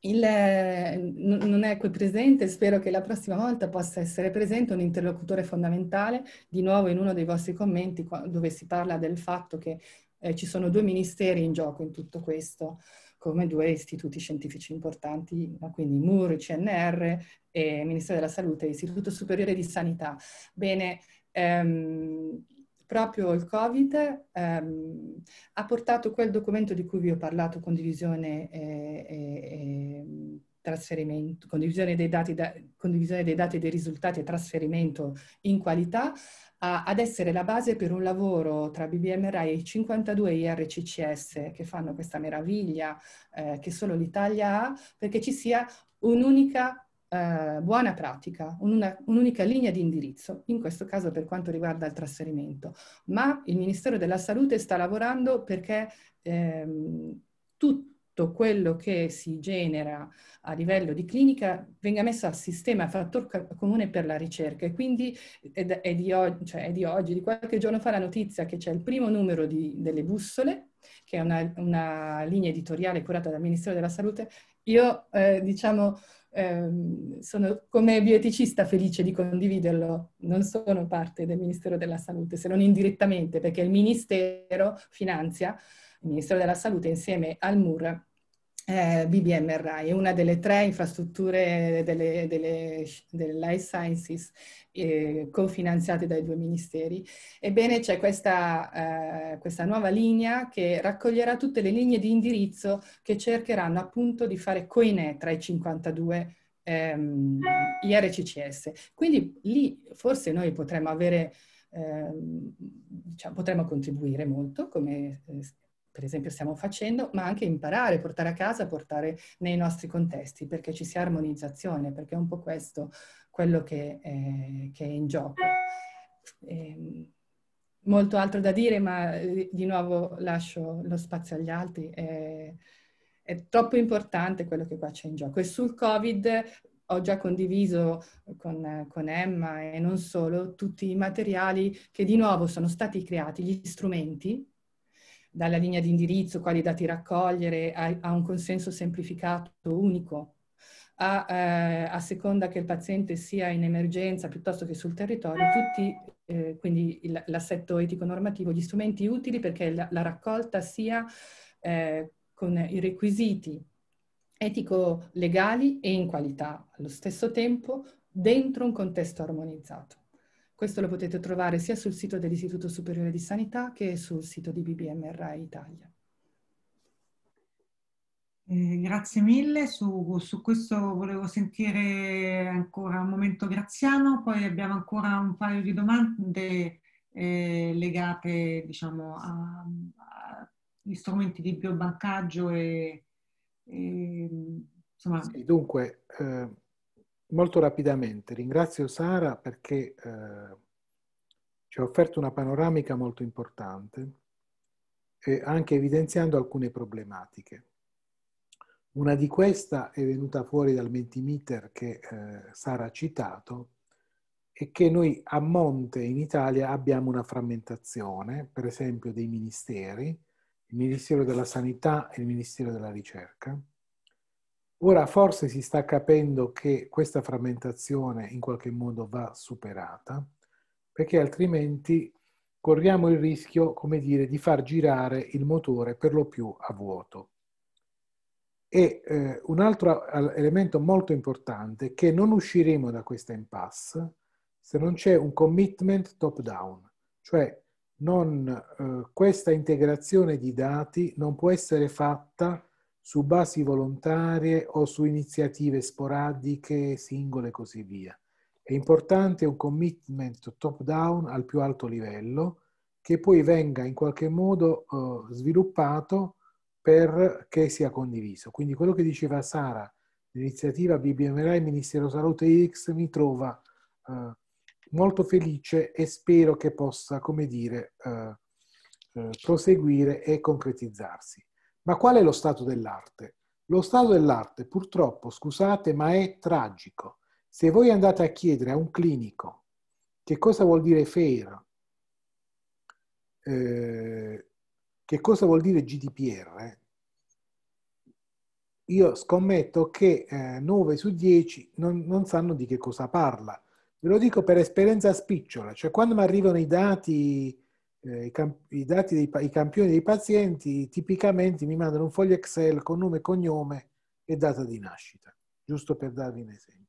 Il, eh, non è qui presente, spero che la prossima volta possa essere presente un interlocutore fondamentale, di nuovo in uno dei vostri commenti dove si parla del fatto che eh, ci sono due ministeri in gioco in tutto questo, come due istituti scientifici importanti, quindi MUR, CNR e Ministero della Salute, e Istituto Superiore di Sanità. Bene, ehm, proprio il Covid ehm, ha portato quel documento di cui vi ho parlato, condivisione, eh, eh, trasferimento, condivisione, dei, dati da, condivisione dei dati dei risultati e trasferimento in qualità, a, ad essere la base per un lavoro tra BBMRI e i 52 IRCCS che fanno questa meraviglia eh, che solo l'Italia ha, perché ci sia un'unica eh, buona pratica, una, un'unica linea di indirizzo, in questo caso per quanto riguarda il trasferimento. Ma il Ministero della Salute sta lavorando perché ehm, tutto quello che si genera a livello di clinica venga messo a sistema fattor comune per la ricerca e quindi è, è, di, oggi, cioè è di, oggi, di qualche giorno fa la notizia che c'è il primo numero di, delle bussole che è una, una, linea editoriale curata dal Ministero della Salute, io eh, diciamo Ehm, sono come bioeticista felice di condividerlo, non sono parte del Ministero della Salute, se non indirettamente, perché il Ministero finanzia, il Ministero della Salute insieme al MUR eh, BBMRI, è una delle tre infrastrutture delle, delle, delle life sciences eh, cofinanziate dai due ministeri. Ebbene c'è questa, eh, questa, nuova linea che raccoglierà tutte le linee di indirizzo che cercheranno appunto di fare coinè tra i 52 ehm, IRCCS. Quindi lì forse noi potremmo avere, ehm, diciamo, potremmo contribuire molto come eh, per esempio stiamo facendo, ma anche imparare, portare a casa, portare nei nostri contesti, perché ci sia armonizzazione, perché è un po' questo quello che, eh, che è in gioco. E, ehm, molto altro da dire, ma eh, di nuovo lascio lo spazio agli altri. È, è troppo importante quello che qua c'è in gioco. E sul Covid ho già condiviso con, con, Emma e non solo tutti i materiali che di nuovo sono stati creati, gli strumenti dalla linea di indirizzo, quali dati raccogliere, a, a un consenso semplificato unico, a, eh, a, seconda che il paziente sia in emergenza piuttosto che sul territorio, tutti, eh, quindi il, l'assetto etico-normativo, gli strumenti utili perché la, la raccolta sia eh, con i requisiti etico-legali e in qualità allo stesso tempo dentro un contesto armonizzato. Questo lo potete trovare sia sul sito dell'Istituto Superiore di Sanità che sul sito di BBM RAI Italia. Eh, grazie mille, su, su, questo volevo sentire ancora un momento Graziano, poi abbiamo ancora un paio di domande eh, legate diciamo, agli strumenti di biobancaggio e, e insomma... Sì, dunque, eh molto rapidamente ringrazio Sara perché eh, ci ha offerto una panoramica molto importante e anche evidenziando alcune problematiche. Una di queste è venuta fuori dal Mentimeter che eh, Sara ha citato e che noi a monte in Italia abbiamo una frammentazione, per esempio dei ministeri, il Ministero della Sanità e il Ministero della Ricerca, Ora forse si sta capendo che questa frammentazione in qualche modo va superata, perché altrimenti corriamo il rischio, come dire, di far girare il motore per lo più a vuoto. E eh, un altro elemento molto importante è che non usciremo da questa impasse se non c'è un commitment top down, cioè non, eh, questa integrazione di dati non può essere fatta su basi volontarie o su iniziative sporadiche, singole e così via. È importante un commitment top-down al più alto livello che poi venga in qualche modo uh, sviluppato perché sia condiviso. Quindi quello che diceva Sara, l'iniziativa BBMRI Ministero Salute X mi trova uh, molto felice e spero che possa, come dire, uh, proseguire e concretizzarsi. Ma qual è lo stato dell'arte? Lo stato dell'arte, purtroppo, scusate, ma è tragico. Se voi andate a chiedere a un clinico che cosa vuol dire FAIR, eh, che cosa vuol dire GDPR, eh, io scommetto che eh, 9 su 10 non, non, sanno di che cosa parla. Ve lo dico per esperienza spicciola, cioè quando mi arrivano i dati eh, i, i, dati dei i campioni dei pazienti tipicamente mi mandano un foglio Excel con nome, cognome e data di nascita, giusto per darvi un esempio.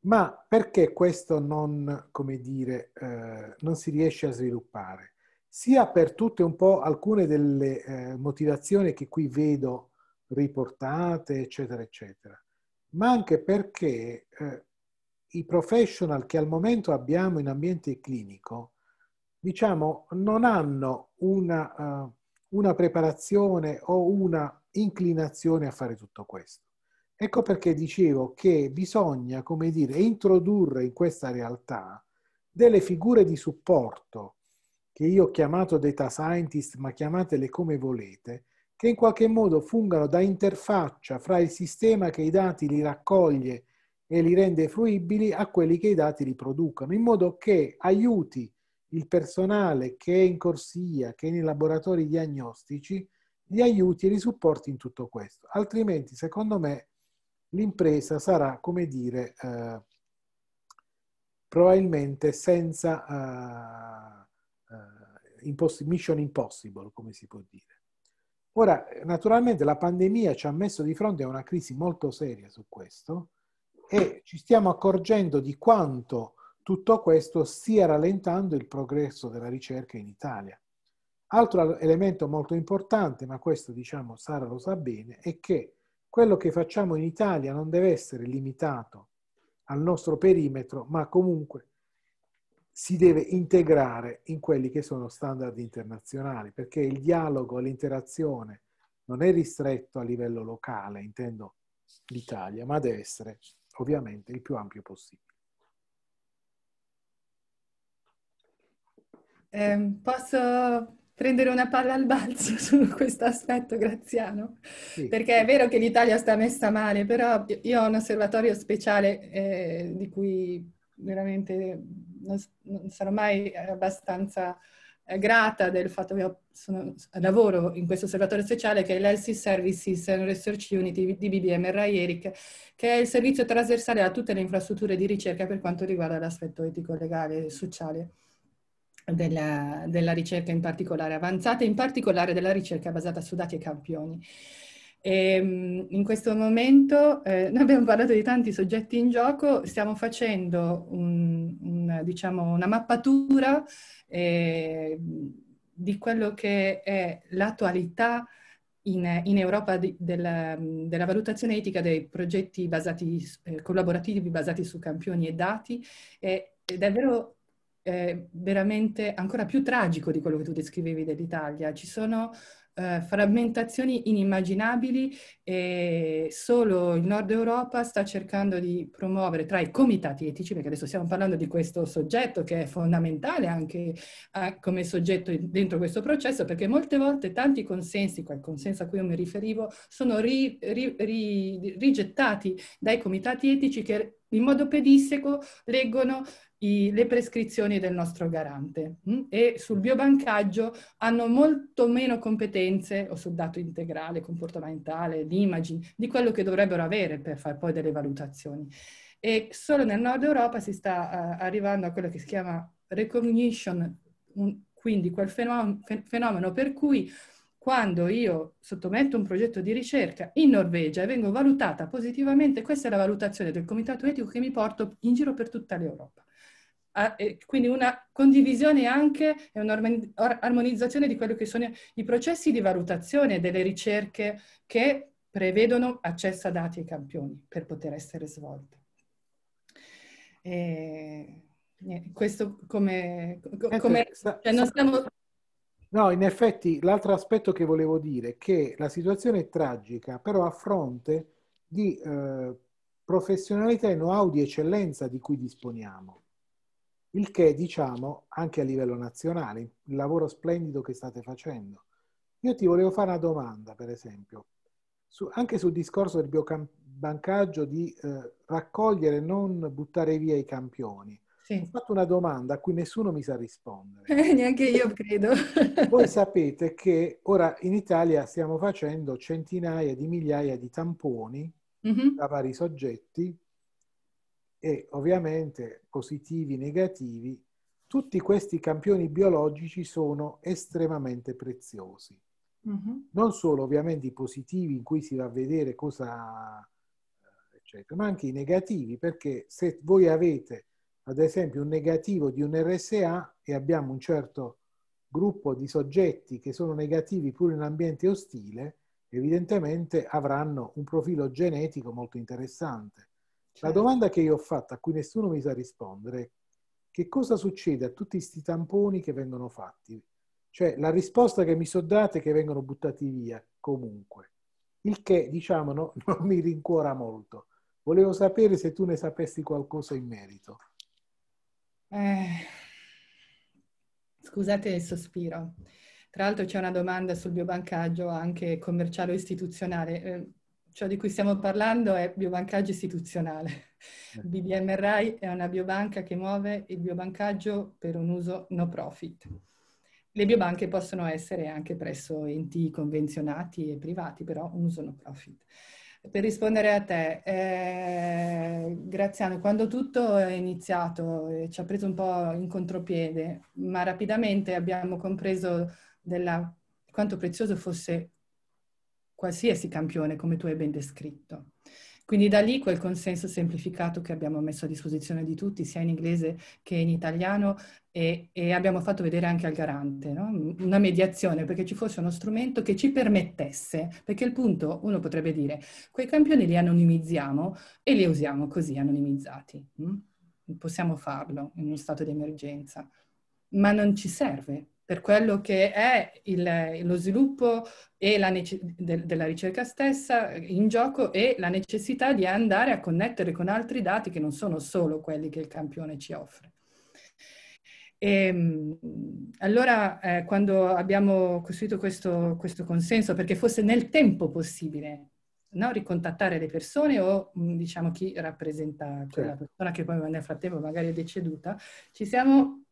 Ma perché questo non, come dire, eh, non si riesce a sviluppare? Sia per tutte un po' alcune delle eh, motivazioni che qui vedo riportate, eccetera, eccetera, ma anche perché eh, i professional che al momento abbiamo in ambiente clinico diciamo, non hanno una, uh, una preparazione o una inclinazione a fare tutto questo. Ecco perché dicevo che bisogna, come dire, introdurre in questa realtà delle figure di supporto che io ho chiamato data scientist, ma chiamatele come volete, che in qualche modo fungano da interfaccia fra il sistema che i dati li raccoglie e li rende fruibili a quelli che i dati li producono, in modo che aiuti il personale che è in corsia, che è nei laboratori diagnostici, gli aiuti e li supporti in tutto questo. Altrimenti, secondo me, l'impresa sarà, come dire, eh, probabilmente senza eh, eh, imposs mission impossible, come si può dire. Ora, naturalmente la pandemia ci ha messo di fronte a una crisi molto seria su questo e ci stiamo accorgendo di quanto tutto questo stia rallentando il progresso della ricerca in Italia. Altro elemento molto importante, ma questo diciamo Sara lo sa bene, è che quello che facciamo in Italia non deve essere limitato al nostro perimetro, ma comunque si deve integrare in quelli che sono standard internazionali, perché il dialogo, l'interazione non è ristretto a livello locale, intendo l'Italia, ma deve essere ovviamente il più ampio possibile. Eh, posso prendere una palla al balzo [laughs] su questo aspetto, Graziano? Sì. Perché è vero che l'Italia sta messa male, però io ho un osservatorio speciale eh, di cui veramente non, non, sarò mai abbastanza eh, grata del fatto che io sono, lavoro in questo osservatorio speciale che è l'Healthy Services and Research Unity di BBM Raieric, che è il servizio trasversale a tutte le infrastrutture di ricerca per quanto riguarda l'aspetto etico, legale e sociale della, della ricerca in particolare avanzata, in particolare della ricerca basata su dati e campioni. E ehm, in questo momento eh, noi abbiamo parlato di tanti soggetti in gioco, stiamo facendo un, un, diciamo, una mappatura eh, di quello che è l'attualità in, in Europa di, della, della, valutazione etica dei progetti basati, eh, collaborativi basati su campioni e dati ed è vero eh, veramente ancora più tragico di quello che tu descrivevi dell'Italia. Ci sono eh, frammentazioni inimmaginabili e solo il Nord Europa sta cercando di promuovere tra i comitati etici, perché adesso stiamo parlando di questo soggetto che è fondamentale anche eh, come soggetto dentro questo processo, perché molte volte tanti consensi, quel consenso a cui io mi riferivo, sono ri, ri, ri, rigettati dai comitati etici che in modo pedisseco leggono i, le prescrizioni del nostro garante mh? Mm? e sul biobancaggio hanno molto meno competenze o sul dato integrale, comportamentale, di l'imaging, di quello che dovrebbero avere per fare poi delle valutazioni. E solo nel nord Europa si sta uh, arrivando a quello che si chiama recognition, un, quindi quel fenomeno, fenomeno per cui quando io sottometto un progetto di ricerca in Norvegia e vengo valutata positivamente, questa è la valutazione del comitato etico che mi porto in giro per tutta l'Europa quindi una condivisione anche e un'armonizzazione di quelli che sono i processi di valutazione delle ricerche che prevedono accesso a dati e campioni per poter essere svolte. E, questo come... come cioè non stiamo... No, in effetti l'altro aspetto che volevo dire è che la situazione è tragica, però a fronte di eh, professionalità e know-how di eccellenza di cui disponiamo il che diciamo anche a livello nazionale, il lavoro splendido che state facendo. Io ti volevo fare una domanda, per esempio, su, anche sul discorso del biobancaggio di eh, raccogliere e non buttare via i campioni. Sì. Ho fatto una domanda a cui nessuno mi sa rispondere. Eh, [laughs] neanche io credo. [laughs] Voi sapete che ora in Italia stiamo facendo centinaia di migliaia di tamponi mm-hmm. da vari soggetti e ovviamente positivi, negativi, tutti questi campioni biologici sono estremamente preziosi. Mm-hmm. Non solo ovviamente i positivi in cui si va a vedere cosa, eh, eccetera, ma anche i negativi, perché se voi avete ad esempio un negativo di un RSA e abbiamo un certo gruppo di soggetti che sono negativi pure in ambiente ostile, evidentemente avranno un profilo genetico molto interessante la certo. domanda che io ho fatto, a cui nessuno mi sa rispondere, è che cosa succede a tutti questi tamponi che vengono fatti? Cioè la risposta che mi so date è che vengono buttati via comunque, il che diciamo no, [laughs] non mi rincuora molto. Volevo sapere se tu ne sapessi qualcosa in merito. Eh, scusate il sospiro. Tra l'altro c'è una domanda sul biobancaggio anche commerciale o istituzionale. Eh, ciò di cui stiamo parlando è biobancaggio istituzionale. Eh. [laughs] BDM RAI è una biobanca che muove il biobancaggio per un uso no profit. Le biobanche possono essere anche presso enti convenzionati e privati, però un uso no profit. Per rispondere a te, eh, Graziano, quando tutto è iniziato eh, ci ha preso un po' in contropiede, ma rapidamente abbiamo compreso della, quanto prezioso fosse qualsiasi campione, come tu hai ben descritto. Quindi da lì quel consenso semplificato che abbiamo messo a disposizione di tutti, sia in inglese che in italiano, e, e abbiamo fatto vedere anche al garante no? una mediazione perché ci fosse uno strumento che ci permettesse, perché il punto uno potrebbe dire, quei campioni li anonimizziamo e li usiamo così anonimizzati. Mm? Possiamo farlo in uno stato di emergenza, ma non ci serve per quello che è il, lo sviluppo nece- de- della ricerca stessa in gioco e la necessità di andare a connettere con altri dati che non sono solo quelli che il campione ci offre. E, ehm, allora, eh, quando abbiamo costruito questo, questo, consenso, perché fosse nel tempo possibile no? ricontattare le persone o mm, diciamo chi rappresenta quella persona che poi nel frattempo magari è deceduta, ci siamo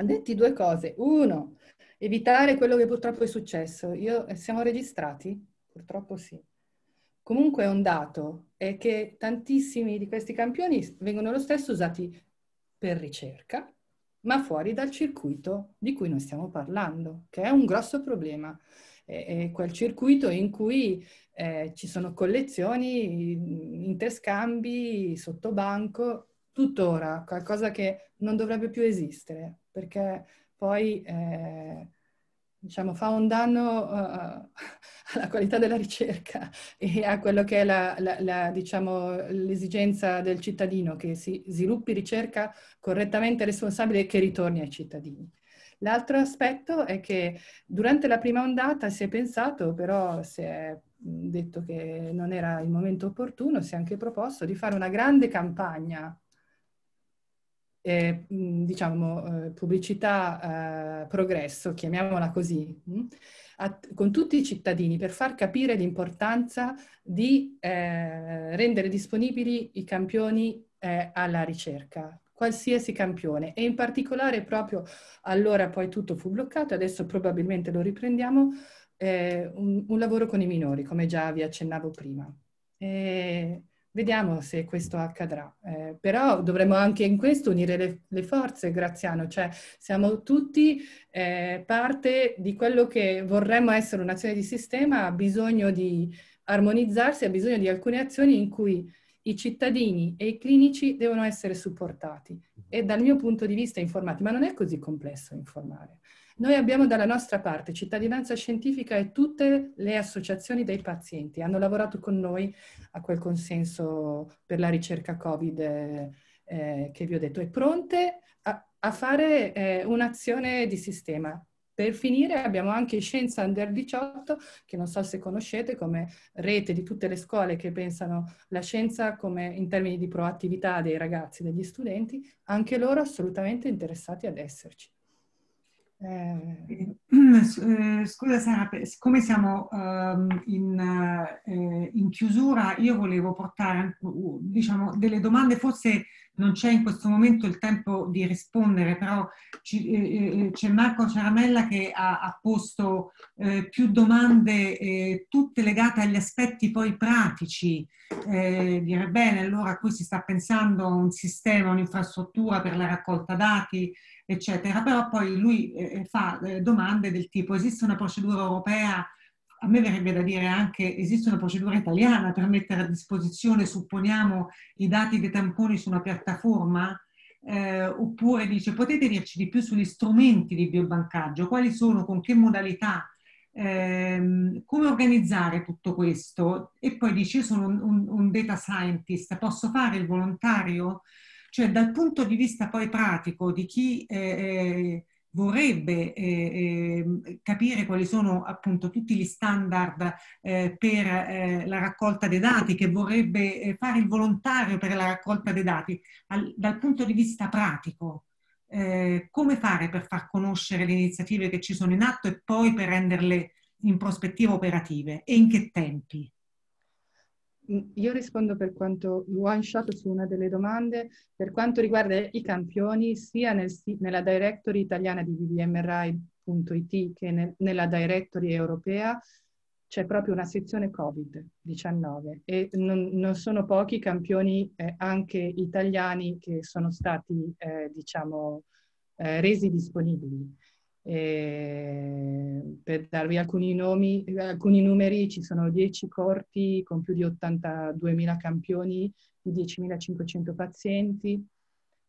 ha detto due cose. Uno, evitare quello che purtroppo è successo. Io, eh, siamo registrati? Purtroppo sì. Comunque un dato è che tantissimi di questi campioni vengono lo stesso usati per ricerca, ma fuori dal circuito di cui noi stiamo parlando, che è un grosso problema. È quel circuito in cui eh, ci sono collezioni, mm, interscambi, sottobanco, tuttora qualcosa che non dovrebbe più esistere perché poi eh, diciamo, fa un danno uh, [laughs] alla qualità della ricerca e a quello che è la, la, la, diciamo, l'esigenza del cittadino, che si sviluppi ricerca correttamente responsabile e che ritorni ai cittadini. L'altro aspetto è che durante la prima ondata si è pensato, però si è detto che non era il momento opportuno, si è anche proposto di fare una grande campagna eh, diciamo, eh, pubblicità eh, progresso, chiamiamola così, mh, hm, a, con tutti i cittadini per far capire l'importanza di eh, rendere disponibili i campioni eh, alla ricerca qualsiasi campione e in particolare proprio allora poi tutto fu bloccato, adesso probabilmente lo riprendiamo, eh, un, un, lavoro con i minori, come già vi accennavo prima. E Vediamo se questo accadrà, eh, però dovremmo anche in questo unire le, le forze, Graziano, cioè siamo tutti eh, parte di quello che vorremmo essere un'azione di sistema, ha bisogno di armonizzarsi, ha bisogno di alcune azioni in cui i cittadini e i clinici devono essere supportati e dal mio punto di vista informati, ma non è così complesso informare. Noi abbiamo dalla nostra parte cittadinanza scientifica e tutte le associazioni dei pazienti hanno lavorato con noi a quel consenso per la ricerca Covid eh, eh che vi ho detto, è pronte a, a fare eh, un'azione di sistema per finire abbiamo anche Scienza Under 18, che non so se conoscete come rete di tutte le scuole che pensano la scienza come in termini di proattività dei ragazzi, degli studenti, anche loro assolutamente interessati ad esserci. Eh... eh scusa Sara, siccome siamo um, in, uh, in, chiusura, io volevo portare diciamo, delle domande forse non c'è in questo momento il tempo di rispondere, però eh, eh, c'è Marco Ceramella che ha, ha posto eh, più domande, eh, tutte legate agli aspetti poi pratici. Eh, dire bene, allora qui si sta pensando a un sistema, un'infrastruttura per la raccolta dati, eccetera, però poi lui eh, fa domande del tipo esiste una procedura europea a me verrebbe da dire anche esiste una procedura italiana per mettere a disposizione, supponiamo, i dati dei tamponi su una piattaforma? Eh, oppure dice potete dirci di più sugli strumenti di biobancaggio, quali sono, con che modalità, ehm, come organizzare tutto questo? E poi dice io sono un, un, un data scientist, posso fare il volontario? Cioè dal punto di vista poi pratico di chi... Eh, eh vorrebbe eh, eh, capire quali sono appunto tutti gli standard eh, per eh, la raccolta dei dati, che vorrebbe eh, fare il volontario per la raccolta dei dati, Al, dal punto di vista pratico, eh, come fare per far conoscere le iniziative che ci sono in atto e poi per renderle in prospettiva operative e in che tempi? Mm, io rispondo per quanto one shot su una delle domande. Per quanto riguarda i campioni, sia nel, nella directory italiana di vdmrai.it che nel, nella directory europea c'è proprio una sezione Covid-19 e non, non, sono pochi i campioni eh, anche italiani che sono stati, eh, diciamo, eh, resi disponibili. Eh, per darvi alcuni, nomi, alcuni numeri, ci sono 10 corti con più di 82.000 campioni di 10.500 pazienti.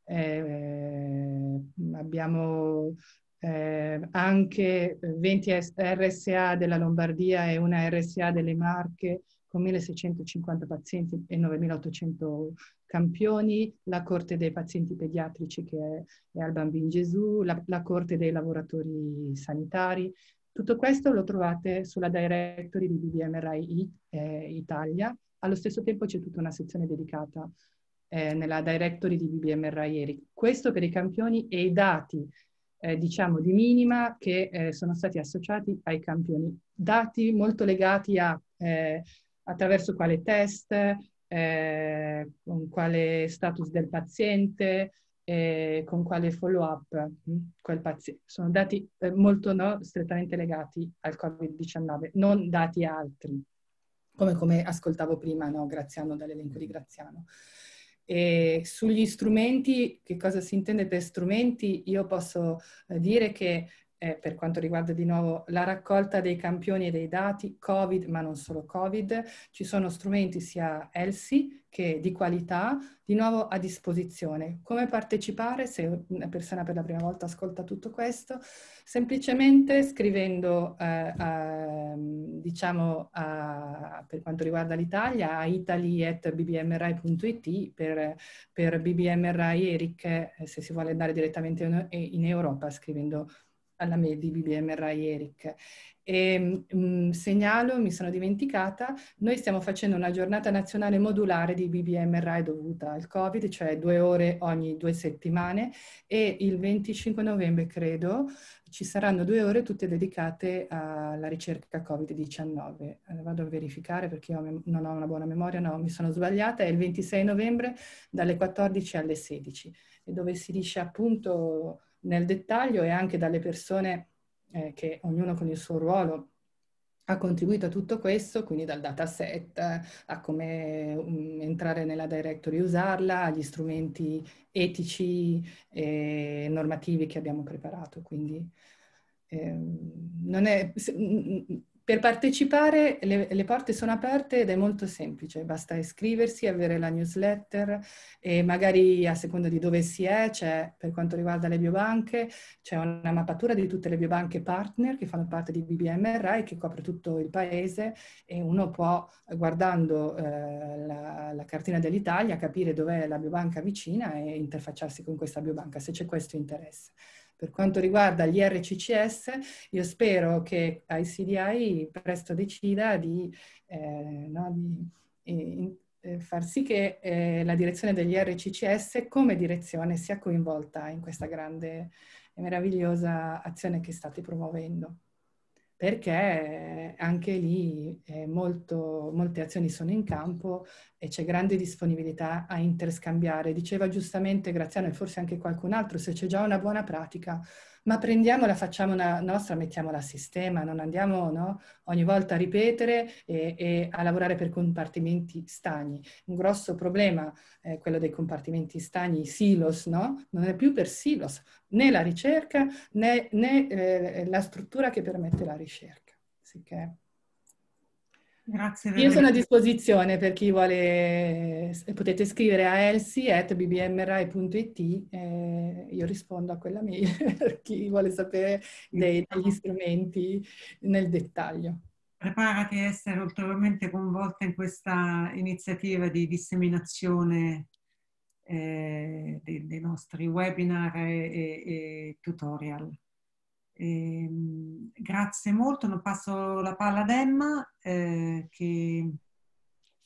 Eh, abbiamo eh, anche 20 RSA della Lombardia e una RSA delle Marche con 1.650 pazienti e 9.800 Campioni, la Corte dei pazienti pediatrici che è, è al Bambino Gesù, la, la Corte dei lavoratori sanitari. Tutto questo lo trovate sulla directory di BBM RAI eh, Italia. Allo stesso tempo c'è tutta una sezione dedicata eh, nella directory di BBM RAI Eric. Questo per i campioni e i dati eh, diciamo di minima che eh, sono stati associati ai campioni. Dati molto legati a eh, attraverso quale test, eh, con quale status del paziente, eh, con quale follow-up mm, quel paziente. Sono dati eh, molto no, strettamente legati al Covid-19, non dati altri, come, come ascoltavo prima no, Graziano dall'elenco di Graziano. E sugli strumenti, che cosa si intende per strumenti? Io posso eh, dire che eh, per quanto riguarda di nuovo la raccolta dei campioni e dei dati, Covid, ma non solo Covid, ci sono strumenti sia ELSI che di qualità di nuovo a disposizione. Come partecipare se una persona per la prima volta ascolta tutto questo? Semplicemente scrivendo, eh, a, diciamo, a, per quanto riguarda l'Italia, a italy.bbmrai.it per, per BBMRI Eric, eh, se si vuole andare direttamente in Europa scrivendo alla di BBM Rai Eric. E, ehm, mh, mm, segnalo, mi sono dimenticata, noi stiamo facendo una giornata nazionale modulare di BBM Rai dovuta al Covid, cioè due ore ogni due settimane e il 25 novembre, credo, ci saranno due ore tutte dedicate alla ricerca Covid-19. Eh, vado a verificare perché io non ho una buona memoria, no, mi sono sbagliata, è il 26 novembre dalle 14 alle 16, e dove si dice appunto nel dettaglio e anche dalle persone eh, che ognuno con il suo ruolo ha contribuito a tutto questo, quindi dal dataset a come um, entrare nella directory e usarla, agli strumenti etici e normativi che abbiamo preparato. Quindi ehm, non è, se, mm, mm, per partecipare le, le, porte sono aperte ed è molto semplice, basta iscriversi, avere la newsletter e magari a seconda di dove si è, c'è per quanto riguarda le biobanche, c'è una mappatura di tutte le biobanche partner che fanno parte di BBMRA e che copre tutto il paese e uno può guardando eh, la, la cartina dell'Italia capire dov'è la biobanca vicina e interfacciarsi con questa biobanca se c'è questo interesse. Per quanto riguarda gli RCCS, io spero che ICDI presto decida di, eh, no, di eh, in, eh, far sì che eh, la direzione degli RCCS come direzione sia coinvolta in questa grande e meravigliosa azione che state promuovendo perché anche lì eh, molto, molte azioni sono in campo e c'è grande disponibilità a interscambiare. Diceva giustamente Graziano e forse anche qualcun altro, se c'è già una buona pratica, ma prendiamola, facciamo una nostra, mettiamola a sistema, non andiamo no, ogni volta a ripetere e, e, a lavorare per compartimenti stagni. Un grosso problema è quello dei compartimenti stagni, i silos, no? Non è più per silos né la ricerca né, né eh, la struttura che permette la ricerca. Sicché... Grazie. Veramente. Io sono a disposizione per chi vuole, eh, potete scrivere a elsi.bbmrai.it e eh, io rispondo a quella mail [laughs] per chi vuole sapere dei, degli strumenti nel dettaglio. Preparati a essere ulteriormente coinvolta in questa iniziativa di disseminazione eh, dei, dei, nostri webinar e, e, e tutorial. Eh, grazie molto, non passo la palla ad Emma eh, che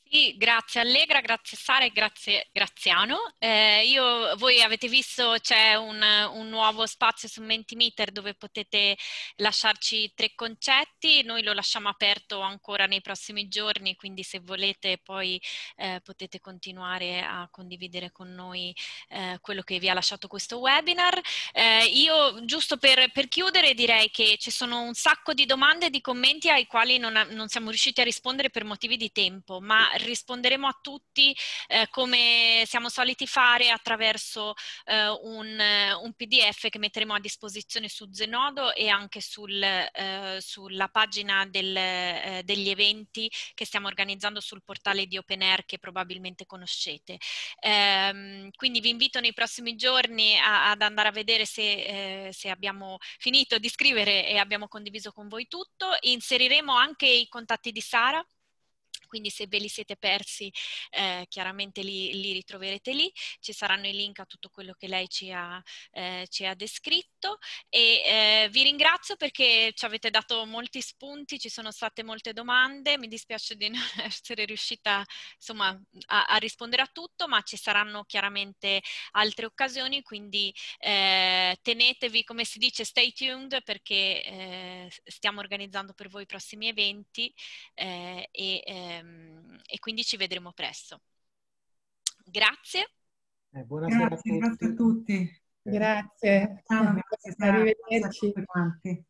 sì, grazie Allegra, grazie Sara e grazie Graziano. Eh, io, voi avete visto c'è un, un, nuovo spazio su Mentimeter dove potete lasciarci tre concetti, noi lo lasciamo aperto ancora nei prossimi giorni, quindi se volete poi eh, potete continuare a condividere con noi eh, quello che vi ha lasciato questo webinar. Eh, io giusto per, per, chiudere direi che ci sono un sacco di domande e di commenti ai quali non, non siamo riusciti a rispondere per motivi di tempo, ma risponderemo a tutti eh, come siamo soliti fare attraverso eh, un, un, PDF che metteremo a disposizione su Zenodo e anche sul, eh, sulla pagina del, eh, degli eventi che stiamo organizzando sul portale di Open Air che probabilmente conoscete. Ehm, quindi vi invito nei prossimi giorni a, ad andare a vedere se, eh, se abbiamo finito di scrivere e abbiamo condiviso con voi tutto. Inseriremo anche i contatti di Sara quindi se ve li siete persi eh, chiaramente li, li, ritroverete lì, ci saranno i link a tutto quello che lei ci ha, eh, ci ha descritto e eh, vi ringrazio perché ci avete dato molti spunti, ci sono state molte domande, mi dispiace di non [laughs] essere riuscita insomma, a, a rispondere a tutto, ma ci saranno chiaramente altre occasioni, quindi eh, tenetevi, come si dice, stay tuned perché eh, stiamo organizzando per voi i prossimi eventi eh, e eh, Ehm, e, quindi ci vedremo presto. Grazie. Eh, buonasera grazie, a tutti. Grazie a tutti. Grazie. Ciao, grazie. Arrivederci. Grazie a tutti quanti.